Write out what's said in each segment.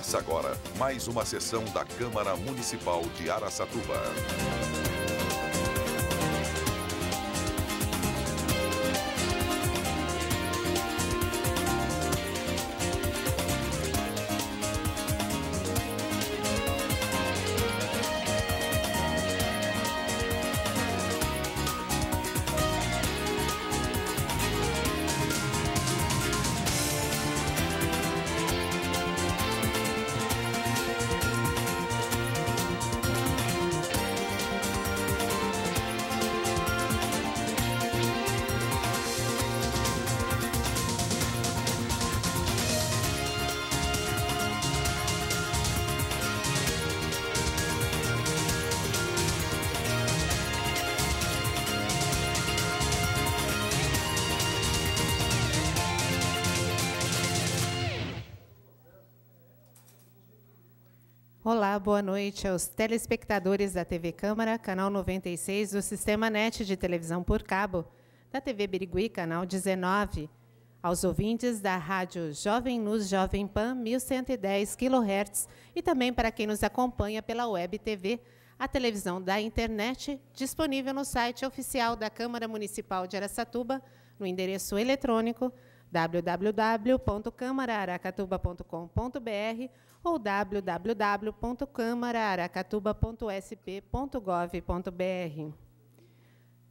Começa agora mais uma sessão da Câmara Municipal de Araçatuba. boa noite aos telespectadores da TV Câmara, canal 96 do Sistema NET de Televisão por Cabo, da TV Birigui, canal 19, aos ouvintes da rádio Jovem Luz Jovem Pan 1110 kHz e também para quem nos acompanha pela Web TV, a televisão da internet, disponível no site oficial da Câmara Municipal de Aracatuba, no endereço eletrônico www.câmaraaracatuba.com.br ou www.câmaraaracatuba.sp.gov.br.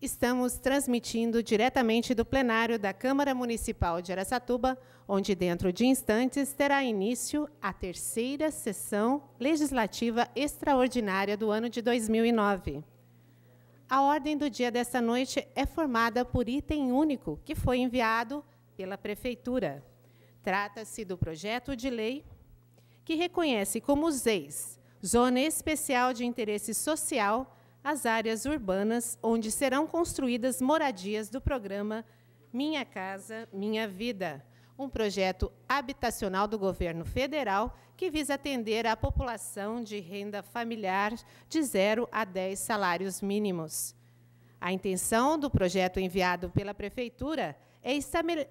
Estamos transmitindo diretamente do plenário da Câmara Municipal de Aracatuba, onde dentro de instantes terá início a terceira sessão legislativa extraordinária do ano de 2009. A ordem do dia desta noite é formada por item único que foi enviado pela Prefeitura. Trata-se do projeto de lei que reconhece como ZEIS, Zona Especial de Interesse Social, as áreas urbanas onde serão construídas moradias do programa Minha Casa, Minha Vida, um projeto habitacional do governo federal que visa atender a população de renda familiar de 0 a 10 salários mínimos. A intenção do projeto enviado pela Prefeitura é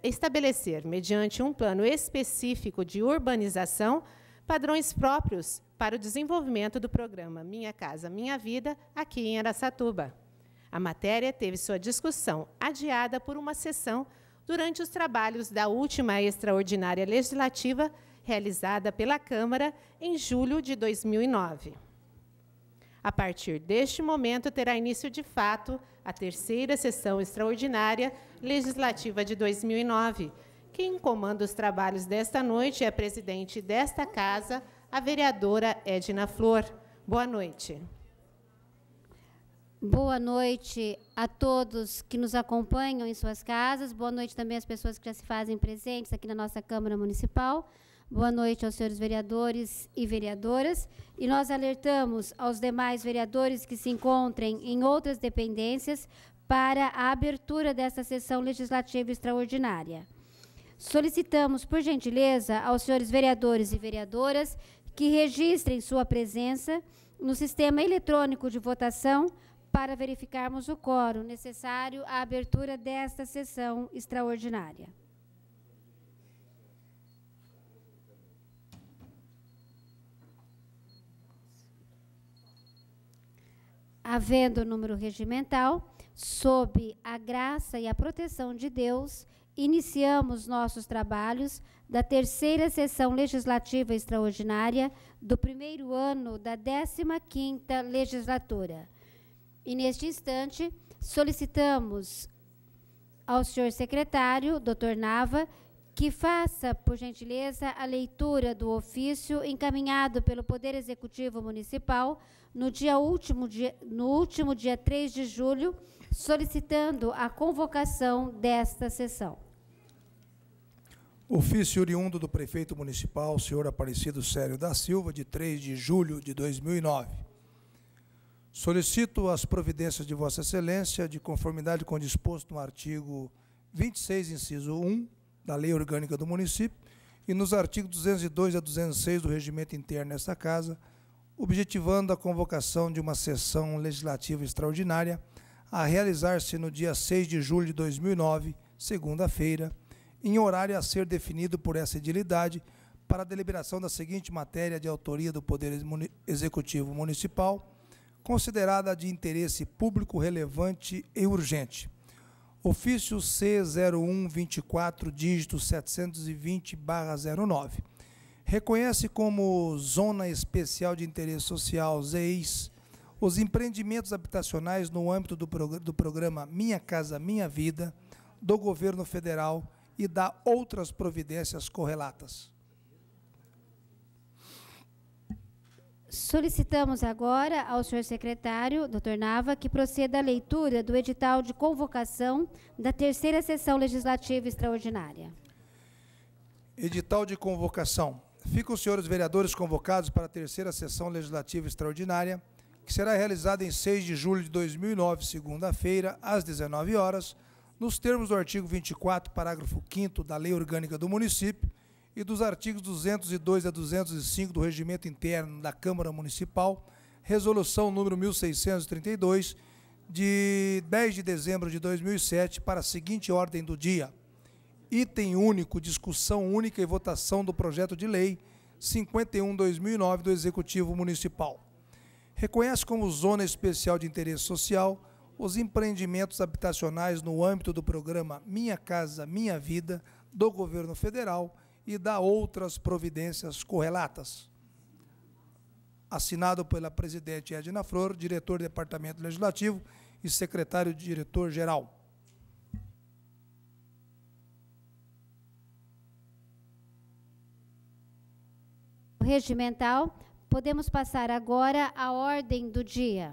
estabelecer, mediante um plano específico de urbanização, padrões próprios para o desenvolvimento do programa Minha Casa Minha Vida, aqui em Aracatuba. A matéria teve sua discussão adiada por uma sessão durante os trabalhos da última extraordinária legislativa realizada pela Câmara em julho de 2009. A partir deste momento, terá início de fato a terceira sessão extraordinária legislativa de 2009, quem comanda os trabalhos desta noite é a presidente desta casa, a vereadora Edna Flor. Boa noite. Boa noite a todos que nos acompanham em suas casas. Boa noite também às pessoas que já se fazem presentes aqui na nossa Câmara Municipal. Boa noite aos senhores vereadores e vereadoras. E nós alertamos aos demais vereadores que se encontrem em outras dependências para a abertura desta sessão legislativa extraordinária. Solicitamos, por gentileza, aos senhores vereadores e vereadoras que registrem sua presença no sistema eletrônico de votação para verificarmos o quórum necessário à abertura desta sessão extraordinária. Havendo número regimental, sob a graça e a proteção de Deus, iniciamos nossos trabalhos da terceira sessão legislativa extraordinária do primeiro ano da 15ª legislatura. E neste instante, solicitamos ao senhor secretário, doutor Nava, que faça, por gentileza, a leitura do ofício encaminhado pelo Poder Executivo Municipal no, dia último, dia, no último dia 3 de julho, solicitando a convocação desta sessão. Ofício oriundo do prefeito municipal, senhor Aparecido Sério da Silva, de 3 de julho de 2009. Solicito as providências de Vossa Excelência, de conformidade com o disposto no artigo 26, inciso 1, da Lei Orgânica do Município, e nos artigos 202 a 206 do Regimento Interno desta Casa, objetivando a convocação de uma sessão legislativa extraordinária a realizar-se no dia 6 de julho de 2009, segunda-feira, em horário a ser definido por essa edilidade para a deliberação da seguinte matéria de autoria do Poder Executivo Municipal, considerada de interesse público relevante e urgente. Ofício C0124, dígito 720-09. Reconhece como Zona Especial de Interesse Social, ZEIS, os empreendimentos habitacionais no âmbito do, programa Minha Casa Minha Vida, do Governo Federal, e dá outras providências correlatas. Solicitamos agora ao senhor secretário, doutor Nava, que proceda à leitura do edital de convocação da terceira sessão legislativa extraordinária. Edital de convocação. Ficam os senhores vereadores convocados para a terceira sessão legislativa extraordinária, que será realizada em 6 de julho de 2009, segunda-feira, às 19 horas, nos termos do artigo 24, parágrafo 5 da Lei Orgânica do Município e dos artigos 202 a 205 do Regimento Interno da Câmara Municipal, Resolução número 1632, de 10 de dezembro de 2007, para a seguinte ordem do dia. Item único, discussão única e votação do projeto de lei 51-2009 do Executivo Municipal. Reconhece como Zona Especial de Interesse Social os empreendimentos habitacionais no âmbito do programa Minha Casa Minha Vida do governo federal e da outras providências correlatas. Assinado pela presidente Edna Flor, diretor do Departamento Legislativo e secretário-diretor-geral. Regimental, podemos passar agora à ordem do dia.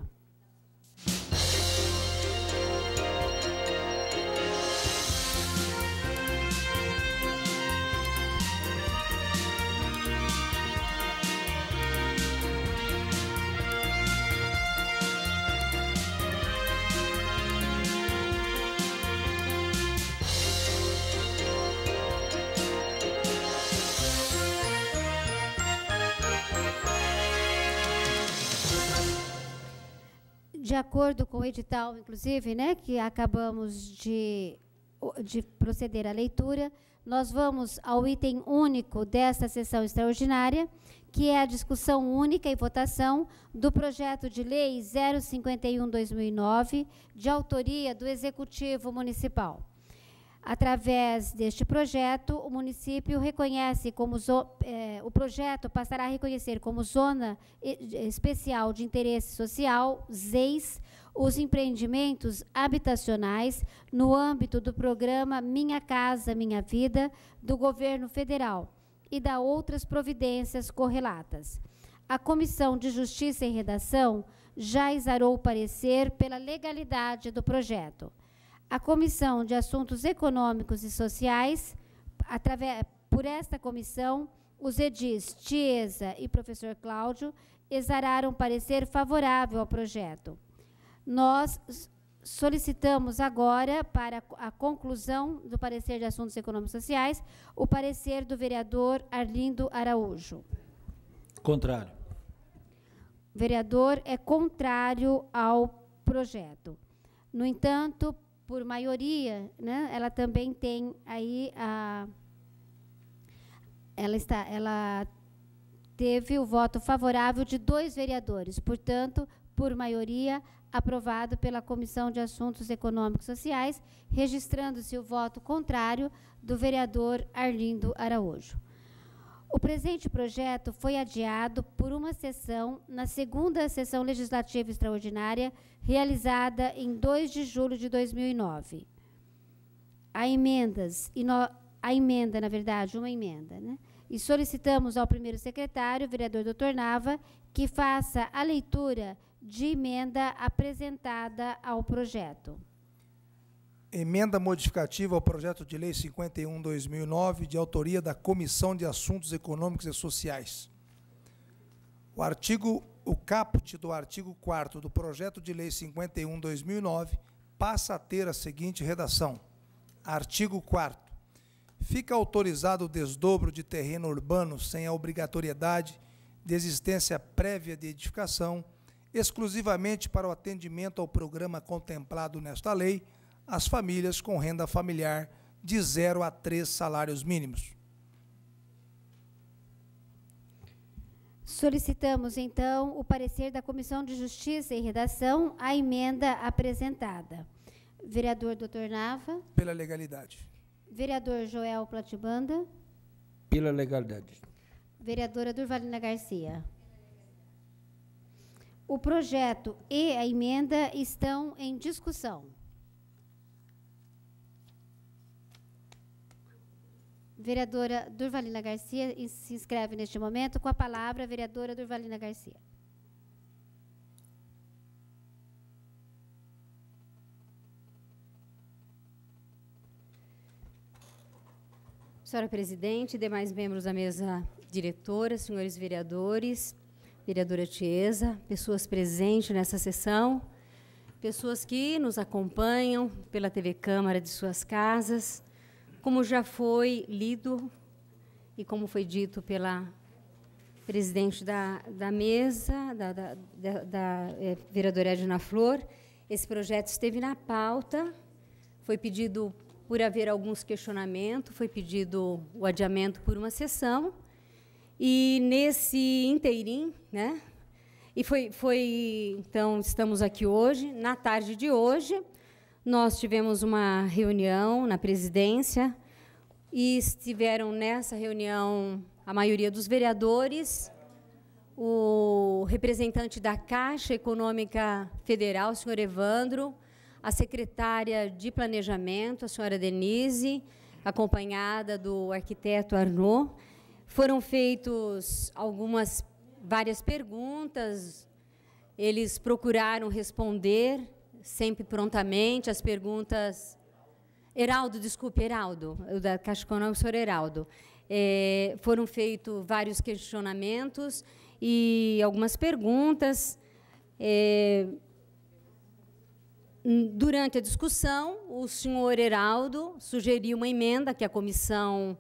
de acordo com o edital, inclusive, né, que acabamos de, de proceder à leitura, nós vamos ao item único desta sessão extraordinária, que é a discussão única e votação do projeto de lei 051/2009, de autoria do Executivo Municipal. Através deste projeto, o município reconhece como eh, o projeto passará a reconhecer como zona especial de interesse social (ZEIS) os empreendimentos habitacionais no âmbito do programa Minha Casa Minha Vida do governo federal e da outras providências correlatas. A Comissão de Justiça e Redação já exarou o parecer pela legalidade do projeto. A Comissão de Assuntos Econômicos e Sociais, através, por esta comissão, os edis Tiesa e professor Cláudio exararam parecer favorável ao projeto. Nós solicitamos agora, para a conclusão do parecer de assuntos econômicos e sociais, o parecer do vereador Arlindo Araújo. Contrário. O vereador é contrário ao projeto. No entanto, por maioria, né, ela também tem aí a ela está ela teve o voto favorável de dois vereadores. Portanto, por maioria aprovado pela Comissão de Assuntos Econômicos Sociais, registrando-se o voto contrário do vereador Arlindo Araújo. O presente projeto foi adiado por uma sessão na segunda sessão legislativa extraordinária, realizada em 2 de julho de 2009. Há emendas, e a emenda, na verdade, uma emenda, né? E solicitamos ao primeiro secretário, vereador Dr. Nava, que faça a leitura de emenda apresentada ao projeto. Emenda modificativa ao projeto de lei 51/2009, de autoria da Comissão de Assuntos Econômicos e Sociais. O artigo, o caput do artigo 4 do projeto de lei 51/2009 passa a ter a seguinte redação: Artigo 4 Fica autorizado o desdobro de terreno urbano sem a obrigatoriedade de existência prévia de edificação, exclusivamente para o atendimento ao programa contemplado nesta lei as famílias com renda familiar de 0 a 3 salários mínimos. Solicitamos, então, o parecer da Comissão de Justiça e Redação à emenda apresentada. Vereador Doutor Nava. Pela legalidade. Vereador Joel Platibanda. Pela legalidade. Vereadora Durvalina Garcia. O projeto e a emenda estão em discussão. Vereadora Durvalina Garcia se inscreve neste momento. Com a palavra, vereadora Durvalina Garcia. Senhora presidente, demais membros da mesa diretora, senhores vereadores, vereadora Tiesa, pessoas presentes nessa sessão, pessoas que nos acompanham pela TV Câmara de suas casas, como já foi lido e como foi dito pela presidente da, da mesa, da, da, da, da é, vereadora Edna Flor, esse projeto esteve na pauta, foi pedido por haver alguns questionamentos, foi pedido o adiamento por uma sessão, e nesse inteirinho, né, e foi, foi, então, estamos aqui hoje, na tarde de hoje, nós tivemos uma reunião na presidência e estiveram nessa reunião a maioria dos vereadores, o representante da Caixa Econômica Federal, o senhor Evandro, a secretária de Planejamento, a senhora Denise, acompanhada do arquiteto Arnaud. Foram feitas algumas várias perguntas, eles procuraram responder sempre prontamente as perguntas. Heraldo, desculpe, Heraldo, o da Caixa Econômica, o senhor Heraldo. É, foram feitos vários questionamentos e algumas perguntas. É, durante a discussão, o senhor Heraldo sugeriu uma emenda que a Comissão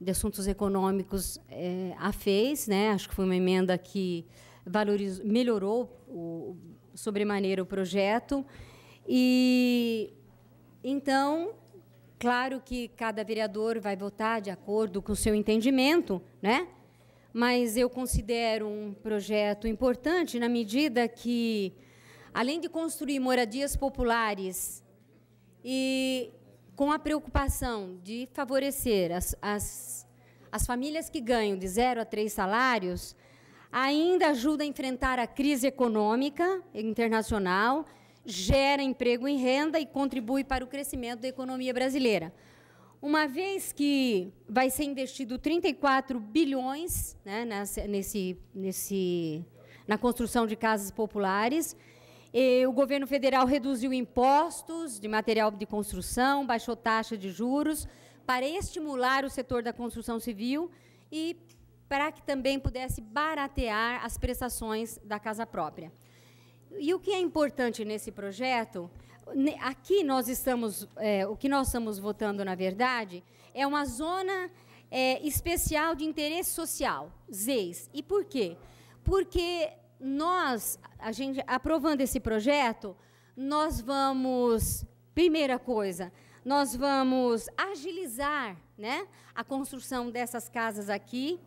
de Assuntos Econômicos é, a fez, né? acho que foi uma emenda que valorizou, melhorou o, sobremaneira o projeto. E então, claro que cada vereador vai votar de acordo com o seu entendimento, né? Mas eu considero um projeto importante na medida que, além de construir moradias populares e com a preocupação de favorecer as, as, as famílias que ganham de zero a três salários, ainda ajuda a enfrentar a crise econômica internacional, gera emprego e renda e contribui para o crescimento da economia brasileira. Uma vez que vai ser investido 34 bilhões né, nesse, nesse, na construção de casas populares, o governo federal reduziu impostos de material de construção, baixou taxa de juros para estimular o setor da construção civil e para que também pudesse baratear as prestações da casa própria. E o que é importante nesse projeto? Aqui nós estamos, é, o que nós estamos votando, na verdade, é uma zona é, especial de interesse social, ZEIS. E por quê? Porque nós, a gente, aprovando esse projeto, nós vamos, primeira coisa, nós vamos agilizar né, a construção dessas casas aqui,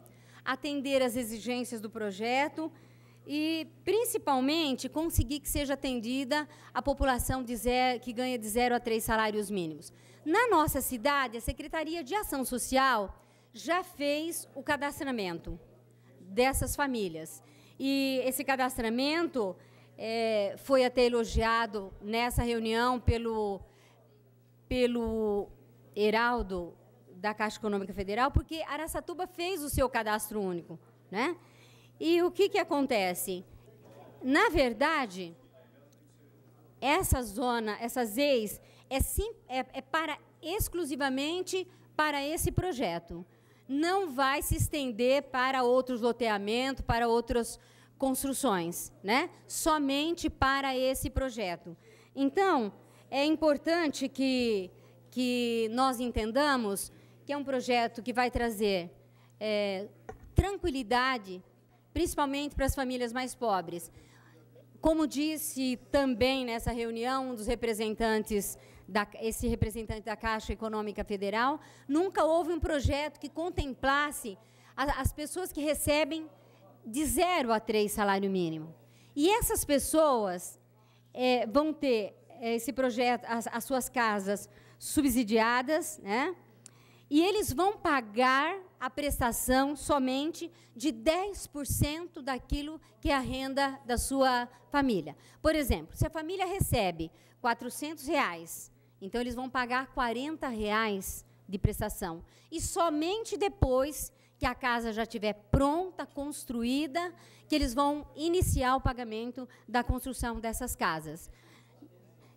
atender às exigências do projeto e, principalmente, conseguir que seja atendida a população zero, que ganha de zero a três salários mínimos. Na nossa cidade, a Secretaria de Ação Social já fez o cadastramento dessas famílias. E esse cadastramento é, foi até elogiado nessa reunião pelo, pelo Heraldo da Caixa Econômica Federal, porque Araçatuba fez o seu cadastro único. Né? E o que, que acontece? Na verdade, essa zona, essas ex, é, sim, é, é para exclusivamente para esse projeto. Não vai se estender para outros loteamentos, para outras construções, né? somente para esse projeto. Então, é importante que, que nós entendamos que é um projeto que vai trazer é, tranquilidade, principalmente para as famílias mais pobres. Como disse também nessa reunião um dos representantes da, esse representante da Caixa Econômica Federal, nunca houve um projeto que contemplasse a, as pessoas que recebem de zero a três salário mínimo. E essas pessoas é, vão ter é, esse projeto, as, as suas casas subsidiadas, né? E eles vão pagar a prestação somente de 10% daquilo que é a renda da sua família. Por exemplo, se a família recebe R$ reais, então eles vão pagar R$ reais de prestação. E somente depois que a casa já estiver pronta, construída, que eles vão iniciar o pagamento da construção dessas casas.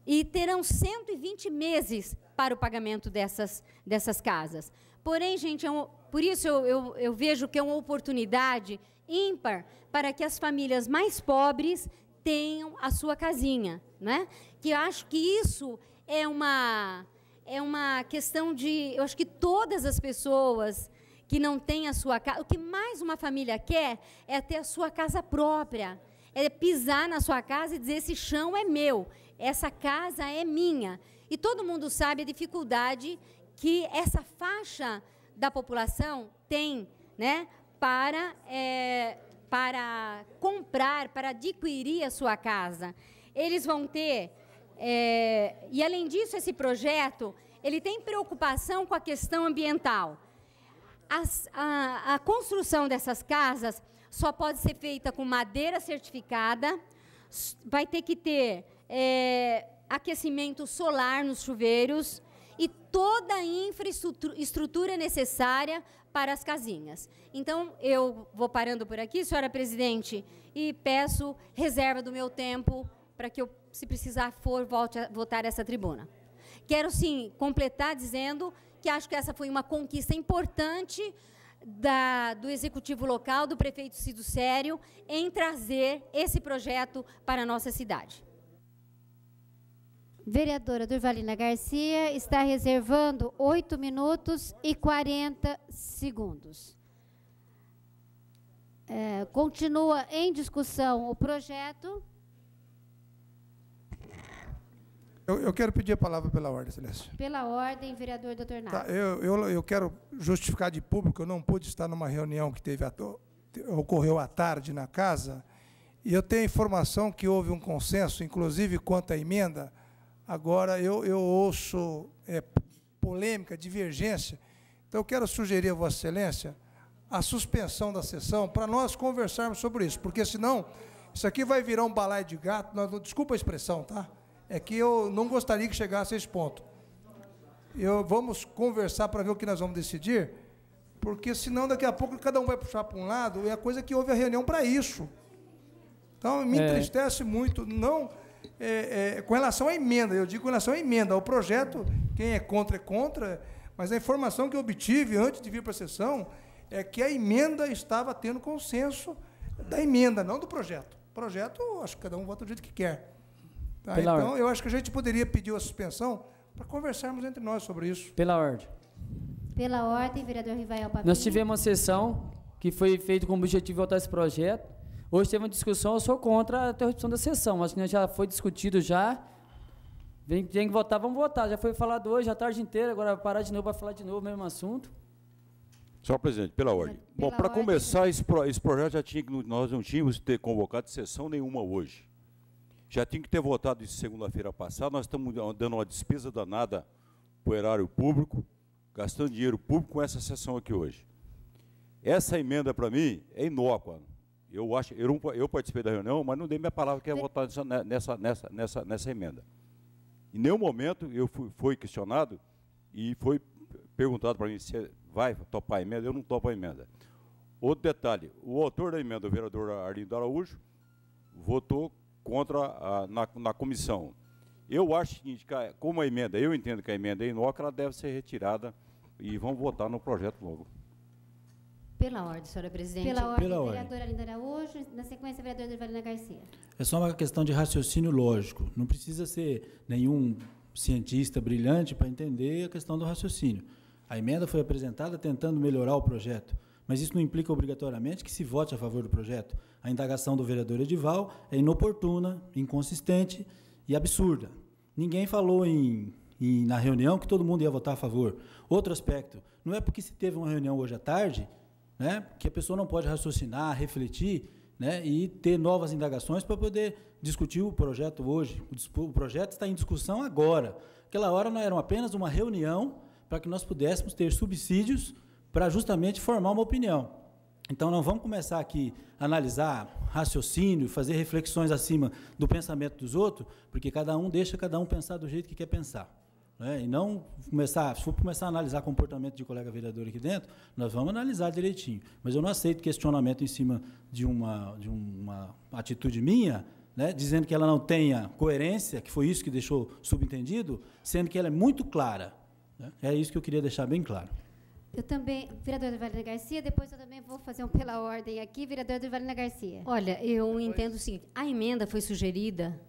E terão 120 meses para o pagamento dessas, dessas casas. Porém, gente, é um, por isso eu, eu, eu vejo que é uma oportunidade ímpar para que as famílias mais pobres tenham a sua casinha, né? Que eu acho que isso é uma é uma questão de, eu acho que todas as pessoas que não têm a sua casa, o que mais uma família quer é ter a sua casa própria, é pisar na sua casa e dizer esse chão é meu, essa casa é minha. E todo mundo sabe a dificuldade que essa faixa da população tem né, para, é, para comprar, para adquirir a sua casa. Eles vão ter, é, e além disso, esse projeto ele tem preocupação com a questão ambiental. As, a, a construção dessas casas só pode ser feita com madeira certificada, vai ter que ter é, aquecimento solar nos chuveiros e toda a infraestrutura necessária para as casinhas. Então, eu vou parando por aqui, senhora presidente, e peço reserva do meu tempo para que eu, se precisar for, volte a votar essa tribuna. Quero, sim, completar dizendo que acho que essa foi uma conquista importante da, do executivo local, do prefeito Cido Sério, em trazer esse projeto para a nossa cidade vereadora Durvalina Garcia está reservando 8 minutos e 40 segundos. É, continua em discussão o projeto. Eu, eu, quero pedir a palavra pela ordem, Celeste. Pela ordem, vereador doutor Nath. Tá, eu, eu, eu, quero justificar de público, eu não pude estar numa reunião que teve a, ocorreu à tarde na casa, e eu tenho informação que houve um consenso, inclusive quanto à emenda, Agora, eu, eu ouço é, polêmica, divergência. Então, eu quero sugerir a Vossa Excelência a suspensão da sessão para nós conversarmos sobre isso, porque senão isso aqui vai virar um balaio de gato. Nós, desculpa a expressão, tá? É que eu não gostaria que chegasse a esse ponto. Eu, vamos conversar para ver o que nós vamos decidir, porque senão daqui a pouco cada um vai puxar para um lado, e é a coisa é que houve a reunião para isso. Então, me é. entristece muito, não é, é, com relação à emenda, eu digo com relação à emenda, ao projeto, quem é contra é contra, mas a informação que eu obtive antes de vir para a sessão é que a emenda estava tendo consenso da emenda, não do projeto. O projeto, acho que cada um vota do jeito que quer. Tá? Então, ordem. eu acho que a gente poderia pedir a suspensão para conversarmos entre nós sobre isso. Pela ordem. Pela ordem, vereador Rivael Papinho. Nós tivemos uma sessão que foi feita com o objetivo de votar esse projeto. Hoje teve uma discussão, eu sou contra a interrupção da sessão. Mas já foi discutido já. Vem, tem que votar, vamos votar. Já foi falado hoje, a tarde inteira, agora parar de novo, para falar de novo o mesmo assunto. Senhor presidente, pela ordem. Pela Bom, para começar, esse, pro, esse projeto já tinha que, nós não tínhamos que ter convocado sessão nenhuma hoje. Já tinha que ter votado isso segunda-feira passada. Nós estamos dando uma despesa danada para o erário público, gastando dinheiro público com essa sessão aqui hoje. Essa emenda, para mim, é inócua. Eu, acho, eu, eu participei da reunião, mas não dei minha palavra que ia votar nessa, né, nessa, nessa, nessa, nessa emenda. Em nenhum momento eu fui, fui questionado e foi perguntado para mim se vai topar a emenda, eu não topo a emenda. Outro detalhe, o autor da emenda, o vereador Arlindo Araújo, votou contra a, na, na comissão. Eu acho que como a emenda, eu entendo que a emenda é inócua, ela deve ser retirada e vamos votar no projeto logo. Pela ordem, senhora presidente. Pela ordem, Pela ordem. vereadora Linda Araújo, na sequência, vereadora Durvalina Garcia. É só uma questão de raciocínio lógico. Não precisa ser nenhum cientista brilhante para entender a questão do raciocínio. A emenda foi apresentada tentando melhorar o projeto, mas isso não implica obrigatoriamente que se vote a favor do projeto. A indagação do vereador Edival é inoportuna, inconsistente e absurda. Ninguém falou em na reunião que todo mundo ia votar a favor. Outro aspecto, não é porque se teve uma reunião hoje à tarde né? Que a pessoa não pode raciocinar, refletir, né? E ter novas indagações para poder discutir o projeto hoje. O projeto está em discussão agora. Aquela hora não era apenas uma reunião para que nós pudéssemos ter subsídios para justamente formar uma opinião. Então não vamos começar aqui a analisar raciocínio, fazer reflexões acima do pensamento dos outros, porque cada um deixa cada um pensar do jeito que quer pensar. Né? E não começar, se for começar a analisar comportamento de colega vereador aqui dentro, nós vamos analisar direitinho. Mas eu não aceito questionamento em cima de uma, de uma atitude minha, né? dizendo que ela não tenha coerência, que foi isso que deixou subentendido, sendo que ela é muito clara. Né? É isso que eu queria deixar bem claro. Eu também, vereador Duvalina Garcia, depois eu também vou fazer um pela ordem aqui, vereador Duvalina Garcia. Olha, eu depois. entendo o seguinte, a emenda foi sugerida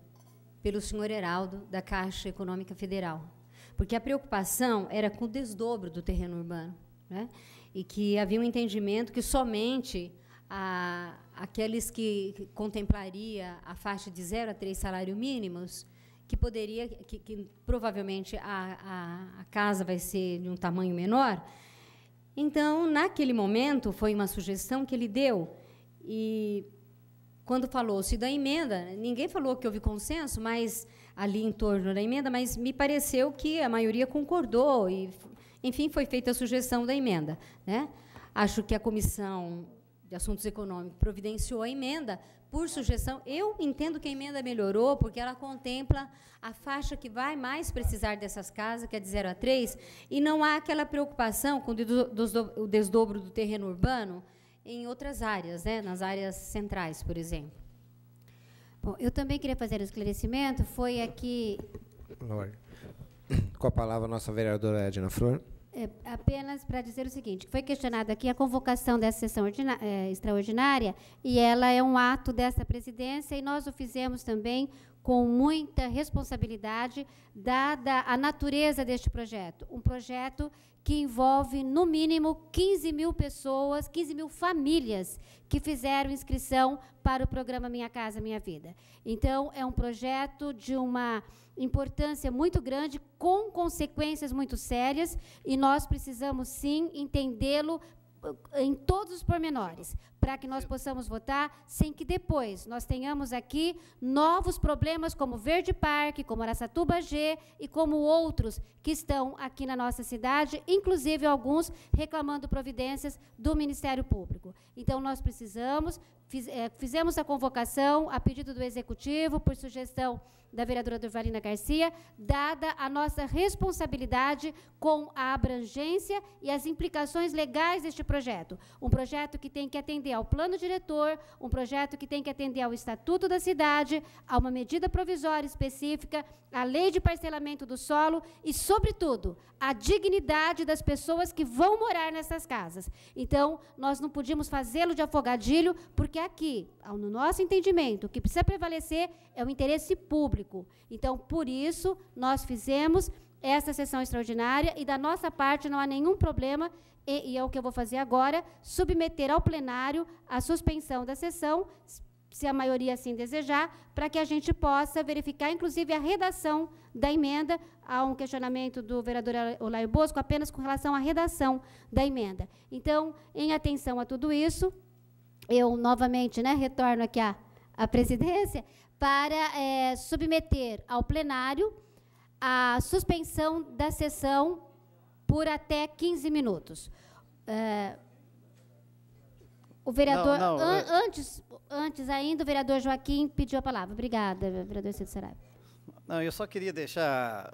pelo senhor Heraldo, da Caixa Econômica Federal porque a preocupação era com o desdobro do terreno urbano, né? e que havia um entendimento que somente a, aqueles que contemplaria a faixa de zero a três salários mínimos, que poderia, que, que provavelmente a, a, a casa vai ser de um tamanho menor. Então, naquele momento, foi uma sugestão que ele deu, e quando falou-se da emenda, ninguém falou que houve consenso, mas ali em torno da emenda, mas me pareceu que a maioria concordou e, enfim, foi feita a sugestão da emenda. Né? Acho que a comissão de assuntos econômicos providenciou a emenda por sugestão. Eu entendo que a emenda melhorou porque ela contempla a faixa que vai mais precisar dessas casas, que é de 0 a 3, e não há aquela preocupação com o desdobro do terreno urbano em outras áreas, né? nas áreas centrais, por exemplo. Bom, eu também queria fazer um esclarecimento, foi aqui... Com a palavra, nossa vereadora Edna Flor. É, apenas para dizer o seguinte, foi questionada aqui a convocação dessa sessão é, extraordinária e ela é um ato dessa presidência e nós o fizemos também com muita responsabilidade, dada a natureza deste projeto. Um projeto que envolve no mínimo 15 mil pessoas, 15 mil famílias que fizeram inscrição para o programa Minha Casa Minha Vida. Então, é um projeto de uma importância muito grande, com consequências muito sérias, e nós precisamos sim entendê-lo em todos os pormenores, para que nós possamos votar sem que depois nós tenhamos aqui novos problemas como Verde Parque, como Aracatuba G e como outros que estão aqui na nossa cidade, inclusive alguns reclamando providências do Ministério Público. Então nós precisamos Fiz, é, fizemos a convocação a pedido do Executivo, por sugestão da vereadora Durvalina Garcia, dada a nossa responsabilidade com a abrangência e as implicações legais deste projeto. Um projeto que tem que atender ao plano diretor, um projeto que tem que atender ao Estatuto da Cidade, a uma medida provisória específica, a lei de parcelamento do solo e, sobretudo, à dignidade das pessoas que vão morar nessas casas. Então, nós não podíamos fazê-lo de afogadilho, porque porque é aqui, no nosso entendimento, o que precisa prevalecer é o interesse público. Então, por isso, nós fizemos essa sessão extraordinária e, da nossa parte, não há nenhum problema, e, e é o que eu vou fazer agora, submeter ao plenário a suspensão da sessão, se a maioria assim desejar, para que a gente possa verificar, inclusive, a redação da emenda a um questionamento do vereador Olaio Bosco, apenas com relação à redação da emenda. Então, em atenção a tudo isso, eu novamente né, retorno aqui à, à presidência para é, submeter ao plenário a suspensão da sessão por até 15 minutos. É, o vereador, não, não, an, eu... antes, antes ainda, o vereador Joaquim pediu a palavra. Obrigada, vereador Cid Saraiva. Não, eu só queria deixar...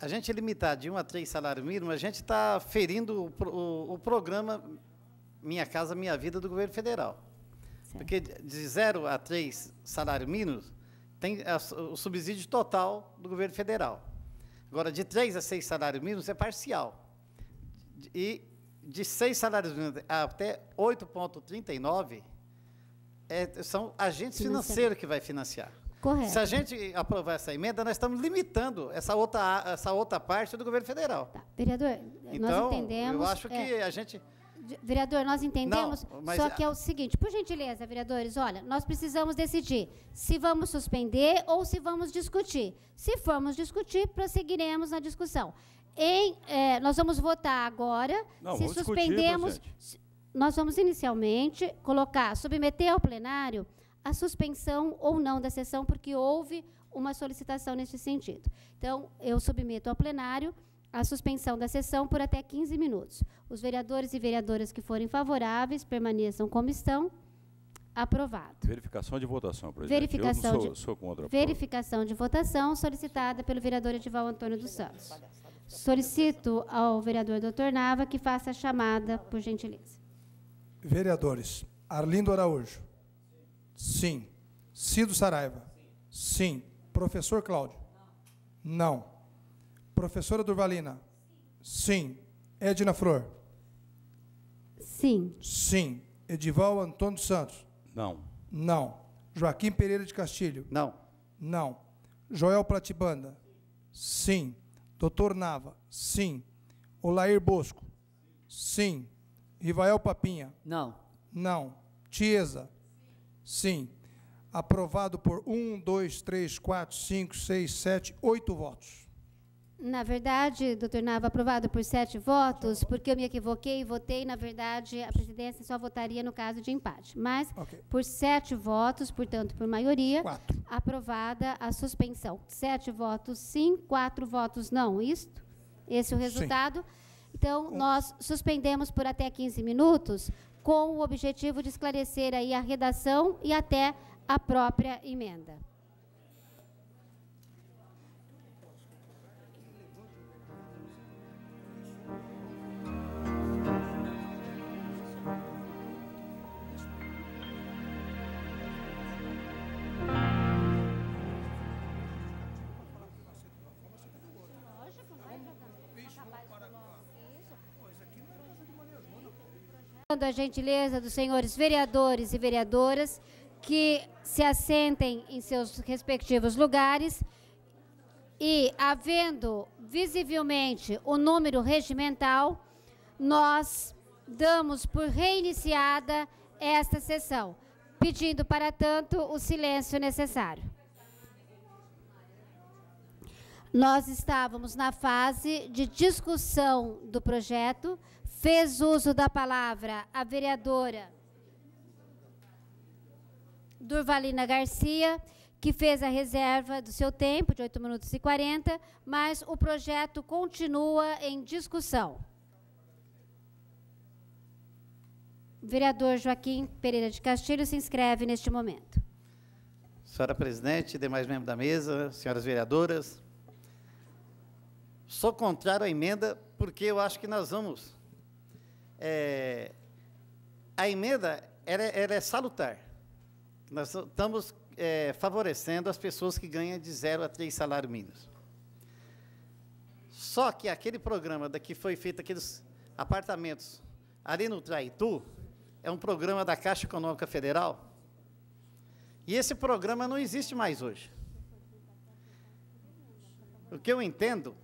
A gente limitar de um a três salários mínimos, a gente está ferindo o, o, o programa minha Casa Minha Vida do governo federal. Certo. Porque de 0 a 3 salário mínimo tem o subsídio total do governo federal. Agora, de 3 a 6 salários mínimos é parcial. E de 6 salários mínimos até 8,39 é, são agentes financeiros que vai financiar. Correto. Se a gente aprovar essa emenda, nós estamos limitando essa outra, essa outra parte do governo federal. Tá. Vereador, então, nós entendemos. Eu acho que é. a gente Vereador, nós entendemos, não, só que é o seguinte, por gentileza, vereadores, olha, nós precisamos decidir se vamos suspender ou se vamos discutir. Se formos discutir, prosseguiremos na discussão. Em, é, nós vamos votar agora, não, se suspendemos, discutir, nós vamos inicialmente colocar, submeter ao plenário a suspensão ou não da sessão, porque houve uma solicitação nesse sentido. Então, eu submeto ao plenário a suspensão da sessão por até 15 minutos. Os vereadores e vereadoras que forem favoráveis permaneçam como estão. Aprovado. Verificação de votação, presidente. Verificação, sou, de, sou verificação de votação solicitada pelo vereador Edival Antônio dos Santos. Solicito ao vereador doutor Nava que faça a chamada, por gentileza. Vereadores, Arlindo Araújo. Sim. Cido Saraiva. Sim. Professor Cláudio. Não. Professora Durvalina? Sim. Edna Flor? Sim. Sim. Edival Antônio Santos? Não. Não. Joaquim Pereira de Castilho? Não. Não. Joel Pratibanda? Sim. Doutor Nava? Sim. Olair Bosco? Sim. Rivael Papinha? Não. Não. Tiesa? Sim. Aprovado por um, dois, três, quatro, cinco, seis, sete, oito votos. Na verdade, doutor Nava, aprovado por sete votos, porque eu me equivoquei e votei, na verdade, a presidência só votaria no caso de empate. Mas, okay. por sete votos, portanto, por maioria, quatro. aprovada a suspensão. Sete votos sim, quatro votos não. Isto? Esse é o resultado. Sim. Então, um. nós suspendemos por até 15 minutos, com o objetivo de esclarecer aí a redação e até a própria emenda. a gentileza dos senhores vereadores e vereadoras que se assentem em seus respectivos lugares e, havendo visivelmente o número regimental, nós damos por reiniciada esta sessão, pedindo, para tanto, o silêncio necessário. Nós estávamos na fase de discussão do projeto, Fez uso da palavra a vereadora Durvalina Garcia, que fez a reserva do seu tempo, de 8 minutos e 40, mas o projeto continua em discussão. vereador Joaquim Pereira de Castilho se inscreve neste momento. Senhora presidente, demais membros da mesa, senhoras vereadoras, sou contrário à emenda porque eu acho que nós vamos é, a emenda ela, ela é salutar. Nós estamos é, favorecendo as pessoas que ganham de zero a três salários mínimos. Só que aquele programa da que foi feito aqueles apartamentos ali no Traitu é um programa da Caixa Econômica Federal e esse programa não existe mais hoje. O que eu entendo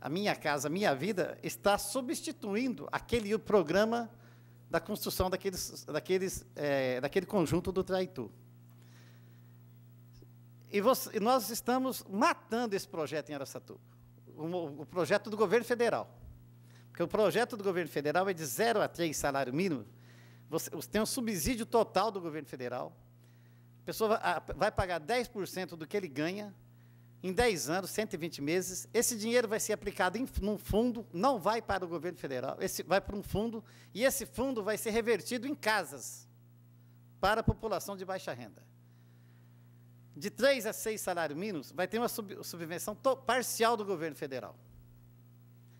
a minha casa, a minha vida, está substituindo aquele programa da construção daqueles, daqueles, é, daquele conjunto do Traitu. E, você, e nós estamos matando esse projeto em Aracatuba, o, o, projeto do governo federal. Porque o projeto do governo federal é de 0 a 3 salário mínimo, você, você tem um subsídio total do governo federal, a pessoa vai pagar 10% do que ele ganha, em 10 anos, 120 meses, esse dinheiro vai ser aplicado em um fundo, não vai para o governo federal, esse vai para um fundo, e esse fundo vai ser revertido em casas para a população de baixa renda. De 3 a 6 salários mínimos, vai ter uma sub, subvenção parcial do governo federal.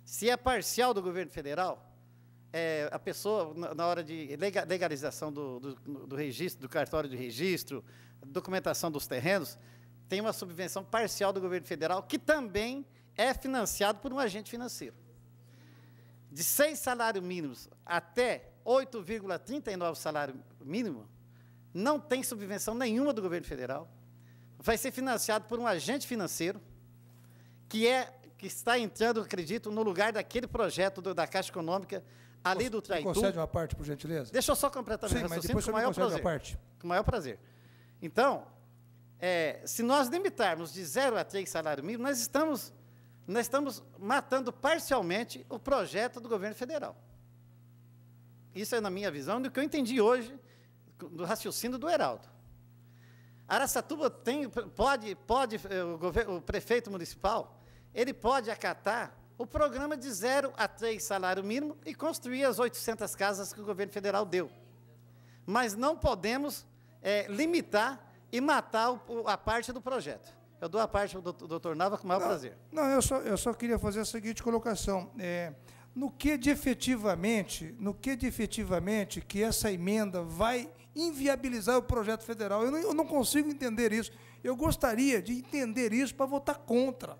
Se é parcial do governo federal, é, a pessoa, na, na hora de legalização do, do, do registro, do cartório de registro, documentação dos terrenos, tem uma subvenção parcial do governo federal, que também é financiado por um agente financeiro. De seis salários mínimos até 8,39 salário mínimo, não tem subvenção nenhuma do governo federal. Vai ser financiado por um agente financeiro, que é que está entrando, acredito, no lugar daquele projeto do, da Caixa Econômica, ali do Traitu. concede uma parte, por gentileza? Deixa eu só completar meu Sim, com o maior prazer. Com o maior prazer. Então, é, se nós limitarmos de zero a três salário mínimo, nós estamos, nós estamos matando parcialmente o projeto do governo federal. Isso é na minha visão, do que eu entendi hoje, do raciocínio do Heraldo. Aracatuba tem, pode, pode eh, o, governo, o prefeito municipal, ele pode acatar o programa de zero a três salário mínimo e construir as 800 casas que o governo federal deu. Mas não podemos é, limitar e matar o, a parte do projeto. Eu dou a parte do doutor Nava com o maior não, prazer. Não, eu só, eu só queria fazer a seguinte colocação. É, no que de efetivamente, no que de efetivamente que essa emenda vai inviabilizar o projeto federal? Eu não, eu não consigo entender isso. Eu gostaria de entender isso para votar contra.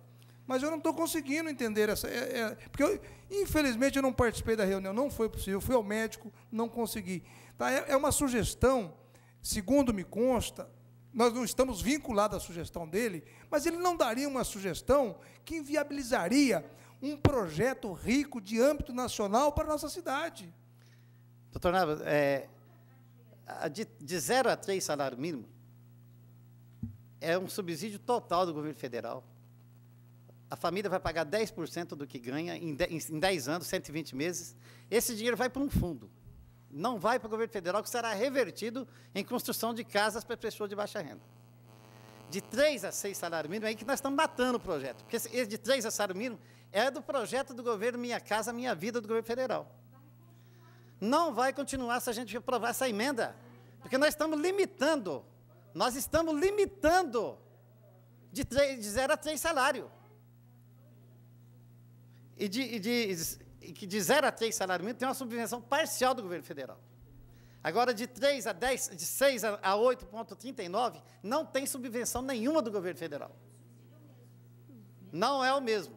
Mas eu não estou conseguindo entender essa. É, é, porque, eu, infelizmente, eu não participei da reunião, não foi possível. Fui ao médico, não consegui. Tá, é, é uma sugestão, segundo me consta, nós não estamos vinculados à sugestão dele, mas ele não daria uma sugestão que inviabilizaria um projeto rico de âmbito nacional para a nossa cidade. Doutor Nava, é, de, de zero a três salário mínimo é um subsídio total do governo federal. A família vai pagar 10% do que ganha em 10, em 10 anos, 120 meses. Esse dinheiro vai para um fundo não vai para o governo federal, que será revertido em construção de casas para pessoas de baixa renda. De 3 a 6 salário mínimo, é aí que nós estamos matando o projeto. Porque esse de 3 a salário mínimo é do projeto do governo Minha Casa Minha Vida do governo federal. Não vai continuar se a gente aprovar essa emenda. Porque nós estamos limitando, nós estamos limitando de, 0 a 3 salário. E de, e de que de 0 a 3 salário mínimo tem uma subvenção parcial do governo federal. Agora, de 3 a 10, de 6 a 8,39, não tem subvenção nenhuma do governo federal. Não é o mesmo.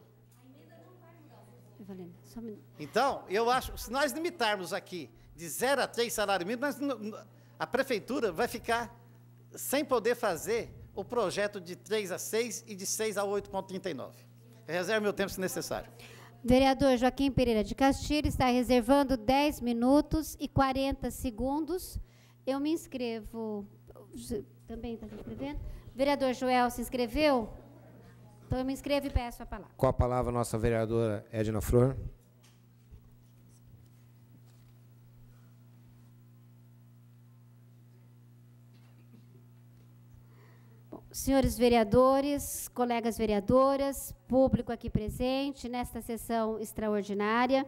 Então, eu acho, se nós limitarmos aqui de 0 a 3 salário mínimo, a prefeitura vai ficar sem poder fazer o projeto de 3 a 6 e de 6 a 8,39. Reserve meu tempo se necessário. Vereador Joaquim Pereira de Castilho está reservando 10 minutos e 40 segundos. Eu me inscrevo. Também está se inscrevendo? Vereador Joel se inscreveu? Então eu me inscrevo e peço a palavra. Com a palavra, nossa vereadora Edna Flor. senhores vereadores, colegas vereadoras, público aqui presente nesta sessão extraordinária.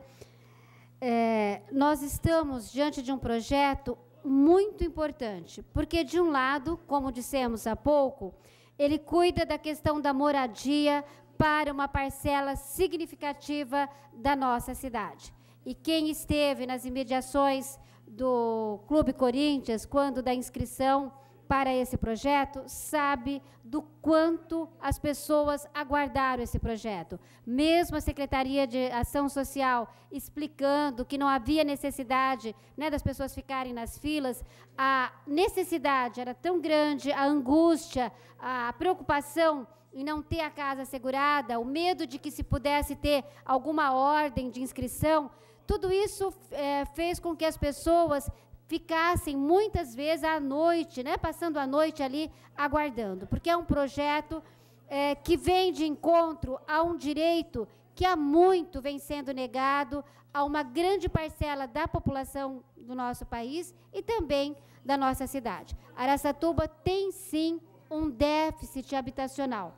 É, nós estamos diante de um projeto muito importante, porque, de um lado, como dissemos há pouco, ele cuida da questão da moradia para uma parcela significativa da nossa cidade. E quem esteve nas imediações do Clube Corinthians, quando da inscrição para esse projeto sabe do quanto as pessoas aguardaram esse projeto. Mesmo a Secretaria de Ação Social explicando que não havia necessidade né, das pessoas ficarem nas filas, a necessidade era tão grande, a angústia, a preocupação em não ter a casa assegurada, o medo de que se pudesse ter alguma ordem de inscrição, tudo isso é, fez com que as pessoas ficassem muitas vezes à noite, né, passando a noite ali aguardando, porque é um projeto é, que vem de encontro a um direito que há muito vem sendo negado a uma grande parcela da população do nosso país e também da nossa cidade. Araçatuba tem sim um déficit habitacional.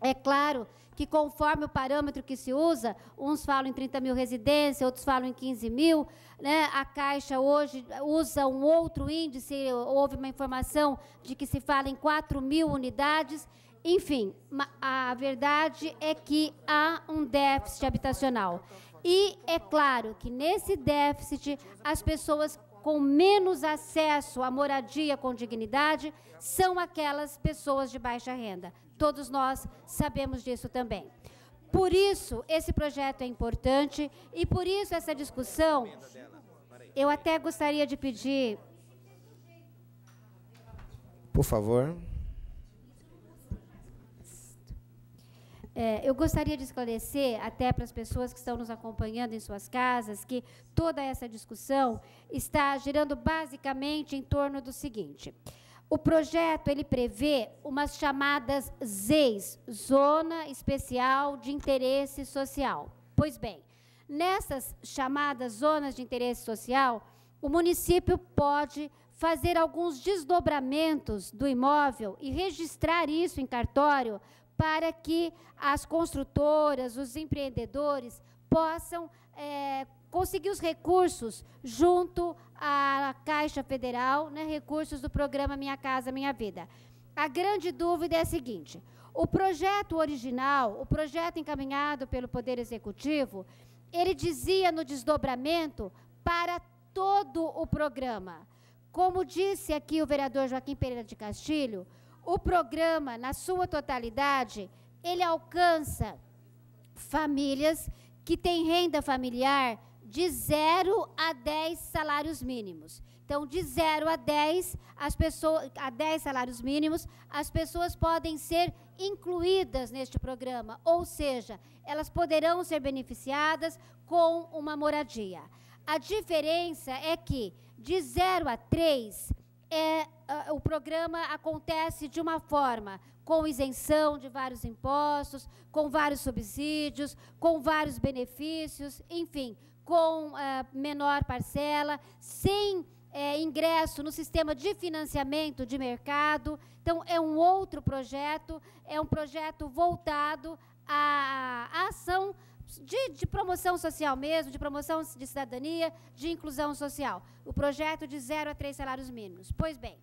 É claro que conforme o parâmetro que se usa, uns falam em 30 mil residências, outros falam em 15 mil. Né? A Caixa hoje usa um outro índice, houve uma informação de que se fala em 4 mil unidades. Enfim, a verdade é que há um déficit habitacional. E é claro que nesse déficit as pessoas com menos acesso à moradia com dignidade são aquelas pessoas de baixa renda, Todos nós sabemos disso também. Por isso, esse projeto é importante e por isso essa discussão. Eu até gostaria de pedir. Por favor. É, eu gostaria de esclarecer, até para as pessoas que estão nos acompanhando em suas casas, que toda essa discussão está girando basicamente em torno do seguinte: o projeto ele prevê umas chamadas ZEIS, Zona Especial de Interesse Social. Pois bem, nessas chamadas zonas de interesse social, o município pode fazer alguns desdobramentos do imóvel e registrar isso em cartório para que as construtoras, os empreendedores possam é, conseguir os recursos junto à Caixa Federal, né, recursos do programa Minha Casa Minha Vida. A grande dúvida é a seguinte: o projeto original, o projeto encaminhado pelo Poder Executivo, ele dizia no desdobramento para todo o programa. Como disse aqui o vereador Joaquim Pereira de Castilho, o programa, na sua totalidade, ele alcança famílias que têm renda familiar de 0 a 10 salários mínimos. Então, de 0 a 10, as pessoas, a 10 salários mínimos, as pessoas podem ser incluídas neste programa, ou seja, elas poderão ser beneficiadas com uma moradia. A diferença é que de 0 a 3 é, o programa acontece de uma forma, com isenção de vários impostos, com vários subsídios, com vários benefícios, enfim, com menor parcela, sem é, ingresso no sistema de financiamento de mercado. Então, é um outro projeto, é um projeto voltado à, à ação de, de, promoção social mesmo, de promoção de cidadania, de inclusão social. O projeto de zero a três salários mínimos. Pois bem,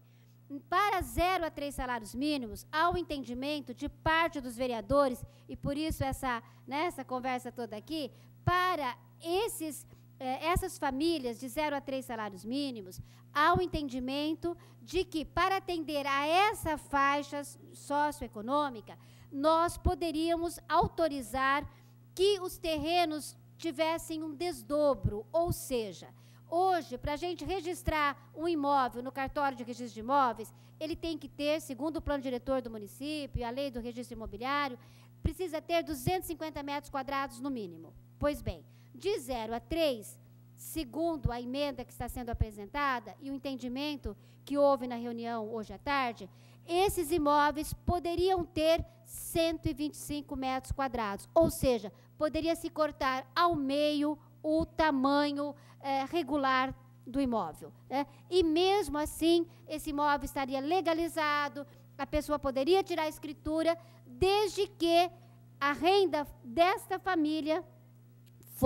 para zero a três salários mínimos, há o um entendimento de parte dos vereadores, e por isso essa, nessa né, essa conversa toda aqui, para esses, eh, essas famílias de zero a três salários mínimos, há o um entendimento de que, para atender a essa faixa socioeconômica, nós poderíamos autorizar que os terrenos tivessem um desdobro, ou seja, Hoje, para a gente registrar um imóvel no cartório de registro de imóveis, ele tem que ter, segundo o plano diretor do município, a lei do registro imobiliário, precisa ter 250 metros quadrados no mínimo. Pois bem, de 0 a 3, segundo a emenda que está sendo apresentada e o entendimento que houve na reunião hoje à tarde, esses imóveis poderiam ter 125 metros quadrados, ou seja, poderia se cortar ao meio o tamanho é, regular do imóvel. Né? E mesmo assim, esse imóvel estaria legalizado, a pessoa poderia tirar a escritura, desde que a renda desta família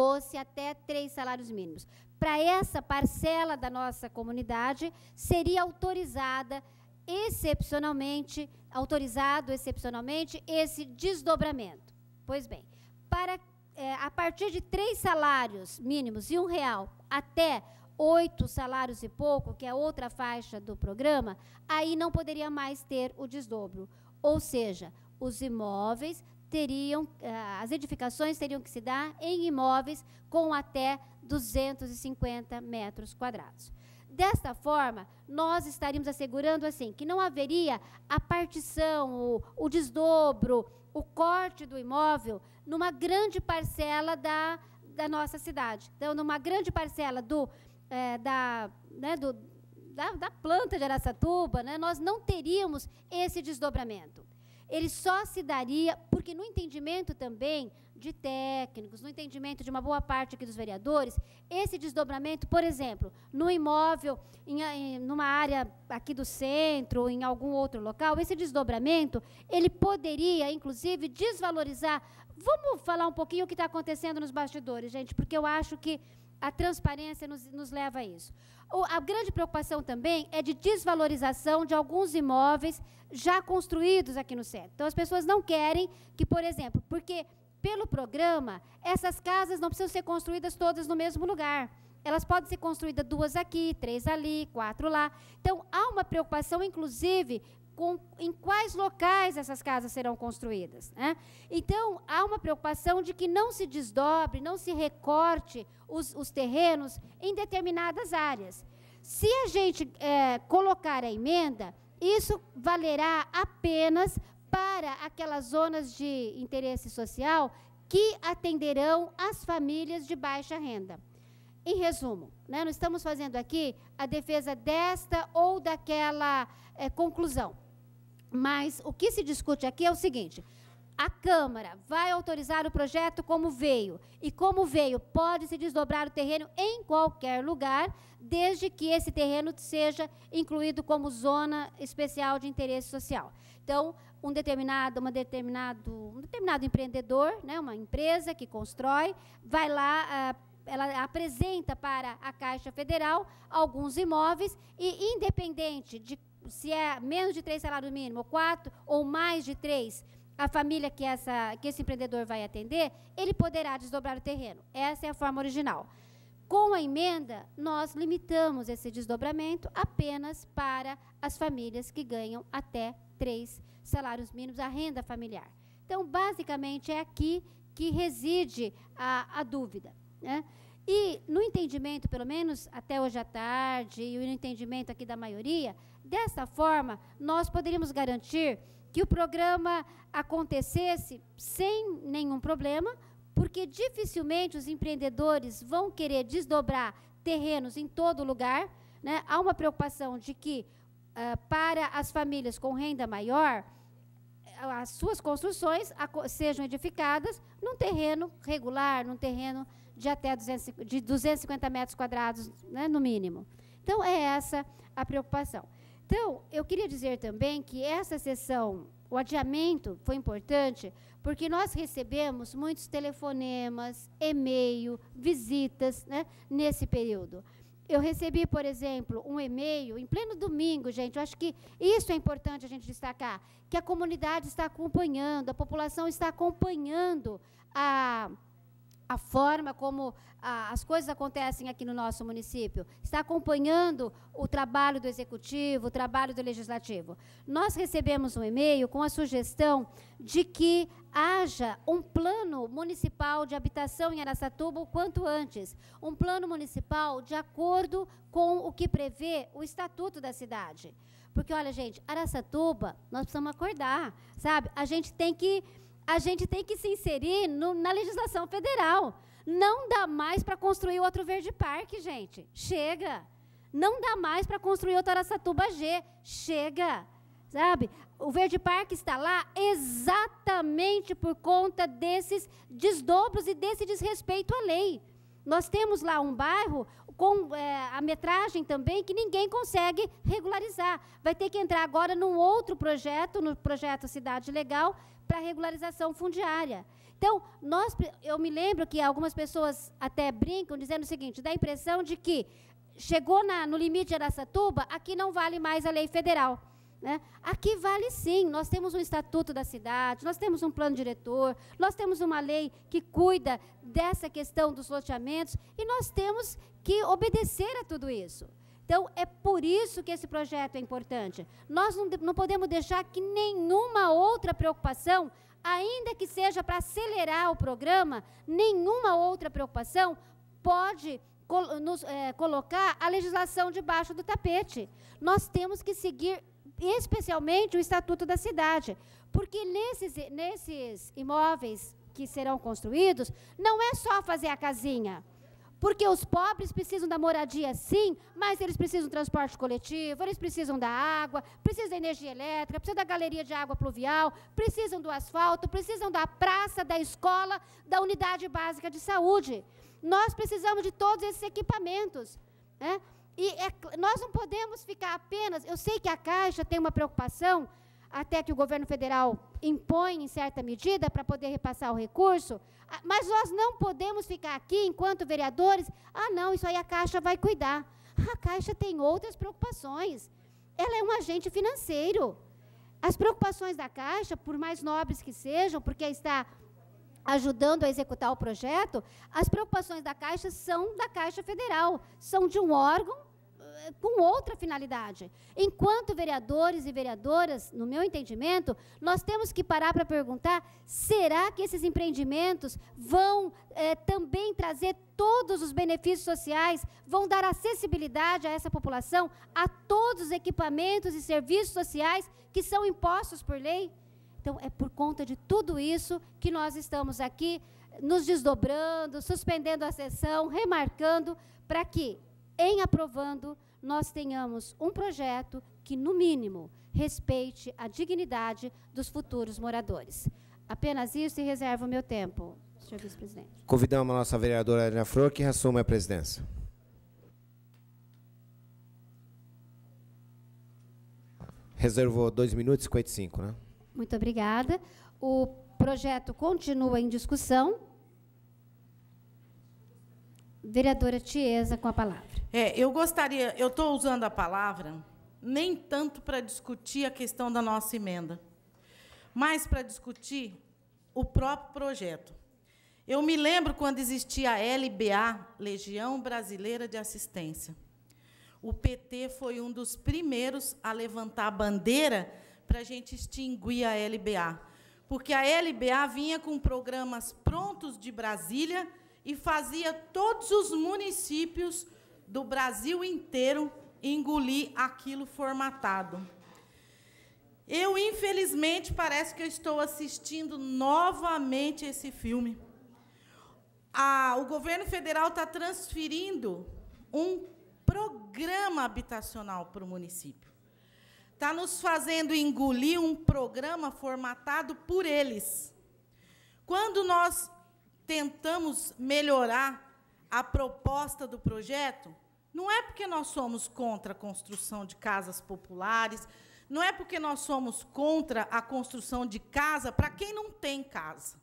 fosse até três salários mínimos. Para essa parcela da nossa comunidade, seria autorizada excepcionalmente, autorizado excepcionalmente esse desdobramento. Pois bem, para é, a partir de três salários mínimos e um real até oito salários e pouco, que é outra faixa do programa, aí não poderia mais ter o desdobro. Ou seja, os imóveis teriam, eh, as edificações teriam que se dar em imóveis com até 250 metros quadrados. Desta forma, nós estaríamos assegurando assim que não haveria a partição, o, o desdobro, o corte do imóvel numa grande parcela da, da nossa cidade. Então, numa grande parcela do, é, da, né, do, da, da planta de Araçatuba, né, nós não teríamos esse desdobramento ele só se daria, porque no entendimento também de técnicos, no entendimento de uma boa parte aqui dos vereadores, esse desdobramento, por exemplo, no imóvel, em, em numa área aqui do centro, ou em algum outro local, esse desdobramento, ele poderia, inclusive, desvalorizar. Vamos falar um pouquinho o que está acontecendo nos bastidores, gente, porque eu acho que a transparência nos, nos leva a isso. O, a grande preocupação também é de desvalorização de alguns imóveis já construídos aqui no centro. Então, as pessoas não querem que, por exemplo, porque pelo programa, essas casas não precisam ser construídas todas no mesmo lugar. Elas podem ser construídas duas aqui, três ali, quatro lá. Então, há uma preocupação, inclusive, com, em quais locais essas casas serão construídas. Né? Então, há uma preocupação de que não se desdobre, não se recorte os, os terrenos em determinadas áreas. Se a gente é, colocar a emenda, isso valerá apenas para aquelas zonas de interesse social que atenderão as famílias de baixa renda. Em resumo, né, não estamos fazendo aqui a defesa desta ou daquela é, conclusão. Mas o que se discute aqui é o seguinte: a Câmara vai autorizar o projeto como veio. E como veio, pode-se desdobrar o terreno em qualquer lugar, desde que esse terreno seja incluído como zona especial de interesse social. Então, um determinado, uma determinado, um determinado empreendedor, né, uma empresa que constrói, vai lá. Ah, ela apresenta para a Caixa Federal alguns imóveis e, independente de se é menos de três salários mínimos, ou quatro, ou mais de três, a família que, essa, que esse empreendedor vai atender, ele poderá desdobrar o terreno. Essa é a forma original. Com a emenda, nós limitamos esse desdobramento apenas para as famílias que ganham até três salários mínimos, a renda familiar. Então, basicamente, é aqui que reside a, a dúvida. Né? E no entendimento, pelo menos até hoje à tarde, e no entendimento aqui da maioria, dessa forma, nós poderíamos garantir que o programa acontecesse sem nenhum problema, porque dificilmente os empreendedores vão querer desdobrar terrenos em todo lugar. Né? Há uma preocupação de que, uh, para as famílias com renda maior, as suas construções sejam edificadas num terreno regular, num terreno de até 200, de 250 metros quadrados, né, no mínimo. Então, é essa a preocupação. Então, eu queria dizer também que essa sessão, o adiamento foi importante porque nós recebemos muitos telefonemas, e-mail, visitas né, nesse período. Eu recebi, por exemplo, um e-mail em pleno domingo, gente. Eu acho que isso é importante a gente destacar, que a comunidade está acompanhando, a população está acompanhando a a forma como a, as coisas acontecem aqui no nosso município, está acompanhando o trabalho do executivo, o trabalho do legislativo. Nós recebemos um e-mail com a sugestão de que haja um plano municipal de habitação em Aracatuba o quanto antes, um plano municipal de acordo com o que prevê o estatuto da cidade. Porque olha, gente, Aracatuba, nós precisamos acordar, sabe? A gente tem que a gente tem que se inserir no, na legislação federal. Não dá mais para construir outro Verde Parque, gente. Chega. Não dá mais para construir outra Araçatuba G. Chega. Sabe? O Verde Parque está lá exatamente por conta desses desdobros e desse desrespeito à lei. Nós temos lá um bairro com é, a metragem também que ninguém consegue regularizar. Vai ter que entrar agora num outro projeto, no projeto Cidade Legal, para regularização fundiária. Então, nós, eu me lembro que algumas pessoas até brincam dizendo o seguinte: dá a impressão de que chegou na, no limite de Aracatuba, aqui não vale mais a lei federal. Né? Aqui vale sim, nós temos um estatuto da cidade, nós temos um plano diretor, nós temos uma lei que cuida dessa questão dos loteamentos e nós temos que obedecer a tudo isso. Então, é por isso que esse projeto é importante. Nós não, não podemos deixar que nenhuma outra preocupação, ainda que seja para acelerar o programa, nenhuma outra preocupação pode col nos, é, colocar a legislação debaixo do tapete. Nós temos que seguir especialmente o Estatuto da Cidade, porque nesses, nesses imóveis que serão construídos, não é só fazer a casinha. Porque os pobres precisam da moradia, sim, mas eles precisam do transporte coletivo, eles precisam da água, precisam da energia elétrica, precisam da galeria de água pluvial, precisam do asfalto, precisam da praça, da escola, da unidade básica de saúde. Nós precisamos de todos esses equipamentos. Né? E é, nós não podemos ficar apenas. Eu sei que a Caixa tem uma preocupação até que o governo federal impõe em certa medida para poder repassar o recurso, ah, mas nós não podemos ficar aqui enquanto vereadores, ah não, isso aí a Caixa vai cuidar. A Caixa tem outras preocupações. Ela é um agente financeiro. As preocupações da Caixa, por mais nobres que sejam, porque está ajudando a executar o projeto, as preocupações da Caixa são da Caixa Federal, são de um órgão com outra finalidade. Enquanto vereadores e vereadoras, no meu entendimento, nós temos que parar para perguntar: será que esses empreendimentos vão é, também trazer todos os benefícios sociais, vão dar acessibilidade a essa população a todos os equipamentos e serviços sociais que são impostos por lei? Então, é por conta de tudo isso que nós estamos aqui nos desdobrando, suspendendo a sessão, remarcando, para que, em aprovando, nós tenhamos um projeto que, no mínimo, respeite a dignidade dos futuros moradores. Apenas isso e reservo o meu tempo, senhor vice-presidente. Convidamos a nossa vereadora Ana Flor, que assuma a presidência. Reservou 2 minutos e 55, né? Muito obrigada. O projeto continua em discussão. Vereadora Tiesa, com a palavra. É, eu gostaria, eu estou usando a palavra nem tanto para discutir a questão da nossa emenda, mas para discutir o próprio projeto. Eu me lembro quando existia a LBA, Legião Brasileira de Assistência. O PT foi um dos primeiros a levantar a bandeira para a gente extinguir a LBA, porque a LBA vinha com programas prontos de Brasília e fazia todos os municípios do Brasil inteiro engolir aquilo formatado. Eu, infelizmente, parece que eu estou assistindo novamente esse filme. o governo federal está transferindo um programa habitacional para o município. Está nos fazendo engolir um programa formatado por eles. Quando nós tentamos melhorar a proposta do projeto, não é porque nós somos contra a construção de casas populares, não é porque nós somos contra a construção de casa para quem não tem casa.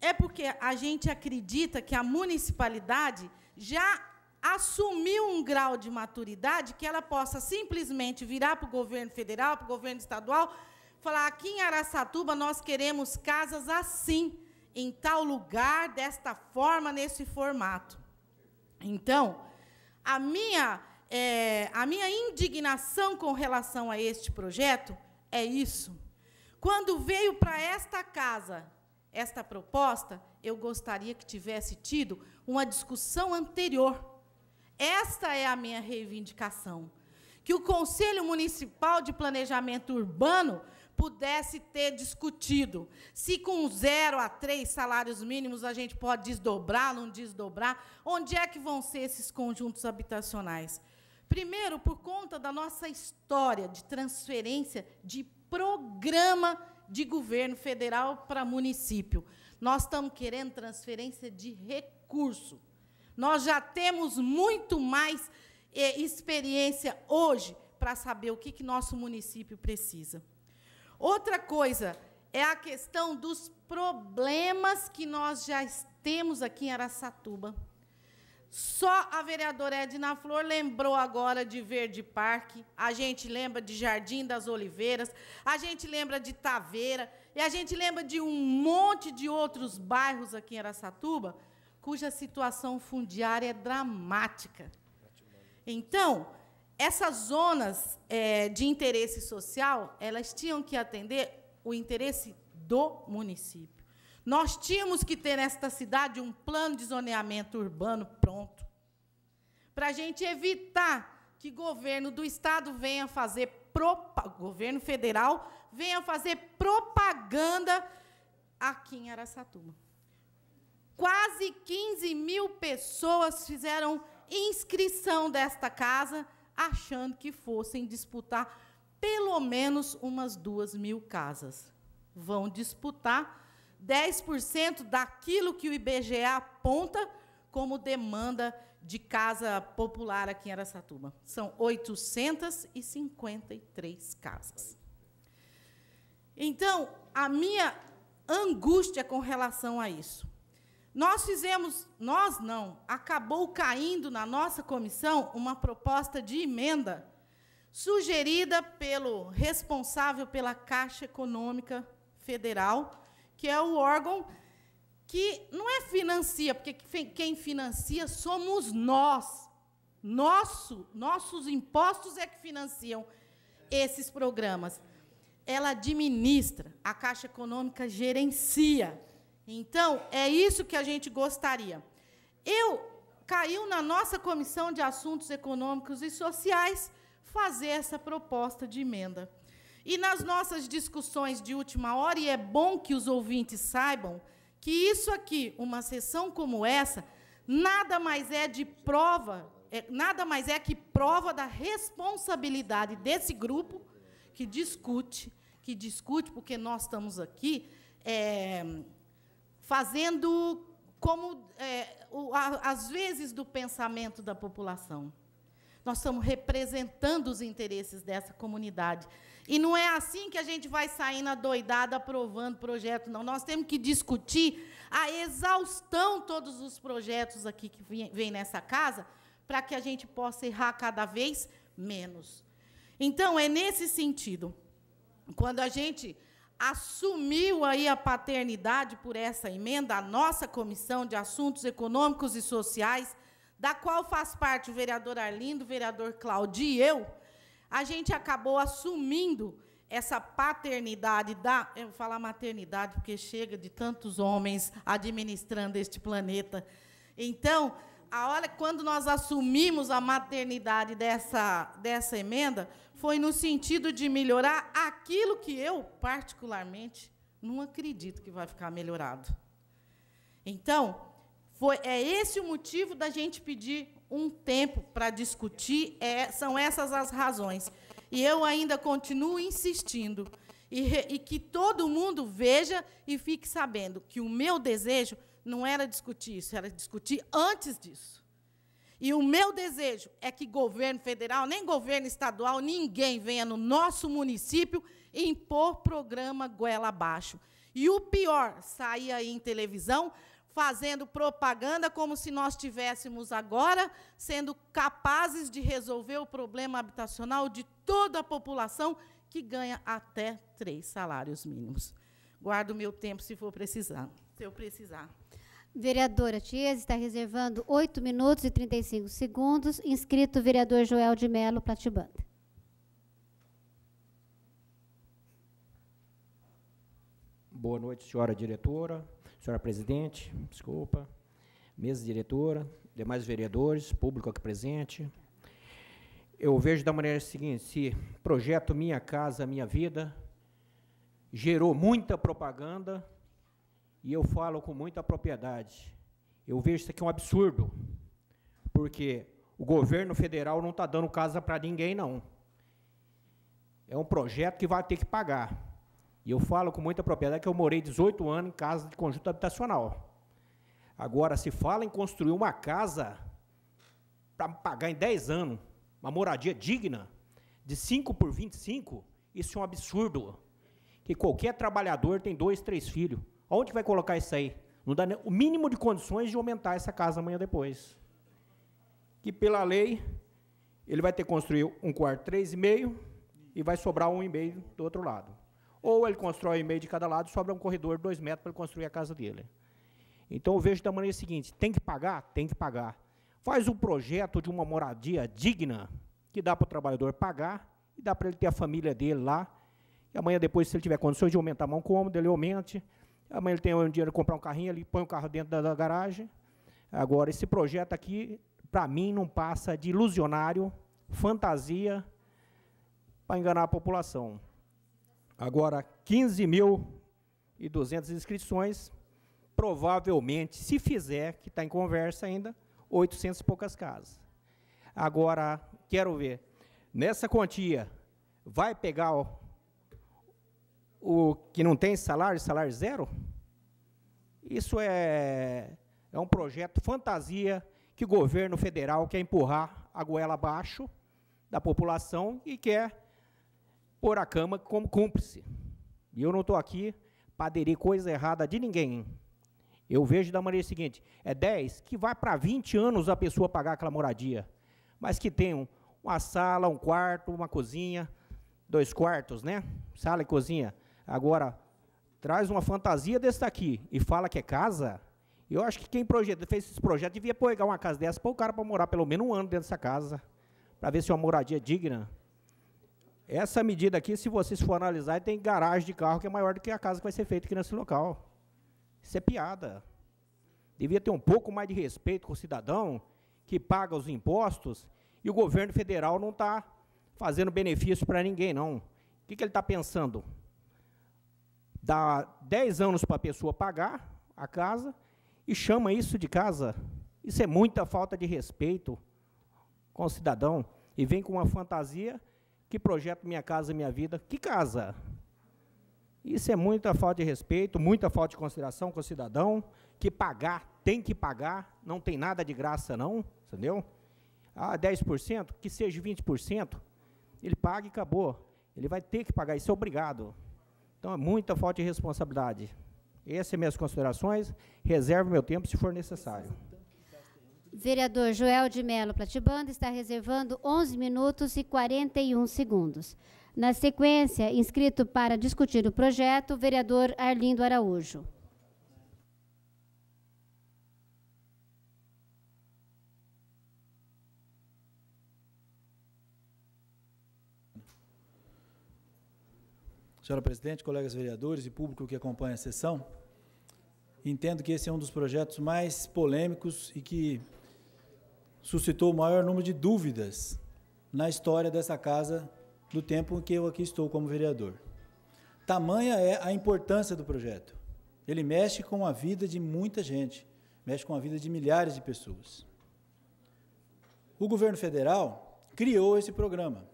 É porque a gente acredita que a municipalidade já assumiu um grau de maturidade que ela possa simplesmente virar para o governo federal, para o governo estadual, falar aqui em Araçatuba nós queremos casas assim em tal lugar, desta forma, nesse formato. Então, a minha, é, a minha indignação com relação a este projeto é isso. Quando veio para esta casa esta proposta, eu gostaria que tivesse tido uma discussão anterior. Esta é a minha reivindicação. Que o Conselho Municipal de Planejamento Urbano pudesse ter discutido. Se com zero a três salários mínimos a gente pode desdobrar, não desdobrar, onde é que vão ser esses conjuntos habitacionais? Primeiro, por conta da nossa história de transferência de programa de governo federal para município. Nós estamos querendo transferência de recurso. Nós já temos muito mais eh, experiência hoje para saber o que, que nosso município precisa. Outra coisa é a questão dos problemas que nós já temos aqui em Araçatuba. Só a vereadora Edna Flor lembrou agora de Verde Parque, a gente lembra de Jardim das Oliveiras, a gente lembra de Taveira, e a gente lembra de um monte de outros bairros aqui em Araçatuba, cuja situação fundiária é dramática. Então, essas zonas é, de interesse social, elas tinham que atender o interesse do município. Nós tínhamos que ter nesta cidade um plano de zoneamento urbano pronto, para a gente evitar que governo do estado venha fazer governo federal venha fazer propaganda aqui em Araçatuba. Quase 15 mil pessoas fizeram inscrição desta casa achando que fossem disputar pelo menos umas duas mil casas. Vão disputar 10% daquilo que o IBGE aponta como demanda de casa popular aqui em Aracatuba. São 853 casas. Então, a minha angústia com relação a isso nós fizemos, nós não, acabou caindo na nossa comissão uma proposta de emenda sugerida pelo responsável pela Caixa Econômica Federal, que é o órgão que não é financia, porque quem financia somos nós. Nosso, nossos impostos é que financiam esses programas. Ela administra, a Caixa Econômica gerencia. Então, é isso que a gente gostaria. Eu caiu na nossa comissão de assuntos econômicos e sociais fazer essa proposta de emenda. E nas nossas discussões de última hora, e é bom que os ouvintes saibam que isso aqui, uma sessão como essa, nada mais é de prova, é, nada mais é que prova da responsabilidade desse grupo que discute, que discute, porque nós estamos aqui é, fazendo como é, o, a, as vezes do pensamento da população. Nós estamos representando os interesses dessa comunidade. E não é assim que a gente vai saindo doidada aprovando projeto, não. Nós temos que discutir a exaustão todos os projetos aqui que vem nessa casa, para que a gente possa errar cada vez menos. Então, é nesse sentido. Quando a gente assumiu aí a paternidade por essa emenda, a nossa Comissão de Assuntos Econômicos e Sociais, da qual faz parte o vereador Arlindo, o vereador Claudio e eu, a gente acabou assumindo essa paternidade da, eu vou falar maternidade porque chega de tantos homens administrando este planeta. Então, a hora quando nós assumimos a maternidade dessa, dessa emenda foi no sentido de melhorar aquilo que eu, particularmente, não acredito que vai ficar melhorado. Então, foi, é esse o motivo da gente pedir um tempo para discutir, é, são essas as razões. E eu ainda continuo insistindo. E, e que todo mundo veja e fique sabendo que o meu desejo não era discutir isso, era discutir antes disso. E o meu desejo é que governo federal, nem governo estadual, ninguém venha no nosso município impor programa goela abaixo. E o pior, sair aí em televisão fazendo propaganda como se nós tivéssemos agora sendo capazes de resolver o problema habitacional de toda a população que ganha até três salários mínimos. Guardo meu tempo se for precisar, se eu precisar. Vereadora Dias está reservando 8 minutos e 35 segundos. Inscrito, vereador Joel de Melo, Platibanda. Boa noite, senhora diretora, senhora presidente, desculpa, mesa diretora, demais vereadores, público aqui presente. Eu vejo da maneira seguinte, se projeto Minha Casa Minha Vida gerou muita propaganda, e eu falo com muita propriedade, eu vejo isso aqui um absurdo, porque o governo federal não está dando casa para ninguém, não. É um projeto que vai ter que pagar. E eu falo com muita propriedade que eu morei 18 anos em casa de conjunto habitacional. Agora, se fala em construir uma casa para pagar em 10 anos, uma moradia digna, de 5 por 25, isso é um absurdo. Que qualquer trabalhador tem dois, três filhos. Onde vai colocar isso aí? Não dá o mínimo de condições de aumentar essa casa amanhã depois. Que pela lei, ele vai ter que construir um quarto 3,5 e vai sobrar um e meio do outro lado. Ou ele constrói um e meio de cada lado, e sobra um corredor de dois metros para ele construir a casa dele. Então eu vejo da maneira seguinte: tem que pagar? Tem que pagar. Faz um projeto de uma moradia digna, que dá para o trabalhador pagar e dá para ele ter a família dele lá. E amanhã depois, se ele tiver condições de aumentar a mão cômoda, ele aumente. Amanhã ele tem o dinheiro de comprar um carrinho, ele põe o carro dentro da, da garagem. Agora, esse projeto aqui, para mim, não passa de ilusionário, fantasia, para enganar a população. Agora, 15.200 inscrições, provavelmente, se fizer, que está em conversa ainda, 800 e poucas casas. Agora, quero ver, nessa quantia, vai pegar o que não tem salário, salário zero? Isso é, é um projeto fantasia que o governo federal quer empurrar a goela abaixo da população e quer pôr a cama como cúmplice. E eu não estou aqui para aderir coisa errada de ninguém. Eu vejo da maneira seguinte: é 10, que vai para 20 anos a pessoa pagar aquela moradia, mas que tenham uma sala, um quarto, uma cozinha, dois quartos, né? Sala e cozinha Agora, traz uma fantasia desse daqui e fala que é casa, eu acho que quem projeta, fez esse projeto devia pegar uma casa dessa para o cara para morar pelo menos um ano dentro dessa casa, para ver se é uma moradia é digna. Essa medida aqui, se vocês for analisar, tem garagem de carro que é maior do que a casa que vai ser feita aqui nesse local. Isso é piada. Devia ter um pouco mais de respeito com o cidadão que paga os impostos e o governo federal não está fazendo benefício para ninguém, não. O que, que ele está pensando? dá 10 anos para a pessoa pagar a casa e chama isso de casa. Isso é muita falta de respeito com o cidadão. E vem com uma fantasia que projeta Minha Casa Minha Vida. Que casa? Isso é muita falta de respeito, muita falta de consideração com o cidadão, que pagar, tem que pagar, não tem nada de graça, não, entendeu? Ah, 10%, que seja 20%, ele paga e acabou. Ele vai ter que pagar, isso é obrigado. Então, é muita falta de responsabilidade. Essas são minhas considerações. Reservo meu tempo se for necessário. Vereador Joel de Mello Platibanda está reservando 11 minutos e 41 segundos. Na sequência, inscrito para discutir o projeto, o vereador Arlindo Araújo. Senhora presidente, colegas vereadores e público que acompanha a sessão, entendo que esse é um dos projetos mais polêmicos e que suscitou o maior número de dúvidas na história dessa casa do tempo em que eu aqui estou como vereador. Tamanha é a importância do projeto. Ele mexe com a vida de muita gente, mexe com a vida de milhares de pessoas. O governo federal criou esse programa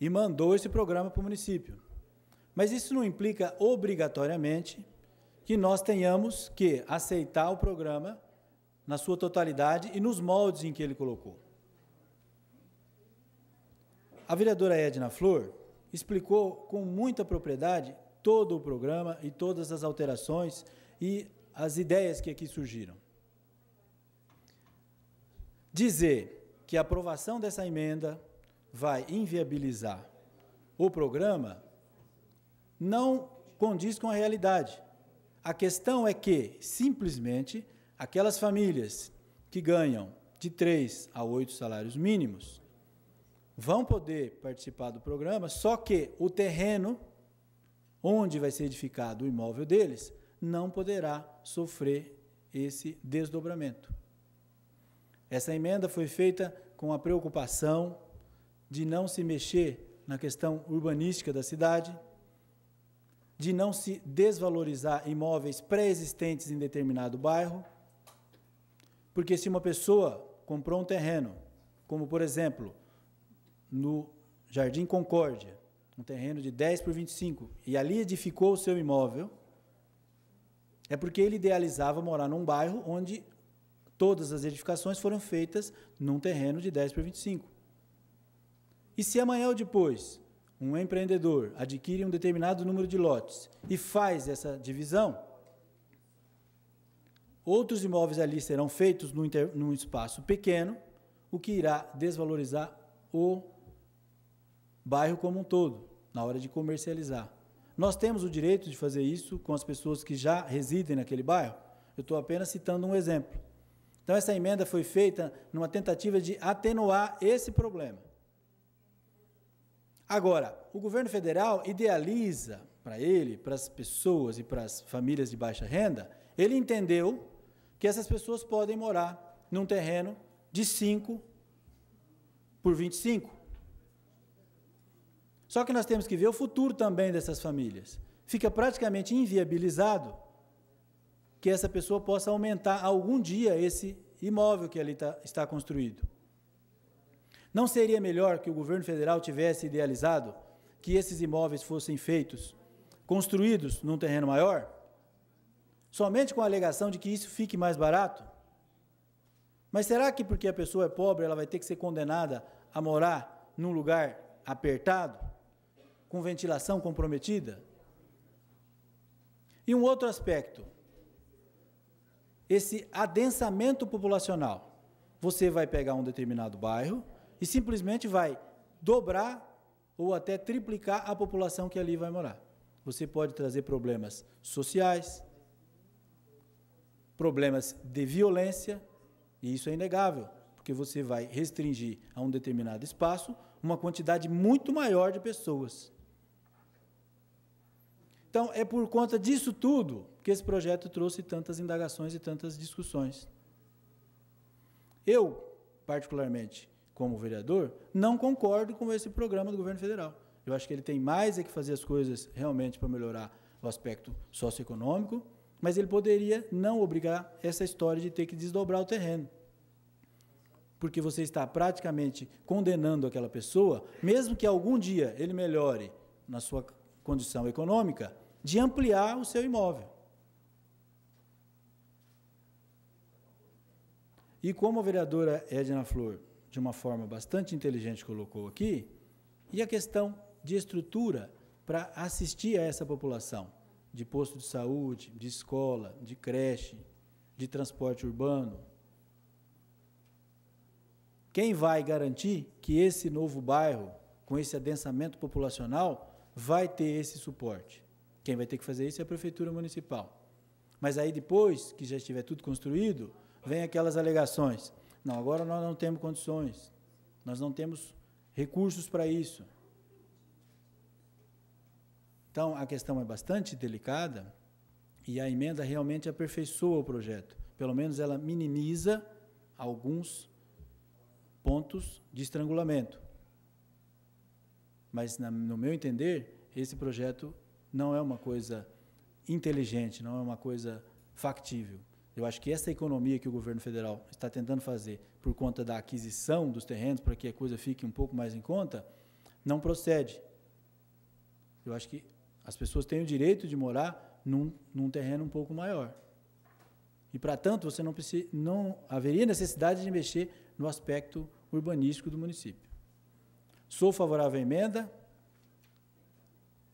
e mandou esse programa para o município. Mas isso não implica obrigatoriamente que nós tenhamos que aceitar o programa na sua totalidade e nos moldes em que ele colocou. A vereadora Edna Flor explicou com muita propriedade todo o programa e todas as alterações e as ideias que aqui surgiram. Dizer que a aprovação dessa emenda vai inviabilizar o programa não condiz com a realidade. A questão é que, simplesmente, aquelas famílias que ganham de 3 a 8 salários mínimos vão poder participar do programa, só que o terreno onde vai ser edificado o imóvel deles não poderá sofrer esse desdobramento. Essa emenda foi feita com a preocupação de não se mexer na questão urbanística da cidade, de não se desvalorizar imóveis pré-existentes em determinado bairro, porque se uma pessoa comprou um terreno, como por exemplo, no Jardim Concórdia, um terreno de 10 por 25, e ali edificou o seu imóvel, é porque ele idealizava morar num bairro onde todas as edificações foram feitas num terreno de 10 por 25. E se amanhã ou depois um empreendedor adquire um determinado número de lotes e faz essa divisão, outros imóveis ali serão feitos num, inter, num espaço pequeno, o que irá desvalorizar o bairro como um todo, na hora de comercializar. Nós temos o direito de fazer isso com as pessoas que já residem naquele bairro? Eu estou apenas citando um exemplo. Então, essa emenda foi feita numa tentativa de atenuar esse problema. Agora, o governo federal idealiza para ele, para as pessoas e para as famílias de baixa renda, ele entendeu que essas pessoas podem morar num terreno de 5 por 25. Só que nós temos que ver o futuro também dessas famílias. Fica praticamente inviabilizado que essa pessoa possa aumentar algum dia esse imóvel que ali tá, está construído. Não seria melhor que o governo federal tivesse idealizado que esses imóveis fossem feitos, construídos num terreno maior, somente com a alegação de que isso fique mais barato? Mas será que porque a pessoa é pobre, ela vai ter que ser condenada a morar num lugar apertado, com ventilação comprometida? E um outro aspecto, esse adensamento populacional. Você vai pegar um determinado bairro, e simplesmente vai dobrar ou até triplicar a população que ali vai morar. Você pode trazer problemas sociais, problemas de violência, e isso é inegável, porque você vai restringir a um determinado espaço uma quantidade muito maior de pessoas. Então, é por conta disso tudo que esse projeto trouxe tantas indagações e tantas discussões. Eu, particularmente, como vereador, não concordo com esse programa do governo federal. Eu acho que ele tem mais é que fazer as coisas realmente para melhorar o aspecto socioeconômico, mas ele poderia não obrigar essa história de ter que desdobrar o terreno. Porque você está praticamente condenando aquela pessoa, mesmo que algum dia ele melhore na sua condição econômica, de ampliar o seu imóvel. E como a vereadora Edna Flor de uma forma bastante inteligente, colocou aqui, e a questão de estrutura para assistir a essa população, de posto de saúde, de escola, de creche, de transporte urbano. Quem vai garantir que esse novo bairro, com esse adensamento populacional, vai ter esse suporte? Quem vai ter que fazer isso é a Prefeitura Municipal. Mas aí depois que já estiver tudo construído, vem aquelas alegações. Não, agora nós não temos condições, nós não temos recursos para isso. Então, a questão é bastante delicada e a emenda realmente aperfeiçoa o projeto. Pelo menos ela minimiza alguns pontos de estrangulamento. Mas, na, no meu entender, esse projeto não é uma coisa inteligente, não é uma coisa factível. Eu acho que essa economia que o governo federal está tentando fazer por conta da aquisição dos terrenos, para que a coisa fique um pouco mais em conta, não procede. Eu acho que as pessoas têm o direito de morar num, num terreno um pouco maior. E, para tanto, você não, precisa, não haveria necessidade de mexer no aspecto urbanístico do município. Sou favorável à emenda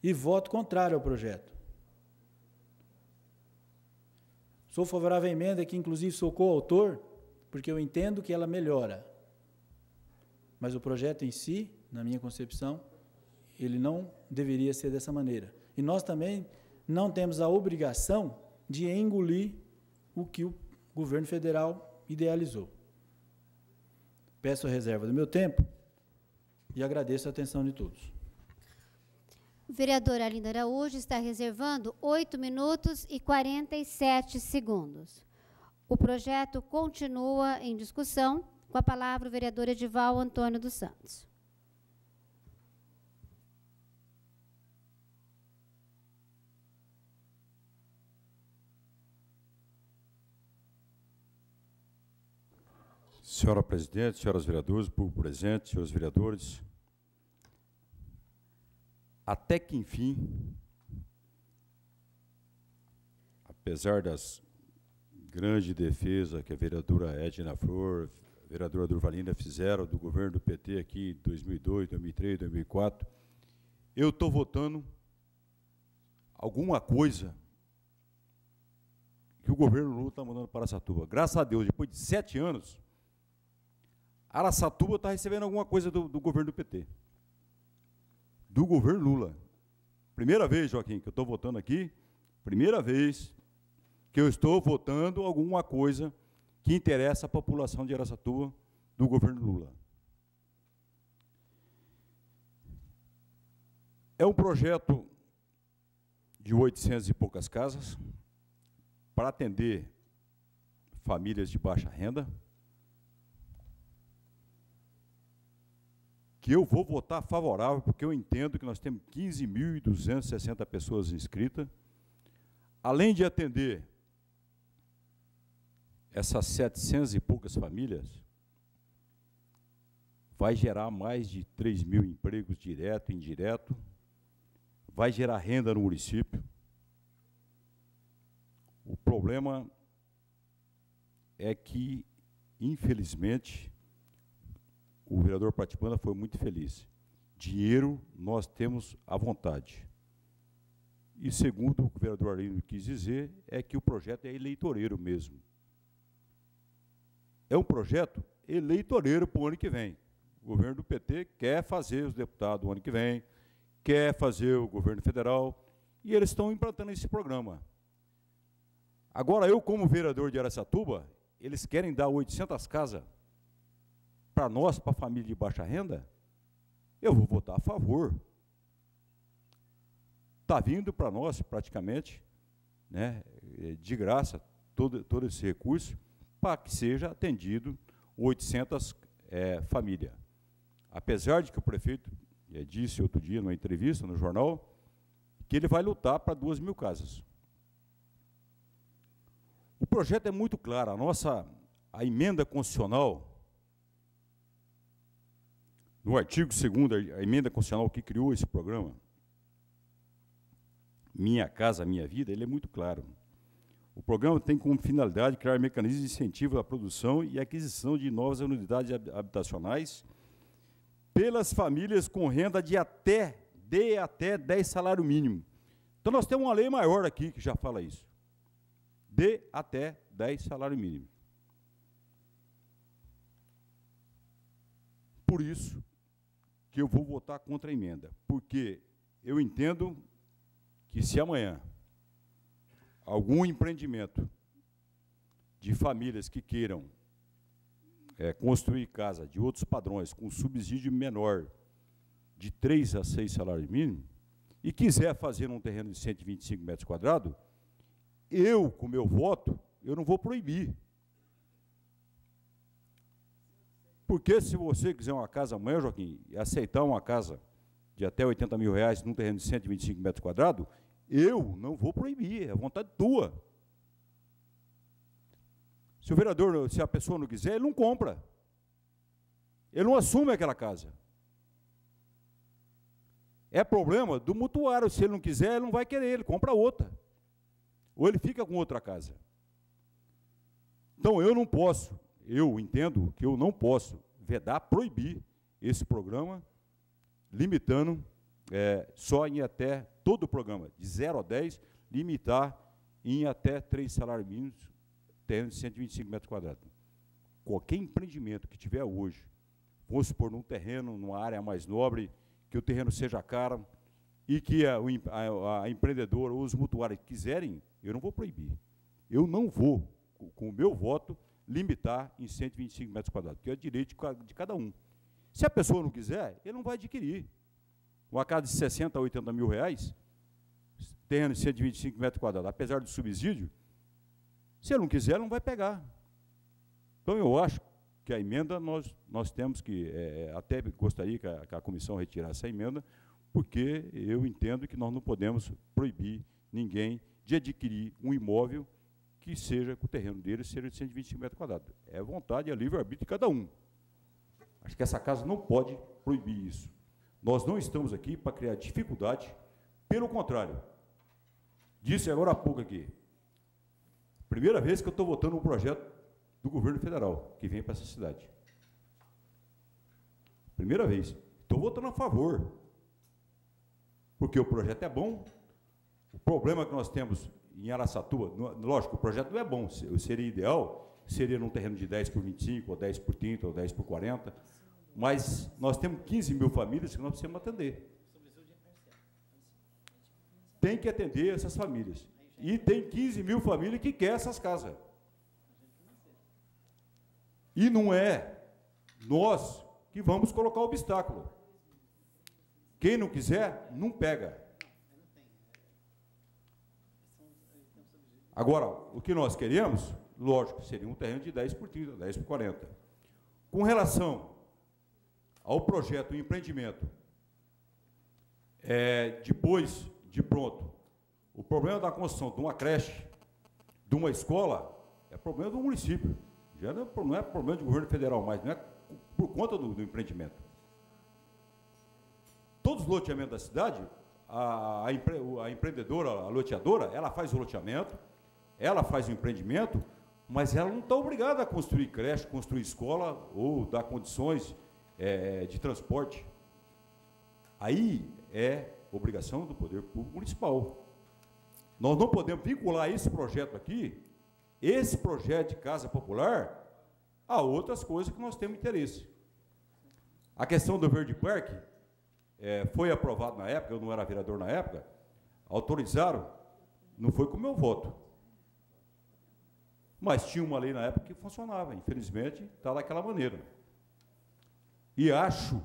e voto contrário ao projeto. Sou favorável à emenda que, inclusive, sou coautor, porque eu entendo que ela melhora. Mas o projeto em si, na minha concepção, ele não deveria ser dessa maneira. E nós também não temos a obrigação de engolir o que o governo federal idealizou. Peço a reserva do meu tempo e agradeço a atenção de todos. O vereador Araújo está reservando 8 minutos e 47 segundos. O projeto continua em discussão. Com a palavra, o vereador Edival Antônio dos Santos. Senhora Presidente, senhoras vereadoras, público presente, senhores vereadores, até que, enfim, apesar das grande defesa que a vereadora Edna Flor, a vereadora Durvalina fizeram do governo do PT aqui em 2002, 2003, 2004, eu estou votando alguma coisa que o governo Lula está mandando para Araçatuba. Graças a Deus, depois de sete anos, Araçatuba está recebendo alguma coisa do, do governo do PT do governo Lula. Primeira vez, Joaquim, que eu estou votando aqui, primeira vez que eu estou votando alguma coisa que interessa a população de Aracatuba do governo Lula. É um projeto de 800 e poucas casas para atender famílias de baixa renda, que eu vou votar favorável, porque eu entendo que nós temos 15.260 pessoas inscritas. Além de atender essas 700 e poucas famílias, vai gerar mais de 3 mil empregos direto e indireto, vai gerar renda no município. O problema é que, infelizmente, o vereador Pratibana foi muito feliz. Dinheiro nós temos à vontade. E segundo o que o vereador Arlindo quis dizer, é que o projeto é eleitoreiro mesmo. É um projeto eleitoreiro para o ano que vem. O governo do PT quer fazer os deputados o ano que vem, quer fazer o governo federal, e eles estão implantando esse programa. Agora, eu, como vereador de Aracatuba, eles querem dar 800 casas para nós, para a família de baixa renda, eu vou votar a favor. Está vindo para nós, praticamente, né, eh, de graça, todo, todo esse recurso, para que seja atendido 800 é, famílias. Apesar de que o prefeito é, disse outro dia, numa entrevista no jornal, que ele vai lutar para 2 mil casas. O projeto é muito claro. A nossa a emenda constitucional no artigo 2 a emenda constitucional que criou esse programa, Minha Casa Minha Vida, ele é muito claro. O programa tem como finalidade criar mecanismos de incentivo à produção e aquisição de novas unidades habitacionais pelas famílias com renda de até, de até 10 salário mínimo. Então nós temos uma lei maior aqui que já fala isso. De até 10 salário mínimo. Por isso, que eu vou votar contra a emenda, porque eu entendo que se amanhã algum empreendimento de famílias que queiram é, construir casa de outros padrões, com subsídio menor de 3 a 6 salários mínimos, e quiser fazer um terreno de 125 metros quadrados, eu, com meu voto, eu não vou proibir. Porque se você quiser uma casa amanhã, Joaquim, e aceitar uma casa de até 80 mil reais num terreno de 125 metros quadrados, eu não vou proibir, é vontade tua. Se o vereador, se a pessoa não quiser, ele não compra. Ele não assume aquela casa. É problema do mutuário. Se ele não quiser, ele não vai querer, ele compra outra. Ou ele fica com outra casa. Então eu não posso eu entendo que eu não posso vedar, proibir esse programa, limitando é, só em até todo o programa, de 0 a 10, limitar em até 3 salários mínimos, terreno de 125 metros quadrados. Qualquer empreendimento que tiver hoje, vamos supor, num terreno, numa área mais nobre, que o terreno seja caro e que a, a, a empreendedora ou os mutuários quiserem, eu não vou proibir. Eu não vou, com o meu voto, limitar em 125 metros quadrados, que é direito de cada um. Se a pessoa não quiser, ele não vai adquirir. Uma casa de 60 a 80 mil reais, terreno de 125 metros quadrados, apesar do subsídio, se ele não quiser, não vai pegar. Então, eu acho que a emenda, nós, nós temos que, é, é, até gostaria que a, que a comissão retirasse a emenda, porque eu entendo que nós não podemos proibir ninguém de adquirir um imóvel que seja que o terreno dele seja de 125 metros quadrados. É vontade, é livre-arbítrio de cada um. Acho que essa casa não pode proibir isso. Nós não estamos aqui para criar dificuldade, pelo contrário. Disse agora há pouco aqui. Primeira vez que eu estou votando um projeto do governo federal que vem para essa cidade. Primeira vez. Estou votando a favor. Porque o projeto é bom. O problema que nós temos em Araçatuba, no, lógico, o projeto não é bom, seria ideal, seria num terreno de 10 por 25, ou 10 por 30, ou 10 por 40, mas nós temos 15 mil famílias que nós precisamos atender. Tem que atender essas famílias. E tem 15 mil famílias que querem essas casas. E não é nós que vamos colocar o obstáculo. Quem não quiser, não pega. Agora, o que nós queremos, lógico, seria um terreno de 10 por 30, 10 por 40. Com relação ao projeto o empreendimento, é, depois de pronto, o problema da construção de uma creche, de uma escola, é problema do município. Já não é, é problema do governo federal mais, não é por conta do, do empreendimento. Todos os loteamentos da cidade, a, a, empre, a empreendedora, a loteadora, ela faz o loteamento, ela faz o empreendimento, mas ela não está obrigada a construir creche, construir escola ou dar condições é, de transporte. Aí é obrigação do poder público municipal. Nós não podemos vincular esse projeto aqui, esse projeto de casa popular, a outras coisas que nós temos interesse. A questão do Verde Parque é, foi aprovado na época, eu não era vereador na época, autorizaram, não foi com o meu voto, mas tinha uma lei na época que funcionava, infelizmente está daquela maneira. E acho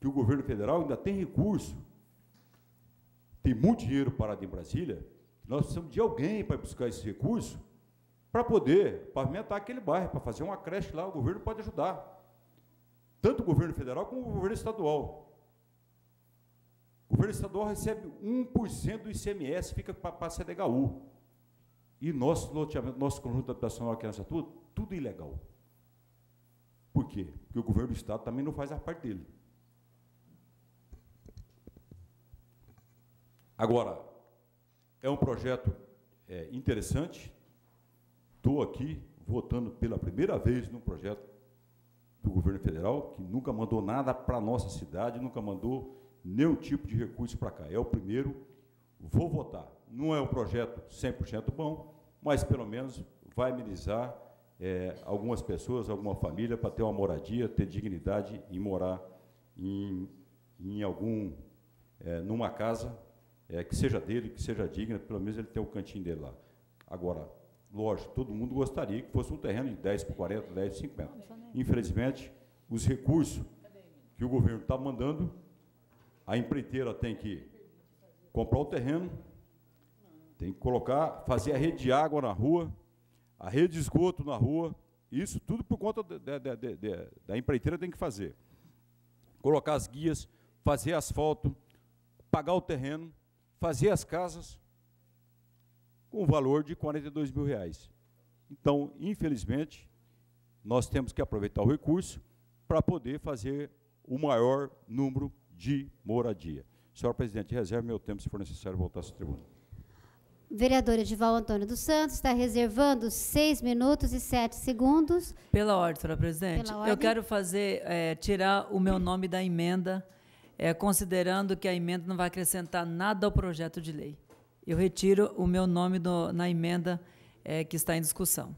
que o governo federal ainda tem recurso, tem muito dinheiro parado em Brasília, nós precisamos de alguém para buscar esse recurso para poder pavimentar aquele bairro, para fazer uma creche lá, o governo pode ajudar. Tanto o governo federal como o governo estadual. O governo estadual recebe 1% do ICMS, fica para a CDHU. E nosso loteamento, nosso conjunto habitacional aqui nessa tudo, tudo ilegal. Por quê? Porque o governo do Estado também não faz a parte dele. Agora, é um projeto é, interessante. Estou aqui votando pela primeira vez num projeto do governo federal, que nunca mandou nada para a nossa cidade, nunca mandou nenhum tipo de recurso para cá. É o primeiro, vou votar. Não é um projeto 100% bom, mas pelo menos vai amenizar é, algumas pessoas, alguma família, para ter uma moradia, ter dignidade e morar em, em algum, é, numa casa é, que seja dele, que seja digna, pelo menos ele tem o um cantinho dele lá. Agora, lógico, todo mundo gostaria que fosse um terreno de 10 por 40, 10 por 50. Infelizmente, os recursos que o governo está mandando, a empreiteira tem que comprar o terreno, tem que colocar, fazer a rede de água na rua, a rede de esgoto na rua, isso tudo por conta da, da empreiteira tem que fazer. Colocar as guias, fazer asfalto, pagar o terreno, fazer as casas com o valor de 42 mil reais. Então, infelizmente, nós temos que aproveitar o recurso para poder fazer o maior número de moradia. Senhor presidente, reserve meu tempo se for necessário voltar à tribuna. Vereador Edival Antônio dos Santos está reservando 6 minutos e 7 segundos. Pela ordem, senhora presidente. Ordem. Eu quero fazer, é, tirar o meu nome da emenda, é, considerando que a emenda não vai acrescentar nada ao projeto de lei. Eu retiro o meu nome do, na emenda é, que está em discussão.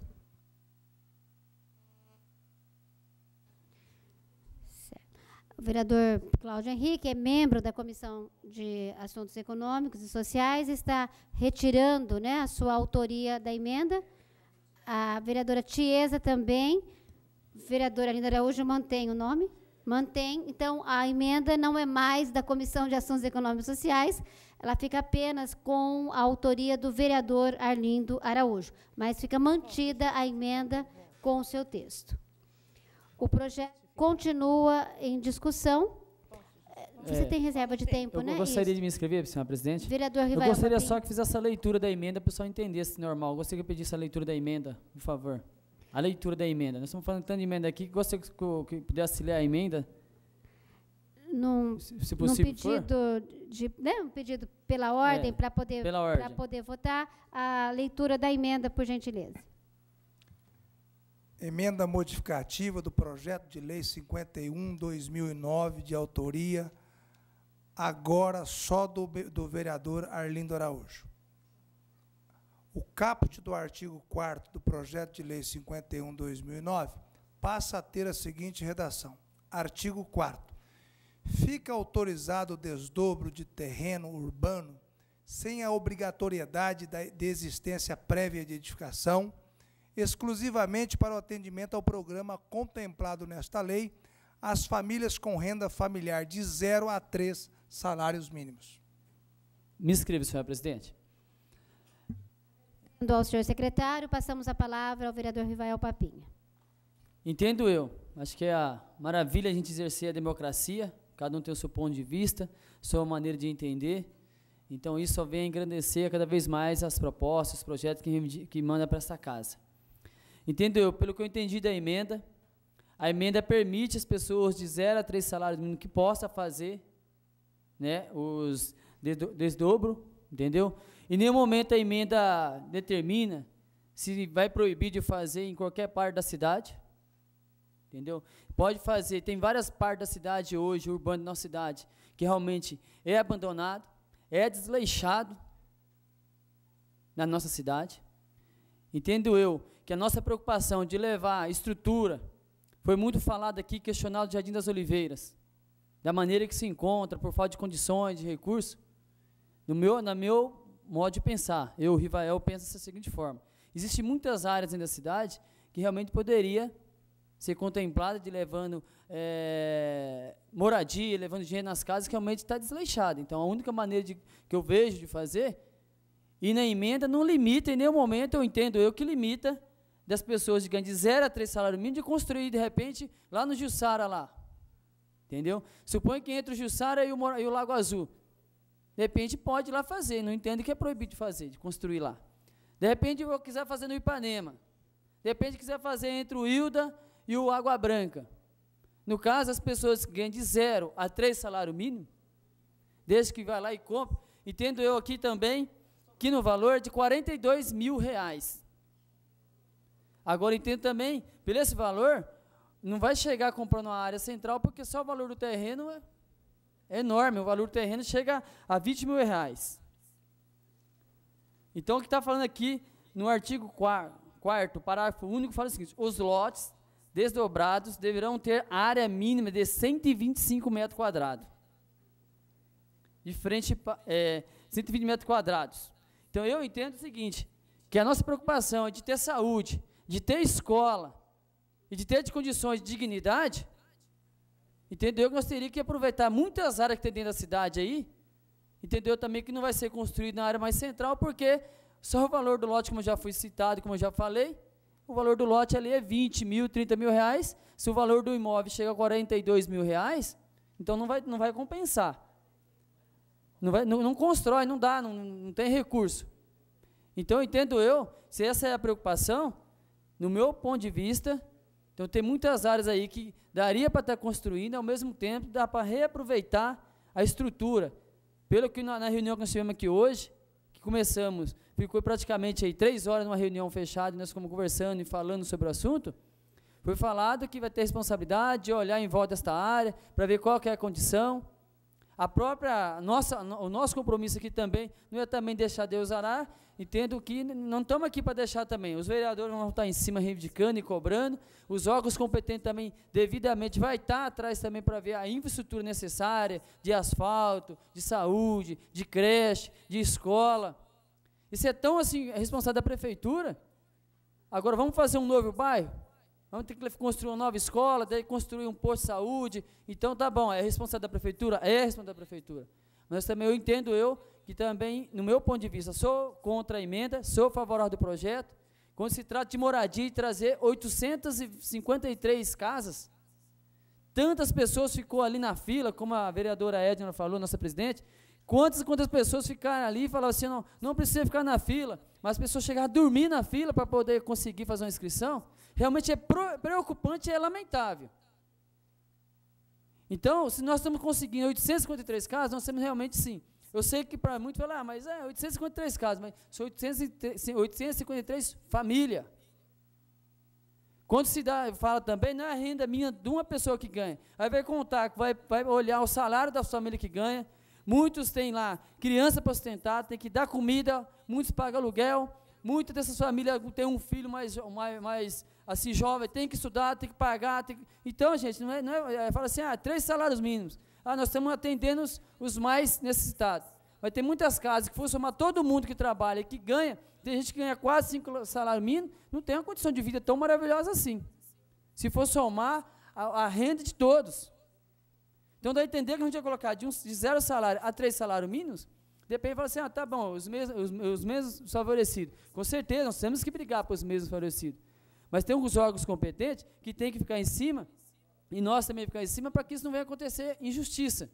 O vereador Cláudio Henrique é membro da Comissão de Assuntos Econômicos e Sociais, está retirando né, a sua autoria da emenda. A vereadora Tiesa também. Vereadora Linda Araújo mantém o nome? Mantém. Então, a emenda não é mais da Comissão de Assuntos Econômicos e Sociais, ela fica apenas com a autoria do vereador Arlindo Araújo, mas fica mantida a emenda com o seu texto. O projeto continua em discussão. Você é, tem reserva de tempo, eu né? Eu gostaria Isso. de me inscrever, senhora presidente. Vereador Rivael. Eu gostaria só que fizesse a leitura da emenda para o pessoal entender se normal. Eu gostaria que eu pedisse a leitura da emenda, por favor. A leitura da emenda. Nós estamos falando tanto de emenda aqui, gostaria que, eu, que pudesse ler a emenda. Num, se possível, num pedido de né, um pedido pela ordem é, para poder para poder votar a leitura da emenda por gentileza Emenda modificativa do projeto de lei 51/2009 de autoria agora só do, do vereador Arlindo Araújo. O caput do artigo 4 do projeto de lei 51/2009 passa a ter a seguinte redação: Artigo 4 Fica autorizado o desdobro de terreno urbano sem a obrigatoriedade da, de existência prévia de edificação exclusivamente para o atendimento ao programa contemplado nesta lei, as famílias com renda familiar de 0 a 3 salários mínimos. Me inscreva, senhora presidente. Ao senhor secretário, passamos a palavra ao vereador Rivael Papinha. Entendo eu. Acho que é a maravilha a gente exercer a democracia, cada um tem o seu ponto de vista, sua maneira de entender. Então, isso só vem engrandecer cada vez mais as propostas, os projetos que, que manda para esta casa. Entendeu? Pelo que eu entendi da emenda, a emenda permite as pessoas de zero a três salários mínimos que possa fazer né, os desdobro, entendeu? Em nenhum momento a emenda determina se vai proibir de fazer em qualquer parte da cidade, entendeu? Pode fazer, tem várias partes da cidade hoje, urbana da nossa cidade, que realmente é abandonado, é desleixado na nossa cidade, entendo eu que a nossa preocupação de levar estrutura, foi muito falado aqui, questionado o Jardim das Oliveiras, da maneira que se encontra, por falta de condições, de recursos, no meu, na meu modo de pensar, eu, Rivael, penso da seguinte forma, existem muitas áreas ainda da cidade que realmente poderia ser contemplada de levando é, moradia, levando dinheiro nas casas, que realmente está desleixada. Então, a única maneira de, que eu vejo de fazer, e na emenda não limita, em nenhum momento eu entendo eu que limita das pessoas que ganham de zero a três salários mínimos de construir, de repente, lá no Jussara, lá. Entendeu? Suponha que entre o Jussara e o, e o Lago Azul. De repente, pode ir lá fazer. Não entendo que é proibido de fazer, de construir lá. De repente, eu quiser fazer no Ipanema. De repente, quiser fazer entre o Hilda e o Água Branca. No caso, as pessoas que ganham de zero a três salários mínimos, desde que vai lá e compra, entendo eu aqui também, que no valor de 42 mil reais, Agora entenda também, pelo esse valor, não vai chegar comprando uma área central, porque só o valor do terreno é, enorme. O valor do terreno chega a 20 mil reais. Então, o que está falando aqui no artigo 4, parágrafo único, fala o seguinte: os lotes desdobrados deverão ter área mínima de 125 metros quadrados. De frente, é, 120 metros quadrados. Então, eu entendo o seguinte: que a nossa preocupação é de ter saúde, de ter escola e de ter de condições de dignidade, entendeu que nós teríamos que aproveitar muitas áreas que tem dentro da cidade aí, entendeu também que não vai ser construído na área mais central, porque só o valor do lote, como já foi citado, como eu já falei, o valor do lote ali é 20 mil, 30 mil reais, se o valor do imóvel chega a 42 mil reais, então não vai, não vai compensar. Não, vai, não, não constrói, não dá, não, não tem recurso. Então, entendo eu, se essa é a preocupação, no meu ponto de vista, então tem muitas áreas aí que daria para estar tá construindo, ao mesmo tempo dá para reaproveitar a estrutura. Pelo que na, na reunião que nós tivemos aqui hoje, que começamos, ficou praticamente aí três horas numa reunião fechada, nós como conversando e falando sobre o assunto, foi falado que vai ter responsabilidade de olhar em volta desta área para ver qual que é a condição. A própria nossa, o nosso compromisso aqui também não é também deixar Deus arar. Entendo que não estamos aqui para deixar também. Os vereadores vão estar em cima reivindicando e cobrando. Os órgãos competentes também devidamente vai estar atrás também para ver a infraestrutura necessária de asfalto, de saúde, de creche, de escola. Isso é tão assim responsável da prefeitura. Agora vamos fazer um novo bairro? Vamos ter que construir uma nova escola, daí construir um posto de saúde. Então, tá bom, é responsável da prefeitura? É responsável da prefeitura. Mas também eu entendo eu que também, no meu ponto de vista, sou contra a emenda, sou favorável do projeto. Quando se trata de moradia e trazer 853 casas, tantas pessoas ficou ali na fila, como a vereadora Edna falou, nossa presidente, Quantas quantas pessoas ficaram ali e falaram assim, não, não precisa ficar na fila, mas as pessoas chegaram a dormir na fila para poder conseguir fazer uma inscrição realmente é preocupante e é lamentável. Então, se nós estamos conseguindo 853 casos, nós temos realmente sim. Eu sei que para muitos falar, ah, mas é 853 casos, mas são 853 família. Quando se dá, fala também, não é a renda minha de uma pessoa que ganha. Aí vai contar, vai, vai olhar o salário da família que ganha. Muitos têm lá criança para sustentar, tem que dar comida, muitos pagam aluguel. Muitas dessas famílias têm um filho mais, mais, mais assim, jovem, tem que estudar, tem que pagar. Tem que... Então, gente, não é, não é, é, fala assim, ah, três salários mínimos. Ah, nós estamos atendendo os, os mais necessitados. Mas tem muitas casas que, for somar todo mundo que trabalha e que ganha, tem gente que ganha quase cinco salários mínimos, não tem uma condição de vida tão maravilhosa assim. Se for somar a, a renda de todos. Então, dá a entender que a gente ia colocar de, um, de zero salário a três salários mínimos, Depende, fala assim, ah, tá bom, os mesmos, os, os mesmos favorecidos. Com certeza, nós temos que brigar para os mesmos favorecidos. Mas tem alguns órgãos competentes que tem que ficar em cima, e nós também ficar em cima, para que isso não venha acontecer injustiça.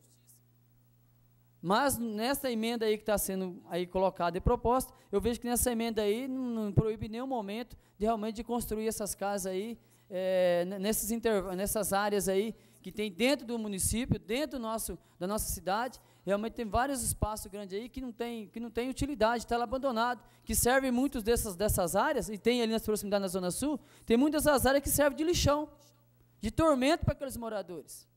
Mas nessa emenda aí que está sendo aí colocada e proposta, eu vejo que nessa emenda aí não, não proíbe nenhum momento de realmente de construir essas casas aí, é, eh, nessas, nessas áreas aí que tem dentro do município, dentro do nosso, da nossa cidade, Realmente tem vários espaços grandes aí que não tem, que não tem utilidade, está abandonado, que servem muitas dessas, dessas áreas, e tem ali nas proximidades na Zona Sul, tem muitas dessas áreas que servem de lixão, de tormento para aqueles moradores.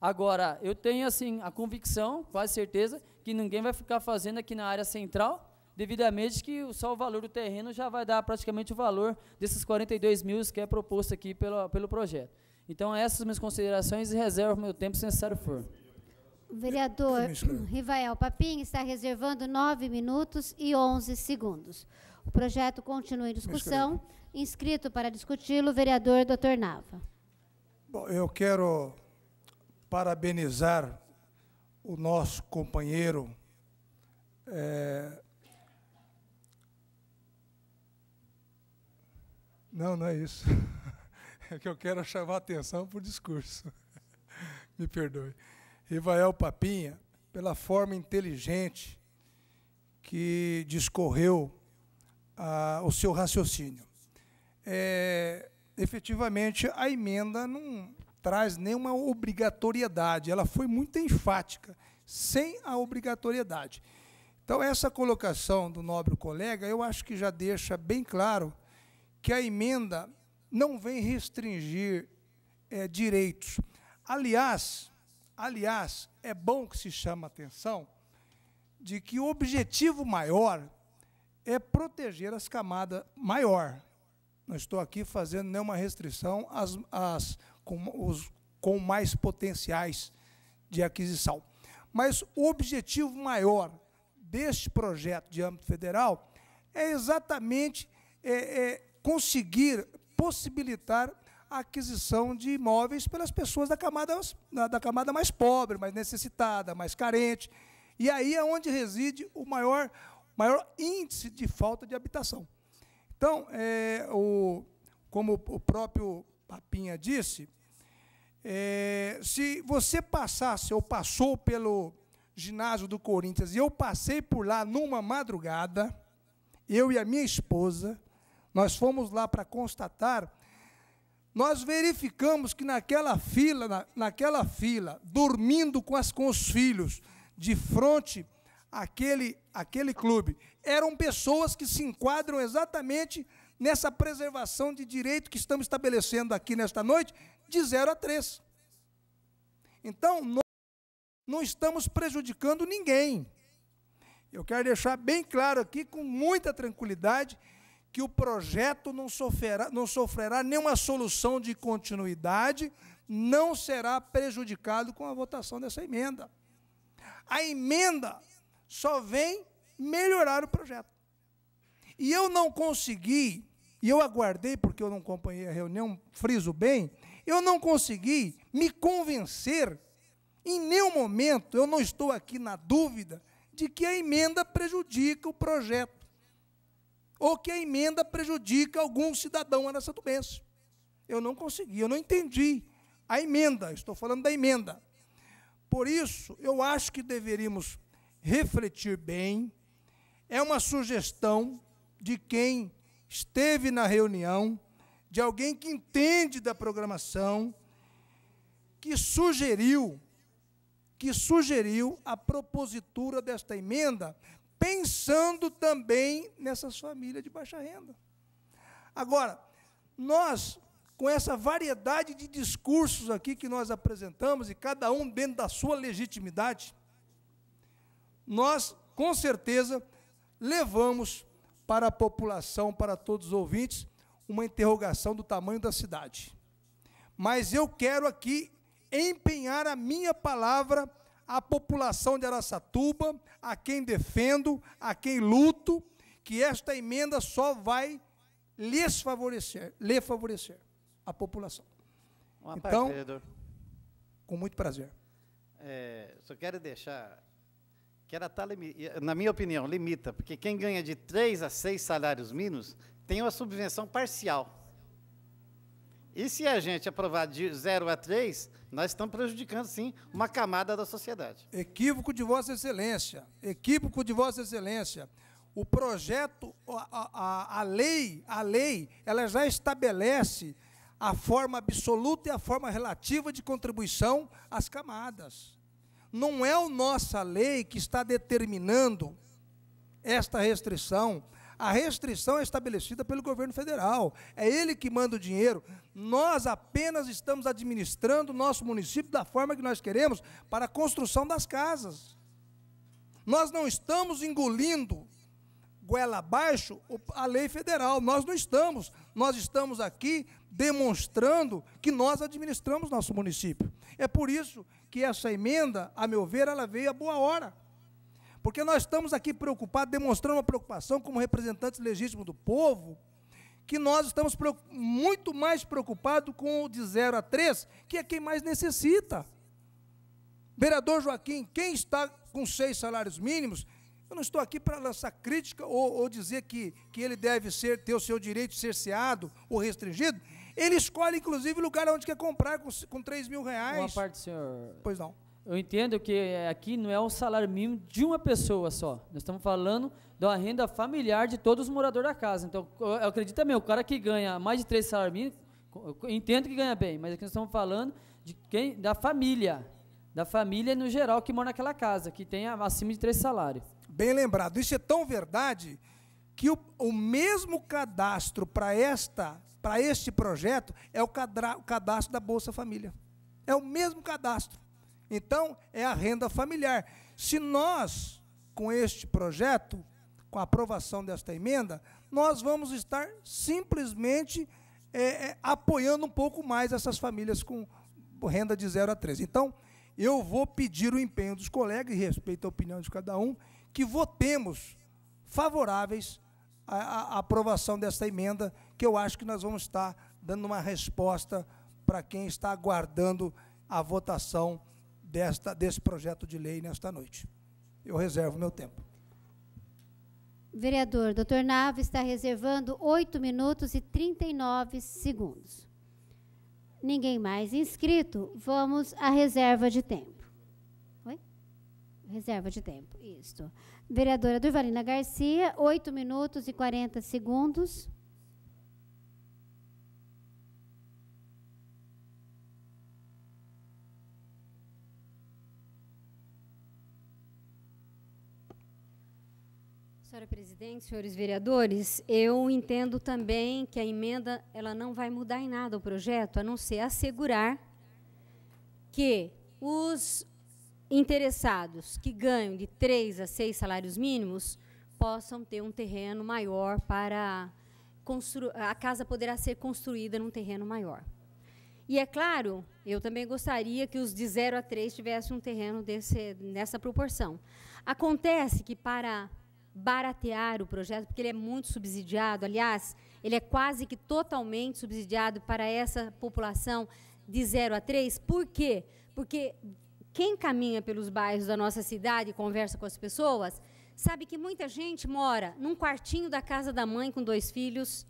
Agora, eu tenho assim a convicção, quase certeza, que ninguém vai ficar fazendo aqui na área central, devidamente que só o valor do terreno já vai dar praticamente o valor desses 42 mil que é proposto aqui pelo, pelo projeto. Então, essas minhas considerações e reservo meu tempo se necessário for. O vereador é? Rivael Papim está reservando 9 minutos e 11 segundos. O projeto continua em discussão. Inscrito para discuti-lo, o vereador Dr. Nava. Bom, eu quero parabenizar o nosso companheiro é... Não, não é isso. É que eu quero chamar a atenção para o discurso. Me perdoe. Rivael Papinha, pela forma inteligente que discorreu ah, o seu raciocínio. É, efetivamente, a emenda não traz nenhuma obrigatoriedade, ela foi muito enfática, sem a obrigatoriedade. Então, essa colocação do nobre colega, eu acho que já deixa bem claro que a emenda não vem restringir é, direitos. Aliás, Aliás, é bom que se chame a atenção de que o objetivo maior é proteger as camadas maior. Não estou aqui fazendo nenhuma restrição às, às, com, os, com mais potenciais de aquisição. Mas o objetivo maior deste projeto de âmbito federal é exatamente é, é, conseguir possibilitar a aquisição de imóveis pelas pessoas da camada, da camada mais pobre, mais necessitada, mais carente. E aí é onde reside o maior, maior índice de falta de habitação. Então, é, o, como o próprio Papinha disse, é, se você passasse ou passou pelo ginásio do Corinthians, e eu passei por lá numa madrugada, eu e a minha esposa, nós fomos lá para constatar nós verificamos que naquela fila, na, naquela fila, dormindo com, as, com os filhos, de frente àquele, àquele clube, eram pessoas que se enquadram exatamente nessa preservação de direito que estamos estabelecendo aqui nesta noite, de 0 a 3. Então, nós não estamos prejudicando ninguém. Eu quero deixar bem claro aqui, com muita tranquilidade, que o projeto não sofrerá, não sofrerá nenhuma solução de continuidade, não será prejudicado com a votação dessa emenda. A emenda só vem melhorar o projeto. E eu não consegui, e eu aguardei, porque eu não acompanhei a reunião, friso bem, eu não consegui me convencer, em nenhum momento, eu não estou aqui na dúvida, de que a emenda prejudica o projeto ou que a emenda prejudica algum cidadão araçatubense. Eu não consegui, eu não entendi a emenda, estou falando da emenda. Por isso, eu acho que deveríamos refletir bem. É uma sugestão de quem esteve na reunião, de alguém que entende da programação, que sugeriu que sugeriu a propositura desta emenda pensando também nessas famílias de baixa renda. Agora, nós, com essa variedade de discursos aqui que nós apresentamos, e cada um dentro da sua legitimidade, nós, com certeza, levamos para a população, para todos os ouvintes, uma interrogação do tamanho da cidade. Mas eu quero aqui empenhar a minha palavra à população de Araçatuba, a quem defendo, a quem luto, que esta emenda só vai lhes favorecer, lhe favorecer a população. Um então, vereador. com muito prazer. É, só quero deixar que ela está, na minha opinião, limita, porque quem ganha de três a seis salários mínimos tem uma subvenção parcial. E se a gente aprovar de 0 a 3, nós estamos prejudicando, sim, uma camada da sociedade. Equívoco de Vossa Excelência. Equívoco de Vossa Excelência. O projeto, a, a, a lei, a lei, ela já estabelece a forma absoluta e a forma relativa de contribuição às camadas. Não é a nossa lei que está determinando esta restrição a restrição é estabelecida pelo governo federal. É ele que manda o dinheiro. Nós apenas estamos administrando o nosso município da forma que nós queremos para a construção das casas. Nós não estamos engolindo goela abaixo a lei federal. Nós não estamos. Nós estamos aqui demonstrando que nós administramos nosso município. É por isso que essa emenda, a meu ver, ela veio a boa hora. Porque nós estamos aqui preocupados, demonstrando uma preocupação como representantes legítimos do povo, que nós estamos muito mais preocupados com o de 0 a 3, que é quem mais necessita. Vereador Joaquim, quem está com seis salários mínimos, eu não estou aqui para lançar crítica ou, ou, dizer que, que ele deve ser, ter o seu direito cerceado ou restringido. Ele escolhe, inclusive, o lugar onde quer comprar com, com 3 mil reais. Uma parte, senhor. Pois não eu entendo que eh, aqui não é o salário mínimo de uma pessoa só. Nós estamos falando da renda familiar de todos os moradores da casa. Então, eu acredito também, o cara que ganha mais de três salários mínimos, entendo que ganha bem, mas aqui nós estamos falando de quem, da família. Da família no geral que mora naquela casa, que tem acima de três salários. Bem lembrado. Isso é tão verdade que o, o mesmo cadastro para esta para este projeto é o cadastro da Bolsa Família. É o mesmo cadastro. Então, é a renda familiar. Se nós, com este projeto, com a aprovação desta emenda, nós vamos estar simplesmente é, é apoiando um pouco mais essas famílias com renda de 0 a 13. Então, eu vou pedir o empenho dos colegas, e respeito à opinião de cada um, que votemos favoráveis à, à aprovação desta emenda, que eu acho que nós vamos estar dando uma resposta para quem está aguardando a votação desta, desse projeto de lei nesta noite. Eu reservo meu tempo. Vereador, doutor Nava está reservando 8 minutos e 39 segundos. Ninguém mais inscrito, vamos à reserva de tempo. Oi? Reserva de tempo, isto. Vereadora Durvalina Garcia, 8 minutos e 40 segundos. Senhora presidente, senhores vereadores, eu entendo também que a emenda ela não vai mudar em nada o projeto, a não ser assegurar que os interessados que ganham de três a seis salários mínimos possam ter um terreno maior para a casa poderá ser construída num terreno maior. E é claro, eu também gostaria que os de 0 a 3 tivessem um terreno desse, nessa proporção. Acontece que para baratear o projeto, porque ele é muito subsidiado. Aliás, ele é quase que totalmente subsidiado para essa população de 0 a 3. Por quê? Porque quem caminha pelos bairros da nossa cidade e conversa com as pessoas sabe que muita gente mora num quartinho da casa da mãe com dois filhos.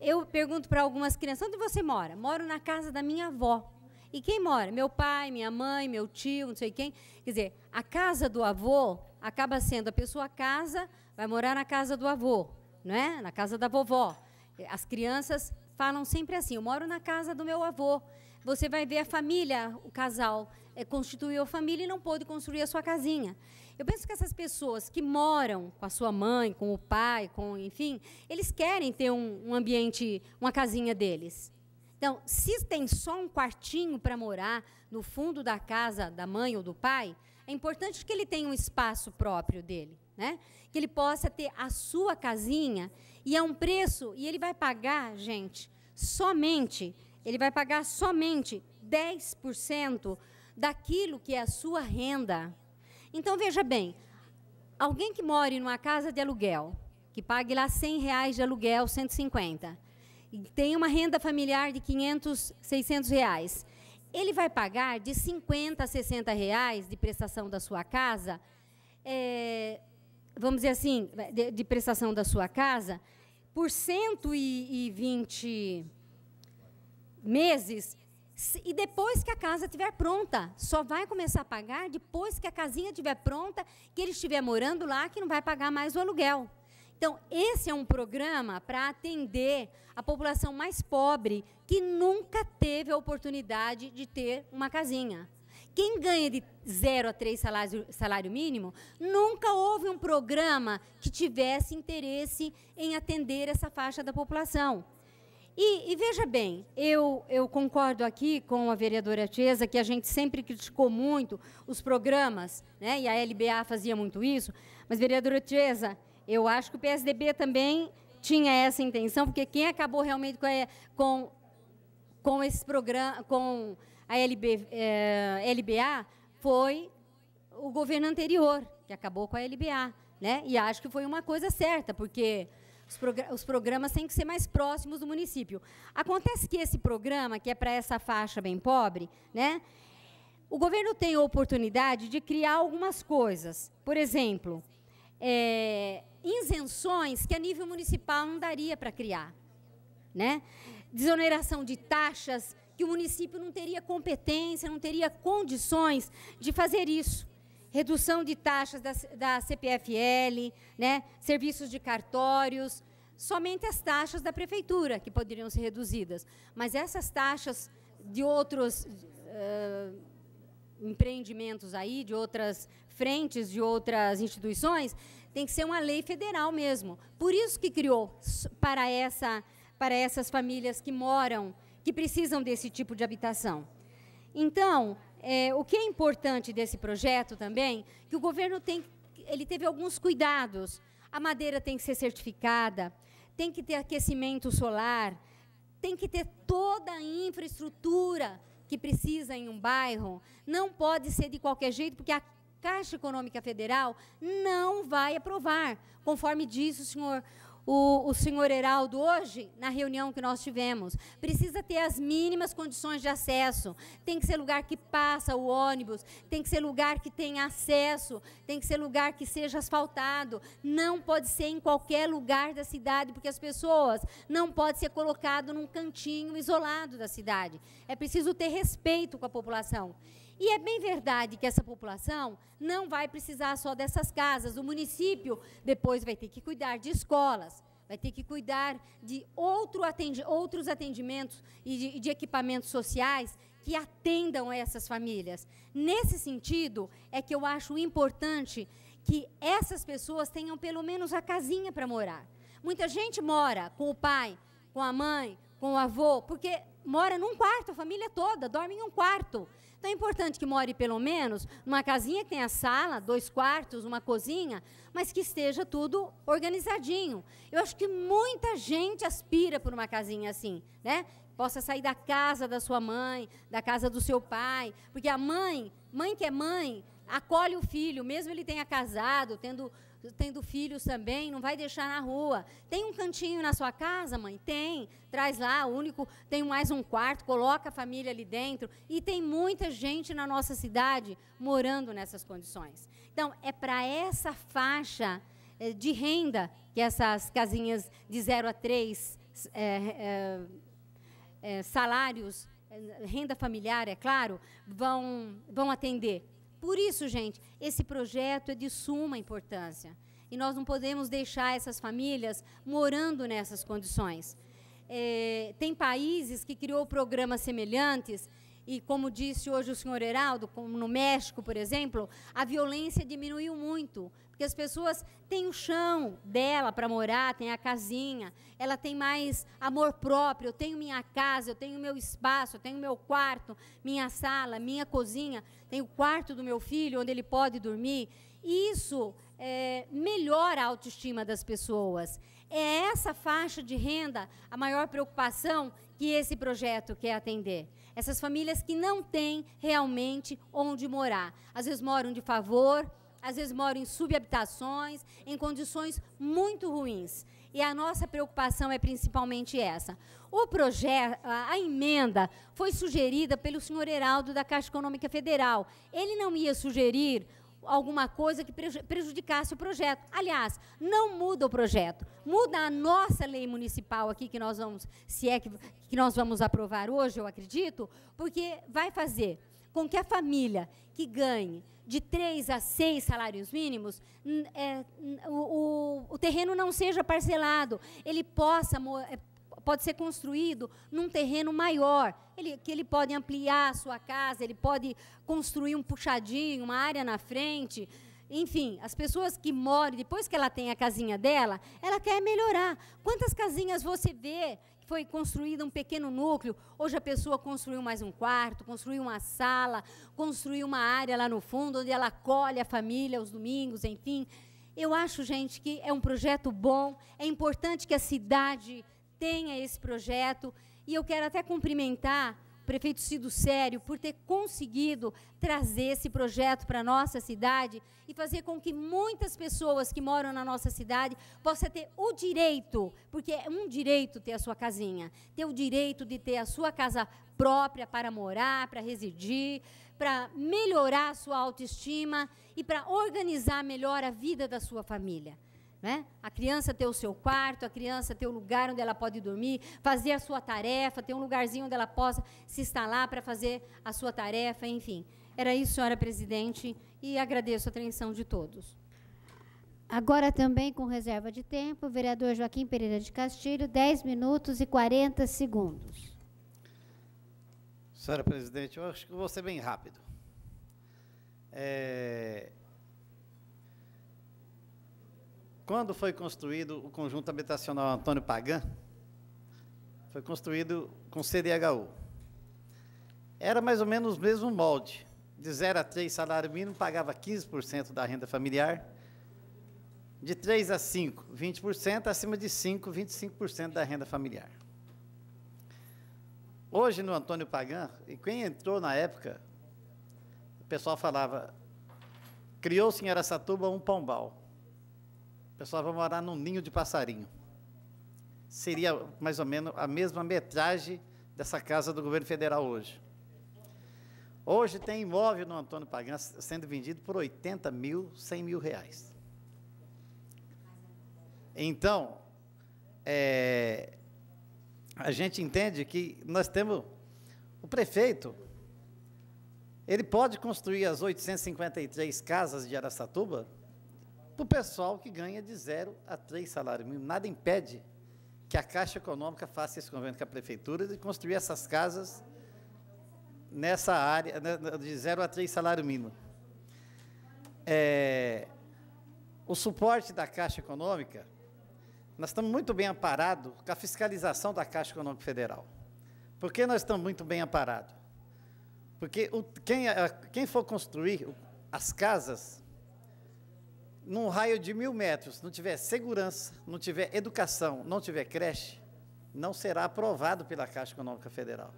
Eu pergunto para algumas crianças: onde você mora? Moro na casa da minha avó. E quem mora? Meu pai, minha mãe, meu tio, não sei quem. Quer dizer, a casa do avô acaba sendo a pessoa casa, vai morar na casa do avô, né? na casa da vovó. As crianças falam sempre assim: eu moro na casa do meu avô. Você vai ver a família, o casal, é, constituiu a família e não pôde construir a sua casinha. Eu penso que essas pessoas que moram com a sua mãe, com o pai, com enfim, eles querem ter um, um ambiente, uma casinha deles. Então, se tem só um quartinho para morar no fundo da casa da mãe ou do pai, é importante que ele tenha um espaço próprio dele, né? Que ele possa ter a sua casinha e é um preço e ele vai pagar, gente, somente, ele vai pagar somente 10% daquilo que é a sua renda. Então veja bem, alguém que mora numa casa de aluguel, que pague lá 100 reais de aluguel, 150, e tem uma renda familiar de 500, 600 reais, ele vai pagar de 50 a 60 reais de prestação da sua casa, é, vamos dizer assim, de, de, prestação da sua casa, por 120 meses, e depois que a casa estiver pronta. Só vai começar a pagar depois que a casinha estiver pronta, que ele estiver morando lá, que não vai pagar mais o aluguel. Então, esse é um programa para atender a população mais pobre que nunca teve a oportunidade de ter uma casinha. Quem ganha de zero a três salário, salário mínimo, nunca houve um programa que tivesse interesse em atender essa faixa da população. E, e, veja bem, eu, eu, concordo aqui com a vereadora Tiesa que a gente sempre criticou muito os programas, né, e a LBA fazia muito isso, mas, vereadora Tiesa, eu acho que o PSDB também tinha essa intenção, porque quem acabou realmente com, a, com, com esse programa, com a LB, eh, LBA, foi o governo anterior, que acabou com a LBA. Né? E acho que foi uma coisa certa, porque os, os programas têm que ser mais próximos do município. Acontece que esse programa, que é para essa faixa bem pobre, né, o governo tem a oportunidade de criar algumas coisas. Por exemplo, é, isenções que a nível municipal não daria para criar. Né? Desoneração de taxas, que o município não teria competência, não teria condições de fazer isso. Redução de taxas da, da CPFL, né? serviços de cartórios, somente as taxas da prefeitura que poderiam ser reduzidas. Mas essas taxas de outros uh, empreendimentos aí, de outras frentes de outras instituições, tem que ser uma lei federal mesmo. Por isso que criou para, essa, para essas famílias que moram, que precisam desse tipo de habitação. Então, é, o que é importante desse projeto também, que o governo tem, ele teve alguns cuidados. A madeira tem que ser certificada, tem que ter aquecimento solar, tem que ter toda a infraestrutura que precisa em um bairro. Não pode ser de qualquer jeito, porque a Caixa Econômica Federal não vai aprovar, conforme disse o senhor o, o, senhor Heraldo hoje, na reunião que nós tivemos. Precisa ter as mínimas condições de acesso. Tem que ser lugar que passa o ônibus, tem que ser lugar que tenha acesso, tem que ser lugar que seja asfaltado. Não pode ser em qualquer lugar da cidade, porque as pessoas não podem ser colocadas num cantinho isolado da cidade. É preciso ter respeito com a população. E é bem verdade que essa população não vai precisar só dessas casas. O município depois vai ter que cuidar de escolas, vai ter que cuidar de outro atendi outros atendimentos e de, de equipamentos sociais que atendam essas famílias. Nesse sentido, é que eu acho importante que essas pessoas tenham pelo menos a casinha para morar. Muita gente mora com o pai, com a mãe, com o avô, porque mora num quarto, a família toda dorme em um quarto. Então é importante que more pelo menos numa casinha que tenha sala, dois quartos, uma cozinha, mas que esteja tudo organizadinho. Eu acho que muita gente aspira por uma casinha assim, né? Possa sair da casa da sua mãe, da casa do seu pai, porque a mãe, mãe que é mãe, acolhe o filho, mesmo ele tenha casado, tendo tendo filhos também, não vai deixar na rua. Tem um cantinho na sua casa, mãe? Tem. Traz lá, único, tem mais um quarto, coloca a família ali dentro. E tem muita gente na nossa cidade morando nessas condições. Então, é para essa faixa eh, de renda que essas casinhas de 0 a 3 é, é, é, salários, eh, renda familiar, é claro, vão, vão atender. Por isso, gente, esse projeto é de suma importância. E nós não podemos deixar essas famílias morando nessas condições. É, tem países que criou programas semelhantes e como disse hoje o senhor Heraldo, no México, por exemplo, a violência diminuiu muito, porque as pessoas têm o chão dela para morar, têm a casinha, ela tem mais amor próprio, eu tenho minha casa, eu tenho meu espaço, eu tenho meu quarto, minha sala, minha cozinha, tenho o quarto do meu filho onde ele pode dormir. E isso é, melhora a autoestima das pessoas. É essa faixa de renda a maior preocupação que esse projeto quer atender. Essas famílias que não têm realmente onde morar. Às vezes moram de favor, às vezes moram em subhabitações, em condições muito ruins. E a nossa preocupação é principalmente essa. O projeto, a emenda foi sugerida pelo senhor Heraldo da Caixa Econômica Federal. Ele não ia sugerir alguma coisa que prejudicasse o projeto. Aliás, não muda o projeto, muda a nossa lei municipal aqui que nós vamos, se é que, que nós vamos aprovar hoje, eu acredito, porque vai fazer com que a família que ganhe de três a seis salários mínimos, é, o, o, o, terreno não seja parcelado, ele possa é, pode ser construído num terreno maior, ele, que ele pode ampliar a sua casa, ele pode construir um puxadinho, uma área na frente. Enfim, as pessoas que moram, depois que ela tem a casinha dela, ela quer melhorar. Quantas casinhas você vê que foi construída um pequeno núcleo, hoje a pessoa construiu mais um quarto, construiu uma sala, construiu uma área lá no fundo, onde ela acolhe a família aos domingos, enfim. Eu acho, gente, que é um projeto bom, é importante que a cidade tenha esse projeto. E eu quero até cumprimentar o prefeito Cido Sério por ter conseguido trazer esse projeto para a nossa cidade e fazer com que muitas pessoas que moram na nossa cidade possam ter o direito, porque é um direito ter a sua casinha, ter o direito de ter a sua casa própria para morar, para residir, para melhorar a sua autoestima e para organizar melhor a vida da sua família. Né? A criança ter o seu quarto, a criança ter o lugar onde ela pode dormir, fazer a sua tarefa, ter um lugarzinho onde ela possa se instalar para fazer a sua tarefa, enfim. Era isso, senhora presidente, e agradeço a atenção de todos. Agora também com reserva de tempo, o vereador Joaquim Pereira de Castilho, 10 minutos e 40 segundos. Senhora presidente, eu acho que vou ser bem rápido. É, Quando foi construído o conjunto habitacional Antônio Pagan? Foi construído com CDHU. Era mais ou menos o mesmo molde. De 0 a 3, salário mínimo, pagava 15% da renda familiar. De 3 a 5, 20%. Acima de 5, 25% da renda familiar. Hoje, no Antônio Pagan, e quem entrou na época, o pessoal falava, criou-se em Aracatuba um pombal. Só vou morar num ninho de passarinho. Seria mais ou menos a mesma metragem dessa casa do governo federal hoje. Hoje tem imóvel no Antônio Pagã sendo vendido por 80 mil, 100 mil reais. Então, é, a gente entende que nós temos o prefeito, ele pode construir as 853 casas de Aracatuba para o pessoal que ganha de zero a três salários mínimos. Nada impede que a Caixa Econômica faça esse convênio com a Prefeitura de construir essas casas nessa área, né, né, de zero a três salário mínimo. É, o suporte da Caixa Econômica, nós estamos muito bem amparados com a fiscalização da Caixa Econômica Federal. Por que nós estamos muito bem amparados? Porque o, quem, quem for construir as casas num raio de mil metros, não tiver segurança, não tiver educação, não tiver creche, não será aprovado pela Caixa Econômica Federal.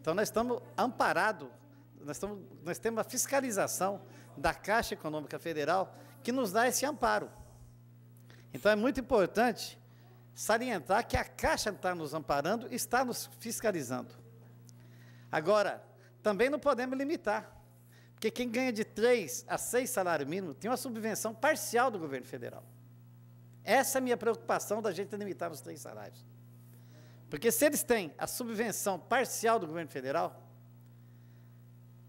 Então, nós estamos amparados, nós, nós temos a fiscalização da Caixa Econômica Federal que nos dá esse amparo. Então, é muito importante salientar que a Caixa está nos amparando, está nos fiscalizando. Agora, também não podemos limitar. Porque quem ganha de 3 a 6 salário mínimo tem uma subvenção parcial do governo federal. Essa é a minha preocupação da gente limitar os três salários. Porque se eles têm a subvenção parcial do governo federal,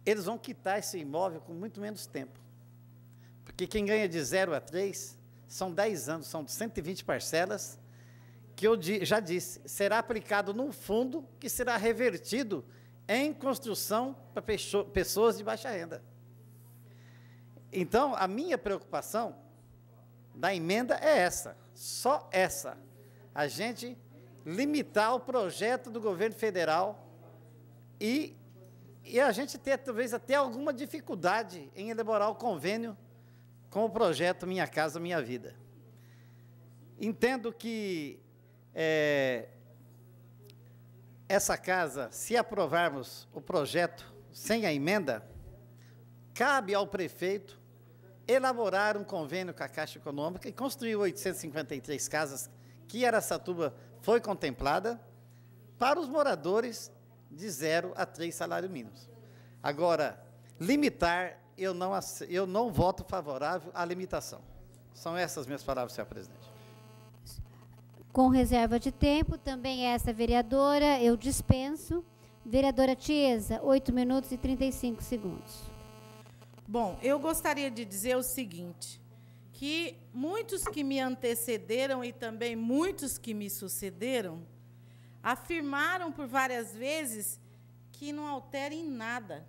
eles vão quitar esse imóvel com muito menos tempo. Porque quem ganha de 0 a 3 são 10 anos, são 120 parcelas, que eu já disse, será aplicado num fundo que será revertido em construção para pessoas de baixa renda. Então, a minha preocupação da emenda é essa, só essa. A gente limitar o projeto do governo federal e, e a gente ter, talvez, até alguma dificuldade em elaborar o convênio com o projeto Minha Casa Minha Vida. Entendo que é, essa casa, se aprovarmos o projeto sem a emenda, cabe ao prefeito elaborar um convênio com a Caixa Econômica e construir 853 casas que Aracatuba foi contemplada para os moradores de zero a três salários mínimos. Agora, limitar, eu não, eu não voto favorável à limitação. São essas minhas palavras, senhor presidente com reserva de tempo. Também essa vereadora eu dispenso. Vereadora Tiesa, 8 minutos e 35 segundos. Bom, eu gostaria de dizer o seguinte, que muitos que me antecederam e também muitos que me sucederam afirmaram por várias vezes que não altera em nada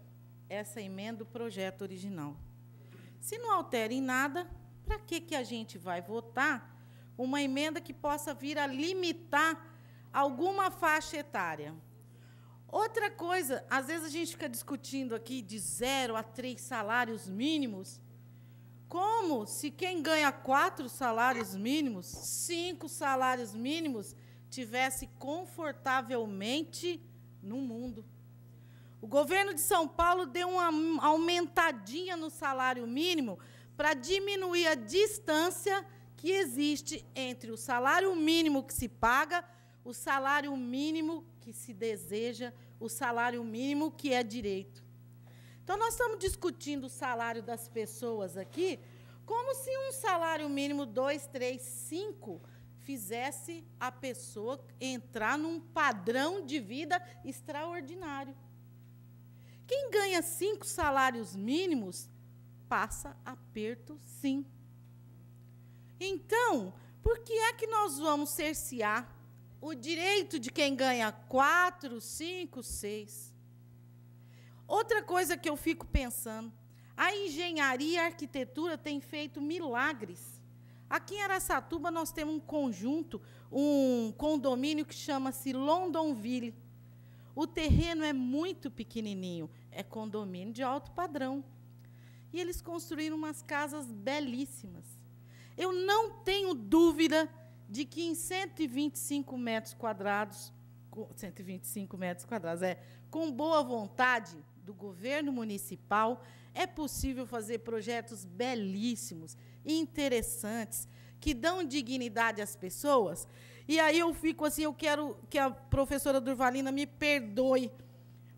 essa emenda do projeto original. Se não altera em nada, para que, que a gente vai votar uma emenda que possa vir a limitar alguma faixa etária. Outra coisa, às vezes a gente fica discutindo aqui de zero a três salários mínimos. Como se quem ganha quatro salários mínimos, cinco salários mínimos, tivesse confortavelmente no mundo. O governo de São Paulo deu uma aumentadinha no salário mínimo para diminuir a distância que existe entre o salário mínimo que se paga, o salário mínimo que se deseja, o salário mínimo que é direito. Então, nós estamos discutindo o salário das pessoas aqui como se um salário mínimo 2, 3, 5 fizesse a pessoa entrar num padrão de vida extraordinário. Quem ganha cinco salários mínimos passa aperto, sim. Então, por que é que nós vamos cercear o direito de quem ganha quatro, cinco, seis? Outra coisa que eu fico pensando, a engenharia e a arquitetura têm feito milagres. Aqui em Aracatuba nós temos um conjunto, um condomínio que chama-se Londonville. O terreno é muito pequenininho, é condomínio de alto padrão. E eles construíram umas casas belíssimas. Eu não tenho dúvida de que em 125 metros quadrados, 125 metros quadrados, é, com boa vontade do governo municipal, é possível fazer projetos belíssimos, interessantes, que dão dignidade às pessoas. E aí eu fico assim, eu quero que a professora Durvalina me perdoe,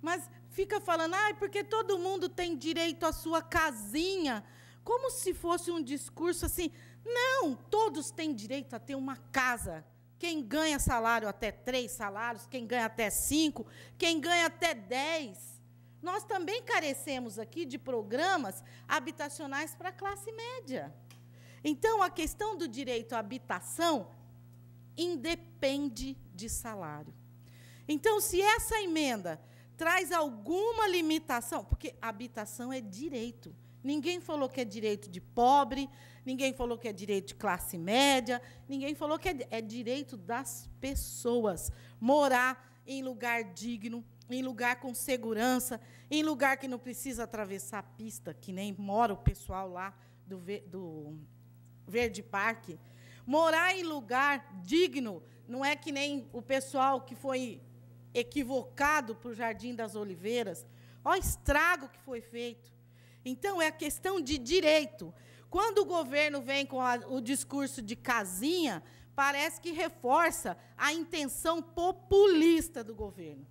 mas fica falando, ah, porque todo mundo tem direito à sua casinha, como se fosse um discurso assim, não, todos têm direito a ter uma casa. Quem ganha salário até três salários, quem ganha até cinco, quem ganha até dez. Nós também carecemos aqui de programas habitacionais para a classe média. Então, a questão do direito à habitação independe de salário. Então, se essa emenda traz alguma limitação, porque habitação é direito. Ninguém falou que é direito de pobre, ninguém falou que é direito de classe média, ninguém falou que é, é direito das pessoas morar em lugar digno, em lugar com segurança, em lugar que não precisa atravessar a pista, que nem mora o pessoal lá do, do Verde Parque. Morar em lugar digno não é que nem o pessoal que foi equivocado para o Jardim das Oliveiras. Olha o estrago que foi feito. Então, é a questão de direito. Quando o governo vem com a, o discurso de casinha, parece que reforça a intenção populista do governo.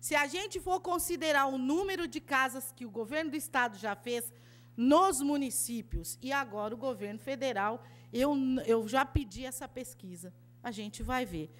Se a gente for considerar o número de casas que o governo do Estado já fez nos municípios e agora o governo federal, eu, eu já pedi essa pesquisa. A gente vai ver.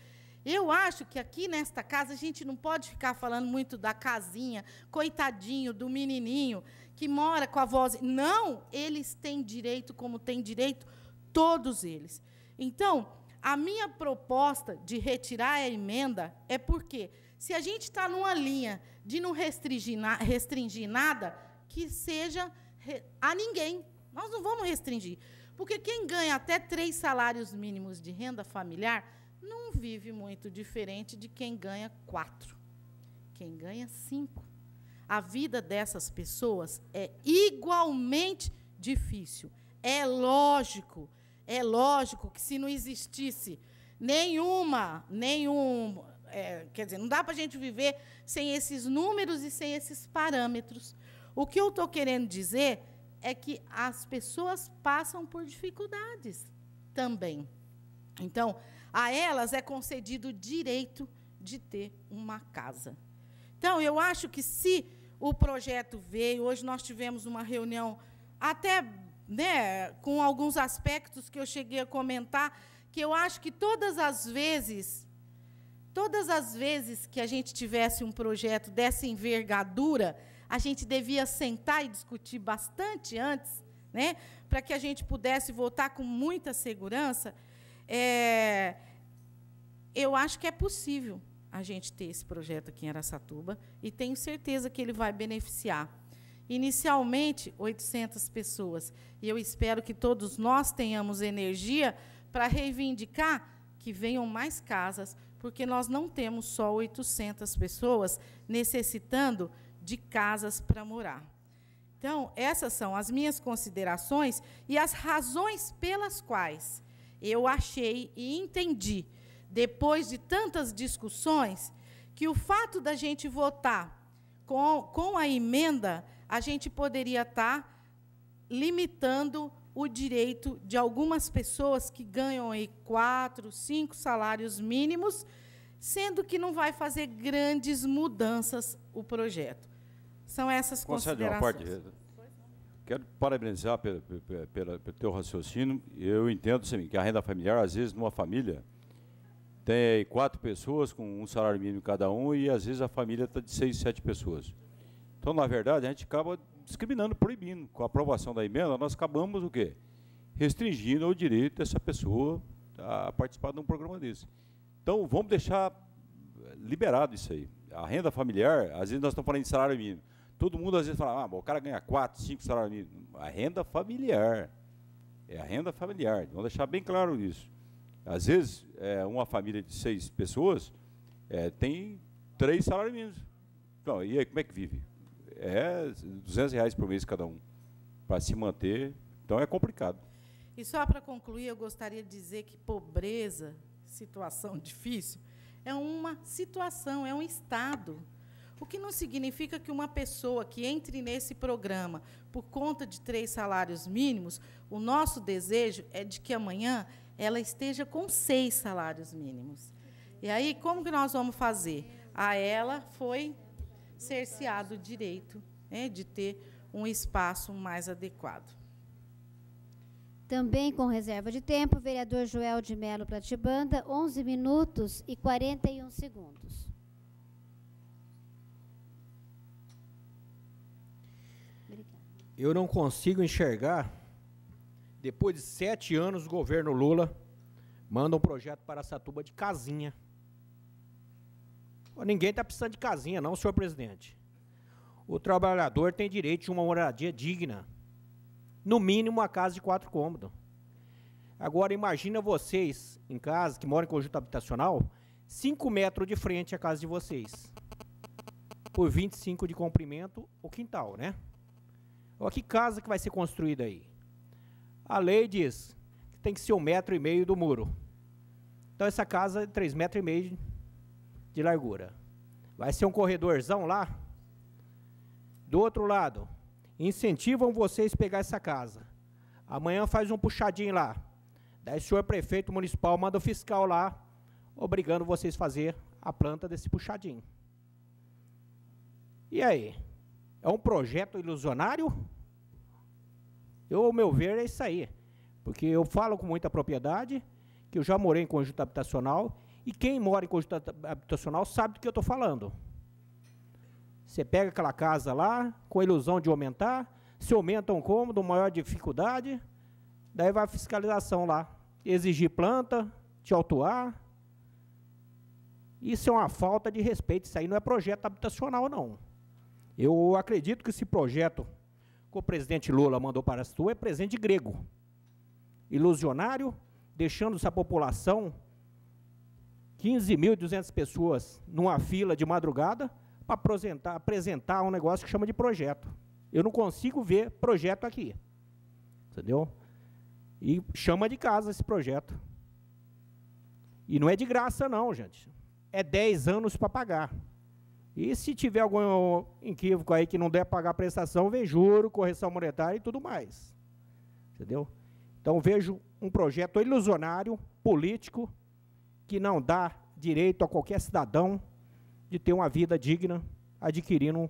Eu acho que aqui nesta casa a gente não pode ficar falando muito da casinha, coitadinho, do menininho que mora com a voz. Não, eles têm direito como têm direito todos eles. Então, a minha proposta de retirar a emenda é porque se a gente está numa linha de não restringir, na, restringir nada, que seja a ninguém. Nós não vamos restringir. Porque quem ganha até três salários mínimos de renda familiar não vive muito diferente de quem ganha quatro, quem ganha cinco. A vida dessas pessoas é igualmente difícil. É lógico, é lógico que se não existisse nenhuma, nenhum, é, quer dizer, não dá para a gente viver sem esses números e sem esses parâmetros. O que eu estou querendo dizer é que as pessoas passam por dificuldades também. Então, a elas é concedido o direito de ter uma casa. Então, eu acho que se o projeto veio, hoje nós tivemos uma reunião até né, com alguns aspectos que eu cheguei a comentar, que eu acho que todas as vezes, todas as vezes que a gente tivesse um projeto dessa envergadura, a gente devia sentar e discutir bastante antes, né, para que a gente pudesse voltar com muita segurança. É, eu acho que é possível a gente ter esse projeto aqui em Aracatuba e tenho certeza que ele vai beneficiar. Inicialmente, 800 pessoas. E eu espero que todos nós tenhamos energia para reivindicar que venham mais casas, porque nós não temos só 800 pessoas necessitando de casas para morar. Então, essas são as minhas considerações e as razões pelas quais eu achei e entendi depois de tantas discussões, que o fato da gente votar com, com a emenda, a gente poderia estar tá limitando o direito de algumas pessoas que ganham aí quatro, cinco salários mínimos, sendo que não vai fazer grandes mudanças o projeto. São essas Conselho, considerações. Parte, quero parabenizar pelo, pelo, pelo, pelo teu raciocínio. Eu entendo sim, que a renda familiar, às vezes, numa família tem quatro pessoas com um salário mínimo cada um e às vezes a família está de seis, sete pessoas. Então, na verdade, a gente acaba discriminando, proibindo. Com a aprovação da emenda, nós acabamos o quê? Restringindo o direito dessa pessoa a participar de um programa desse. Então, vamos deixar liberado isso aí. A renda familiar, às vezes nós estamos falando de salário mínimo. Todo mundo às vezes fala, ah, o cara ganha quatro, cinco salários mínimos. A renda familiar. É a renda familiar. Vamos deixar bem claro isso. Às vezes, é, uma família de seis pessoas é, tem três salários mínimos. Então, e aí, como é que vive? É 200 reais por mês cada um, para se manter. Então, é complicado. E só para concluir, eu gostaria de dizer que pobreza, situação difícil, é uma situação, é um estado. O que não significa que uma pessoa que entre nesse programa por conta de três salários mínimos, o nosso desejo é de que amanhã ela esteja com seis salários mínimos. E aí, como que nós vamos fazer? A ela foi cerceado o direito né, de ter um espaço mais adequado. Também com reserva de tempo, o vereador Joel de Melo Platibanda, 11 minutos e 41 segundos. Eu não consigo enxergar depois de sete anos, o governo Lula manda um projeto para Satuba de casinha. ninguém está precisando de casinha, não, senhor presidente. O trabalhador tem direito a uma moradia digna. No mínimo, uma casa de quatro cômodos. Agora, imagina vocês em casa, que moram em conjunto habitacional, cinco metros de frente à casa de vocês. Por 25 de comprimento, o quintal, né? Olha que casa que vai ser construída aí. A lei diz que tem que ser um metro e meio do muro. Então essa casa é 3 metros e meio de largura. Vai ser um corredorzão lá. Do outro lado, incentivam vocês a pegar essa casa. Amanhã faz um puxadinho lá. Daí o senhor prefeito municipal manda o fiscal lá, obrigando vocês a fazer a planta desse puxadinho. E aí? É um projeto ilusionário? Eu, ao meu ver, é isso aí. Porque eu falo com muita propriedade, que eu já morei em conjunto habitacional, e quem mora em conjunto habitacional sabe do que eu estou falando. Você pega aquela casa lá, com a ilusão de aumentar, se aumenta um cômodo, maior dificuldade, daí vai a fiscalização lá. Exigir planta, te autuar. Isso é uma falta de respeito, isso aí não é projeto habitacional, não. Eu acredito que esse projeto que o presidente Lula mandou para Astur é presente grego. Ilusionário, deixando essa população, 15.200 pessoas, numa fila de madrugada, para apresentar, apresentar um negócio que chama de projeto. Eu não consigo ver projeto aqui. Entendeu? E chama de casa esse projeto. E não é de graça, não, gente. É 10 anos para pagar. E se tiver algum equívoco aí que não der pagar prestação, vem juro, correção monetária e tudo mais. Entendeu? Então vejo um projeto ilusionário, político, que não dá direito a qualquer cidadão de ter uma vida digna adquirindo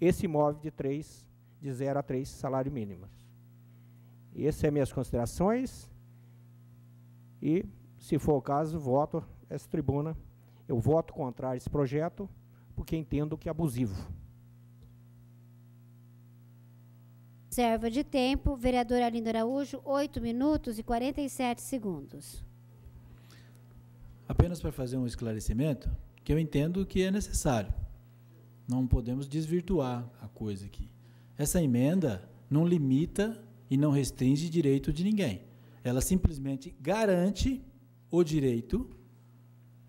esse imóvel de 3, de 0 a 3 salário mínimos. Essas são minhas considerações e, se for o caso, voto essa tribuna. Eu voto contra esse projeto porque entendo que é abusivo. Serva de tempo, vereadora Arlindo Araújo, 8 minutos e 47 segundos. Apenas para fazer um esclarecimento, que eu entendo que é necessário. Não podemos desvirtuar a coisa aqui. Essa emenda não limita e não restringe direito de ninguém. Ela simplesmente garante o direito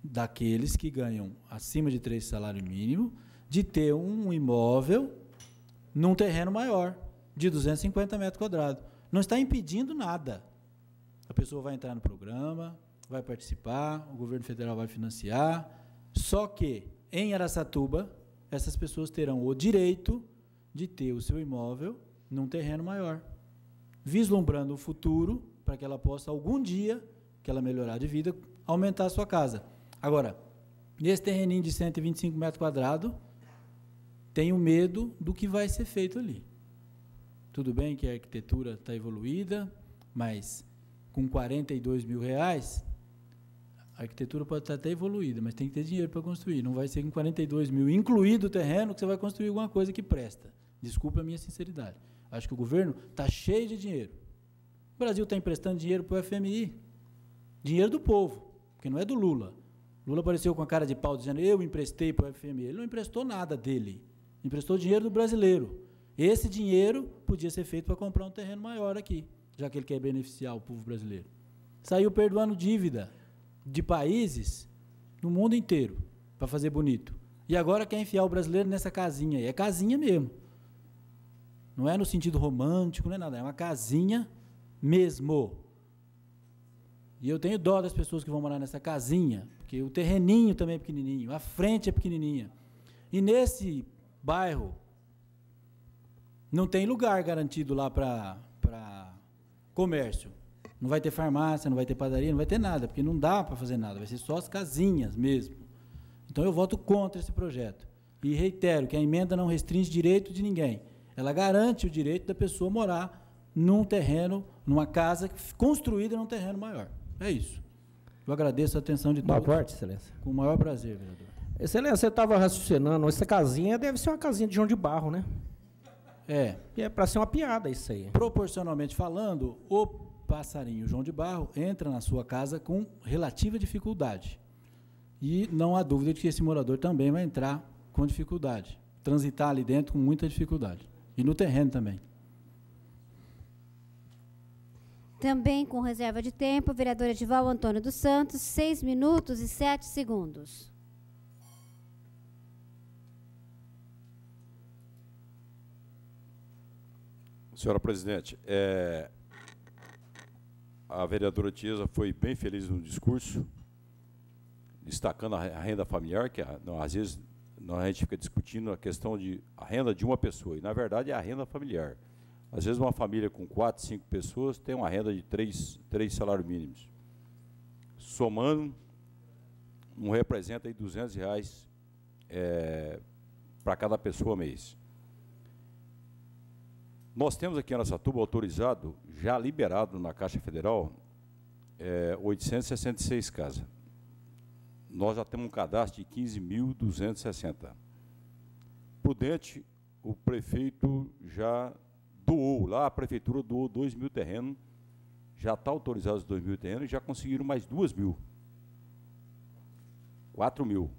daqueles que ganham acima de três salários mínimos de ter um imóvel num terreno maior, de 250 metros quadrados. Não está impedindo nada. A pessoa vai entrar no programa, vai participar, o governo federal vai financiar. Só que, em Aracatuba, essas pessoas terão o direito de ter o seu imóvel num terreno maior, vislumbrando o futuro para que ela possa, algum dia, que ela melhorar de vida, aumentar a sua casa. Agora, nesse terreninho de 125 metros quadrados, tenho medo do que vai ser feito ali. Tudo bem que a arquitetura está evoluída, mas com 42 mil reais, a arquitetura pode estar até evoluída, mas tem que ter dinheiro para construir. Não vai ser com 42 mil, incluído o terreno, que você vai construir alguma coisa que presta. Desculpa a minha sinceridade. Acho que o governo está cheio de dinheiro. O Brasil está emprestando dinheiro para o FMI. Dinheiro do povo, porque não é do Lula. Lula apareceu com a cara de pau dizendo: eu emprestei para o FMI. Ele não emprestou nada dele, emprestou dinheiro do brasileiro. Esse dinheiro podia ser feito para comprar um terreno maior aqui, já que ele quer beneficiar o povo brasileiro. Saiu perdoando dívida de países no mundo inteiro para fazer bonito. E agora quer enfiar o brasileiro nessa casinha aí. É casinha mesmo. Não é no sentido romântico, não é nada. É uma casinha mesmo. E eu tenho dó das pessoas que vão morar nessa casinha, porque o terreninho também é pequenininho, a frente é pequenininha. E nesse bairro não tem lugar garantido lá para comércio. Não vai ter farmácia, não vai ter padaria, não vai ter nada, porque não dá para fazer nada, vai ser só as casinhas mesmo. Então eu voto contra esse projeto. E reitero que a emenda não restringe direito de ninguém. Ela garante o direito da pessoa morar num terreno, numa casa construída num terreno maior. É isso. Eu agradeço a atenção de todos. Boa parte, excelência. Com o maior prazer, vereador. Excelência, você estava raciocinando, essa casinha deve ser uma casinha de João de Barro, né? É. E é para ser uma piada isso aí. Proporcionalmente falando, o passarinho João de Barro entra na sua casa com relativa dificuldade. E não há dúvida de que esse morador também vai entrar com dificuldade, transitar ali dentro com muita dificuldade. E no terreno também. Também com reserva de tempo, vereadora Edival Antônio dos Santos, 6 minutos e 7 segundos. Senhora presidente, é, a vereadora Tiesa foi bem feliz no discurso, destacando a renda familiar, que ah, não, às vezes não, a gente fica discutindo a questão de a renda de uma pessoa, e na verdade é a renda familiar às vezes, uma família com quatro, cinco pessoas tem uma renda de três, três salários mínimos. Somando, não representa aí 200 reais é, para cada pessoa mês. Nós temos aqui em Aracatuba autorizado, já liberado na Caixa Federal, é, 866 casas. Nós já temos um cadastro de 15.260. Prudente, o prefeito já doou, lá a prefeitura doou 2 mil terrenos, já está autorizado os 2 mil terrenos, e já conseguiram mais 2 mil. 4 mil.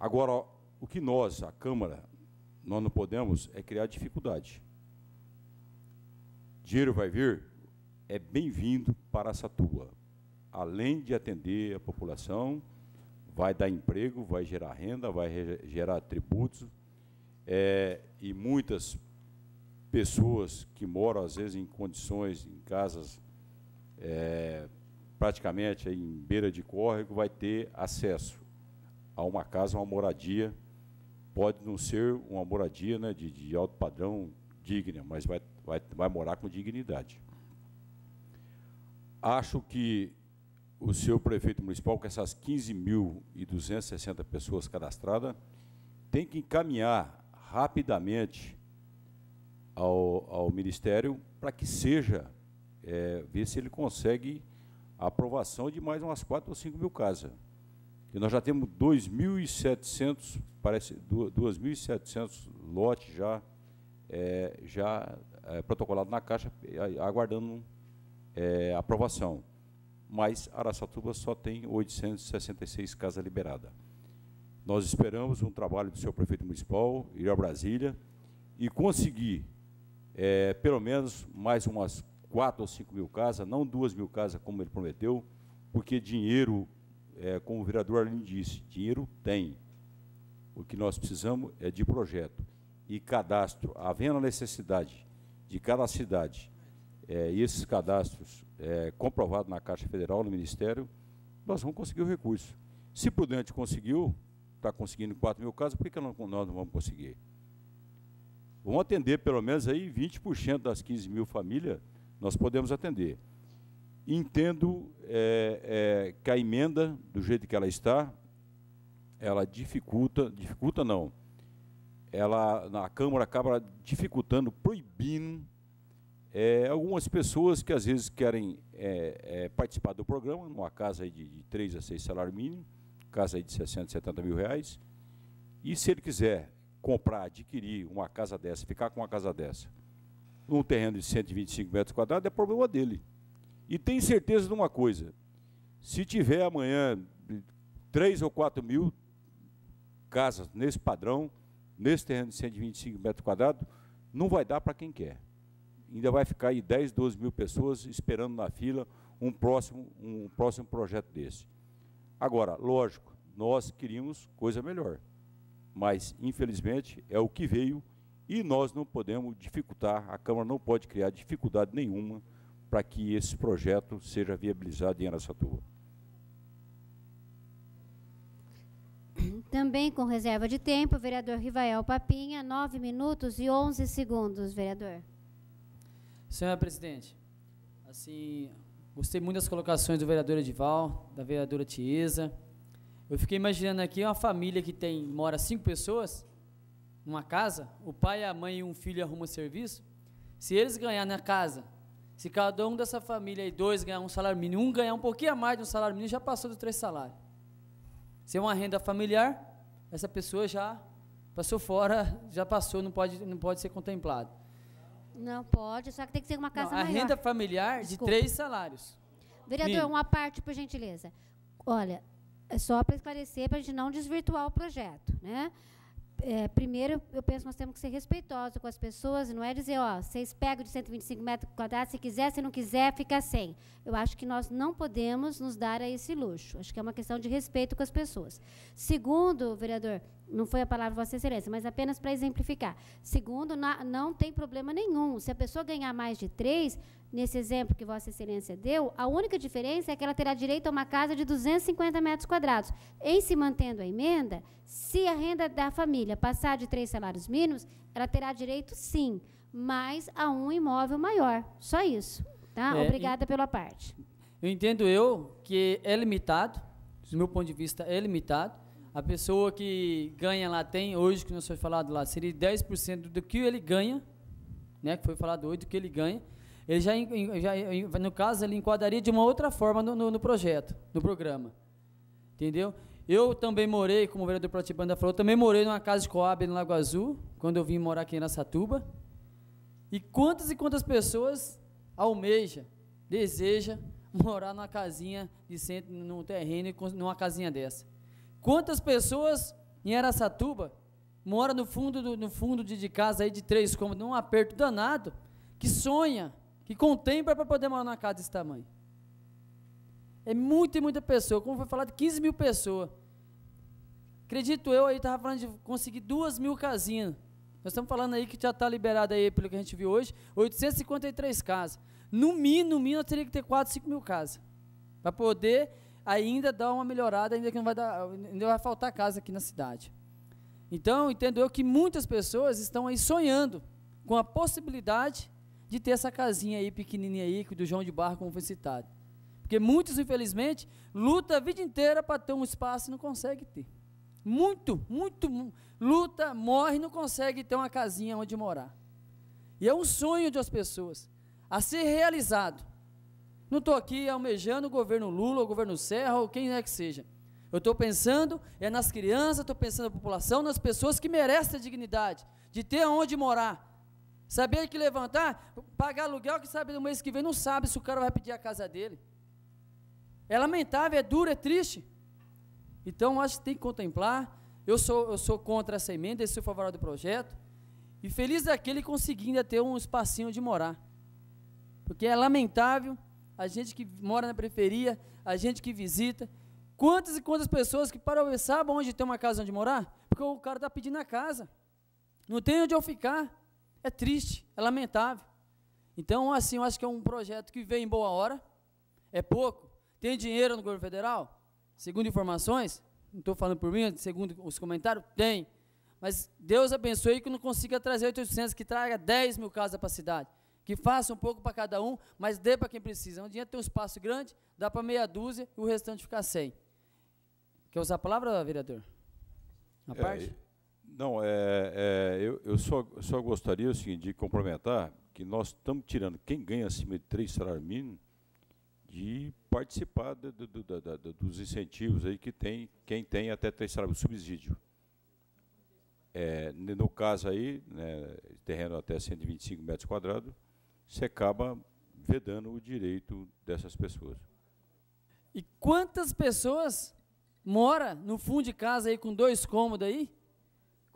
Agora, ó, o que nós, a Câmara, nós não podemos é criar dificuldade. Dinheiro vai vir, é bem-vindo para essa tua Além de atender a população, vai dar emprego, vai gerar renda, vai gerar tributos é, e muitas pessoas que moram, às vezes, em condições, em casas é, praticamente em beira de córrego, vai ter acesso a uma casa, uma moradia. Pode não ser uma moradia né, de, de alto padrão digna, mas vai, vai, vai morar com dignidade. Acho que o seu prefeito municipal, com essas 15.260 pessoas cadastradas, tem que encaminhar rapidamente ao, ao Ministério para que seja, é, ver se ele consegue a aprovação de mais umas 4 ou 5 mil casas. E nós já temos 2.700, parece, 2.700 lotes já, é, já é, protocolados na Caixa, aguardando é, aprovação. Mas Araçatuba só tem 866 casas liberadas. Nós esperamos um trabalho do senhor prefeito municipal, ir a Brasília e conseguir é, pelo menos mais umas 4 ou 5 mil casas, não 2 mil casas, como ele prometeu, porque dinheiro, é, como o vereador Arlindo disse, dinheiro tem. O que nós precisamos é de projeto e cadastro, havendo a necessidade de cada cidade, é, e esses cadastros é, comprovados na Caixa Federal, no Ministério, nós vamos conseguir o recurso. Se Prudente conseguiu, está conseguindo 4 mil casas, por que nós não vamos conseguir? Vamos atender pelo menos aí 20% das 15 mil famílias, nós podemos atender. Entendo é, é, que a emenda, do jeito que ela está, ela dificulta, dificulta não, ela, na Câmara acaba dificultando, proibindo é, algumas pessoas que às vezes querem é, é, participar do programa, numa casa de, de 3 a 6 salários mínimos casa de 60, 70 mil reais, e se ele quiser comprar, adquirir uma casa dessa, ficar com uma casa dessa, num terreno de 125 metros quadrados, é problema dele. E tem certeza de uma coisa: se tiver amanhã 3 ou 4 mil casas nesse padrão, nesse terreno de 125 metros quadrados, não vai dar para quem quer. Ainda vai ficar aí 10, 12 mil pessoas esperando na fila um próximo, um próximo projeto desse. Agora, lógico, nós queríamos coisa melhor mas, infelizmente, é o que veio e nós não podemos dificultar, a Câmara não pode criar dificuldade nenhuma para que esse projeto seja viabilizado em Aracatuba. Também com reserva de tempo, vereador Rivael Papinha, 9 minutos e 11 segundos, vereador. Senhora presidente, assim, gostei muito das colocações do vereador Edival, da vereadora Tiesa, eu fiquei imaginando aqui uma família que tem mora cinco pessoas numa casa, o pai, a mãe e um filho arrumam serviço. Se eles ganharem na casa, se cada um dessa família e dois ganhar um salário mínimo, um ganhar um pouquinho a mais de um salário mínimo, já passou dos três salários. Se é uma renda familiar, essa pessoa já passou fora, já passou, não pode, não pode ser contemplado. Não pode, só que tem que ser uma casa não, a maior. A renda familiar Desculpa. de três salários. Vereador, mínimo. uma parte, por gentileza. Olha, é só para esclarecer, para a gente não desvirtuar o projeto. Né? é, primeiro, eu penso que nós temos que ser respeitosos com as pessoas, não é dizer, ó, vocês pegam de 125 metros quadrados, se quiser, se não quiser, fica sem. Eu acho que nós não podemos nos dar a esse luxo. Acho que é uma questão de respeito com as pessoas. Segundo, vereador, não foi a palavra Vossa Excelência, mas apenas para exemplificar. Segundo, na, não tem problema nenhum. Se a pessoa ganhar mais de três, nesse exemplo que Vossa Excelência deu, a única diferença é que ela terá direito a uma casa de 250 metros quadrados. Em se mantendo a emenda, se a renda da família passar de três salários mínimos, ela terá direito, sim, mas a um imóvel maior. Só isso. Tá? É, Obrigada e, pela parte. Eu entendo eu que é limitado, do meu ponto de vista é limitado. A pessoa que ganha lá tem, hoje, que nós foi falado lá, seria 10% do que ele ganha, né? Que foi falado hoje, do que ele ganha. Ele já, já no caso, ele enquadraria de uma outra forma no, no, no projeto, no programa. Entendeu? Eu também morei, como o vereador Pratibanda falou, também morei numa casa de Coab no Lago Azul, quando eu vim morar aqui na Satuba. E quantas e quantas pessoas almeja, deseja morar numa casinha de centro, num terreno, numa casinha dessa? Quantas pessoas em Aracatuba mora no fundo, do, no fundo de, de, casa aí de três cômodos, num aperto danado, que sonha, que contempla para poder morar numa casa desse tamanho? É muita e muita pessoa. Como foi falado, 15 mil pessoas. Acredito eu, aí estava falando de conseguir 2 mil casinhas. Nós estamos falando aí que já está liberado aí, pelo que a gente viu hoje, 853 casas. No mínimo, no mínimo, teria que ter 4, 5 mil casas. Para poder ainda dar uma melhorada, ainda que não vai dar, ainda vai faltar casa aqui na cidade. Então, entendo eu que muitas pessoas estão aí sonhando com a possibilidade de ter essa casinha aí pequenininha aí, do João de Barro, como foi citado. Porque muitos, infelizmente, luta a vida inteira para ter um espaço e não consegue ter. Muito, muito luta, morre e não consegue ter uma casinha onde morar. E é um sonho de as pessoas a ser realizado. Não estou aqui almejando o governo Lula, o governo Serra ou quem é que seja. Eu estou pensando é nas crianças, estou pensando na população, nas pessoas que merecem a dignidade, de ter onde morar. Saber que levantar, pagar aluguel que sabe no mês que vem, não sabe se o cara vai pedir a casa dele. É lamentável, é duro, é triste. Então, acho que tem que contemplar. Eu sou, eu sou contra essa emenda, eu sou favorável ao projeto. E feliz daquele é conseguindo ter um espacinho de morar. Porque é lamentável a gente que mora na periferia, a gente que visita. Quantas e quantas pessoas que para sabem ah, onde tem uma casa onde morar? Porque o cara está pedindo a casa. Não tem onde eu ficar. É triste, é lamentável. Então, assim, eu acho que é um projeto que veio em boa hora. É pouco, tem dinheiro no governo federal? Segundo informações, não estou falando por mim, segundo os comentários, tem. Mas Deus abençoe que não consiga trazer 800, que traga 10 mil casas para a cidade. Que faça um pouco para cada um, mas dê para quem precisa. Não dinheiro tem um espaço grande, dá para meia dúzia e o restante ficar sem. Quer usar a palavra, vereador? Na é, parte? Não, é, é, eu, eu só, só gostaria assim, de complementar que nós estamos tirando quem ganha acima de três salários mínimos de participar do, do, do, dos incentivos aí que tem quem tem até três salários, subsídio. É, no caso aí, né, terreno até 125 metros quadrados, você acaba vedando o direito dessas pessoas. E quantas pessoas mora no fundo de casa aí com dois cômodos aí?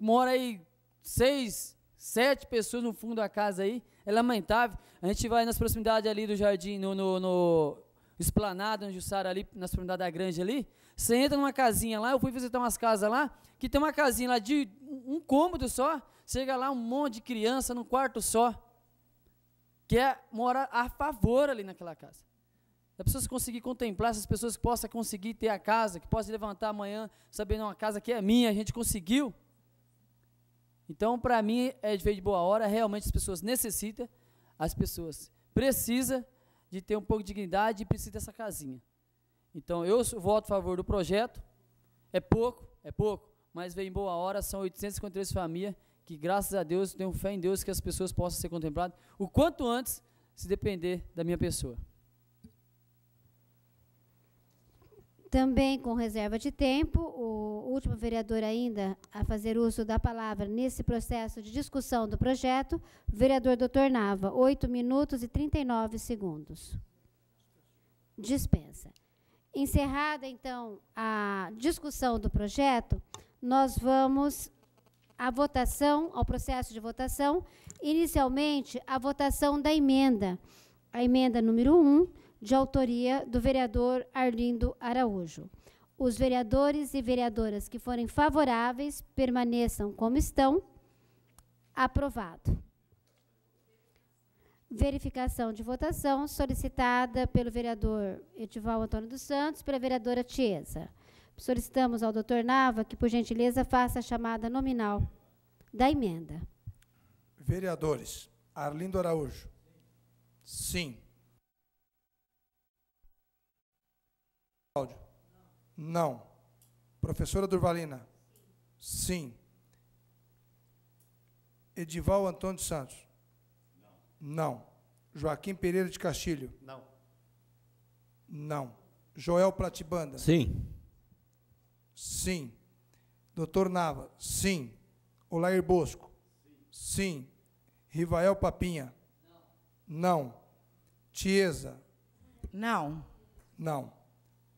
Mora aí seis, Sete pessoas no fundo da casa aí. É lamentável. A gente vai nas proximidades ali do jardim, no, no, no esplanado, no Jussara ali, nas proximidades da Grande ali. Você entra numa casinha lá, eu fui visitar umas casas lá, que tem uma casinha lá de um cômodo só. Chega lá um monte de criança num quarto só. Quer é, morar a favor ali naquela casa. As pessoas conseguir contemplar, essas pessoas que possam conseguir ter a casa, que possam levantar amanhã, sabendo uma casa que é minha, a gente conseguiu. Então, para mim, é de ver de boa hora, realmente as pessoas necessitam, as pessoas precisam de ter um pouco de dignidade e precisam dessa casinha. Então, eu voto a favor do projeto, é pouco, é pouco, mas vem em boa hora, são 853 famílias que, graças a Deus, tenho fé em Deus que as pessoas possam ser contempladas o quanto antes, se depender da minha pessoa. Também com reserva de tempo, o último vereador ainda a fazer uso da palavra nesse processo de discussão do projeto, vereador Dr. Nava, 8 minutos e 39 segundos. Dispensa. Encerrada, então, a discussão do projeto, nós vamos à votação, ao processo de votação, inicialmente a votação da emenda, a emenda número 1, de autoria do vereador Arlindo Araújo. Os vereadores e vereadoras que forem favoráveis permaneçam como estão. Aprovado. Verificação de votação solicitada pelo vereador Edival Antônio dos Santos, pela vereadora Tiesa. Solicitamos ao doutor Nava que, por gentileza, faça a chamada nominal da emenda. Vereadores, Arlindo Araújo. Sim. Cláudio? Não. Não. Professora Durvalina? Sim. Edival Antônio Santos? Não. Não. Joaquim Pereira de Castilho? Não. Não. Joel Platibanda? Sim. Sim. Doutor Nava? Sim. Olair Bosco? Sim. Sim. Rivael Papinha? Não. Não. Tiesa? Não. Não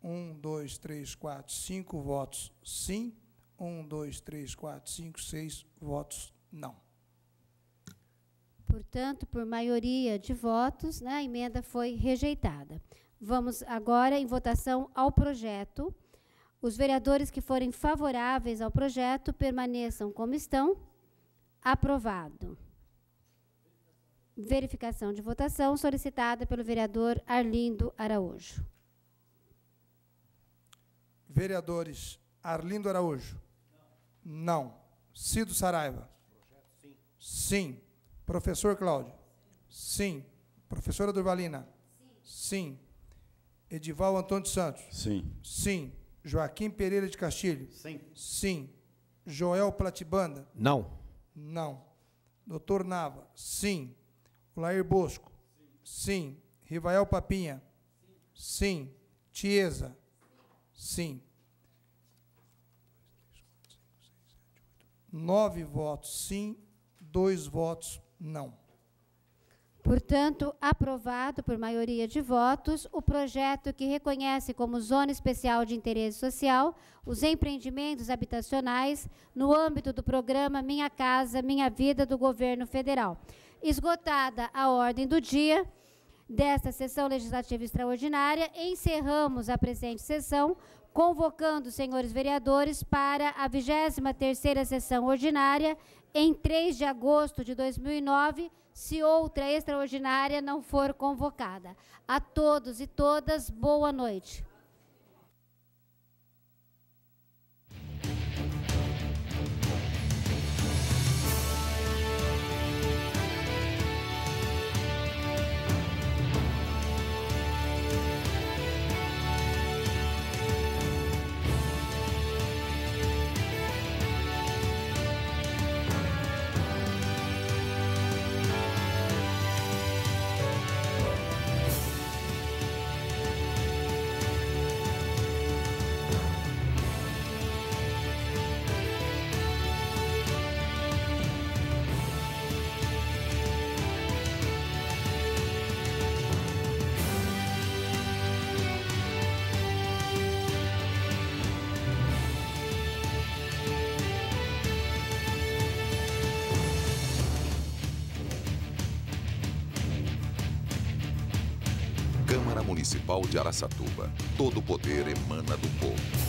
um, dois, três, quatro, cinco votos sim, um, dois, três, quatro, cinco, seis votos não. Portanto, por maioria de votos, né, a emenda foi rejeitada. Vamos agora em votação ao projeto. Os vereadores que forem favoráveis ao projeto permaneçam como estão. Aprovado. Verificação de votação solicitada pelo vereador Arlindo Araújo. Vereadores Arlindo Araújo. Não. Não. Cido Saraiva. Sim. Sim. Professor Cláudio. Sim. Professora Durvalina. Sim. Sim. Edival Antônio Santos. Sim. Sim. Joaquim Pereira de Castilho. Sim. Sim. Joel Platibanda. Não. Não. Doutor Nava. Sim. Lair Bosco. Sim. Rivael Papinha. Sim. Tiesa. Sim. Nove votos sim, dois votos não. Portanto, aprovado por maioria de votos o projeto que reconhece como Zona Especial de Interesse Social os empreendimentos habitacionais no âmbito do programa Minha Casa, Minha Vida do Governo Federal. Esgotada a ordem do dia desta sessão legislativa extraordinária, encerramos a presente sessão, convocando os senhores vereadores para a 23ª sessão ordinária em 3 de agosto de 2009, se outra extraordinária não for convocada. A todos e todas, boa noite. de Araçatuba. Todo poder emana do povo.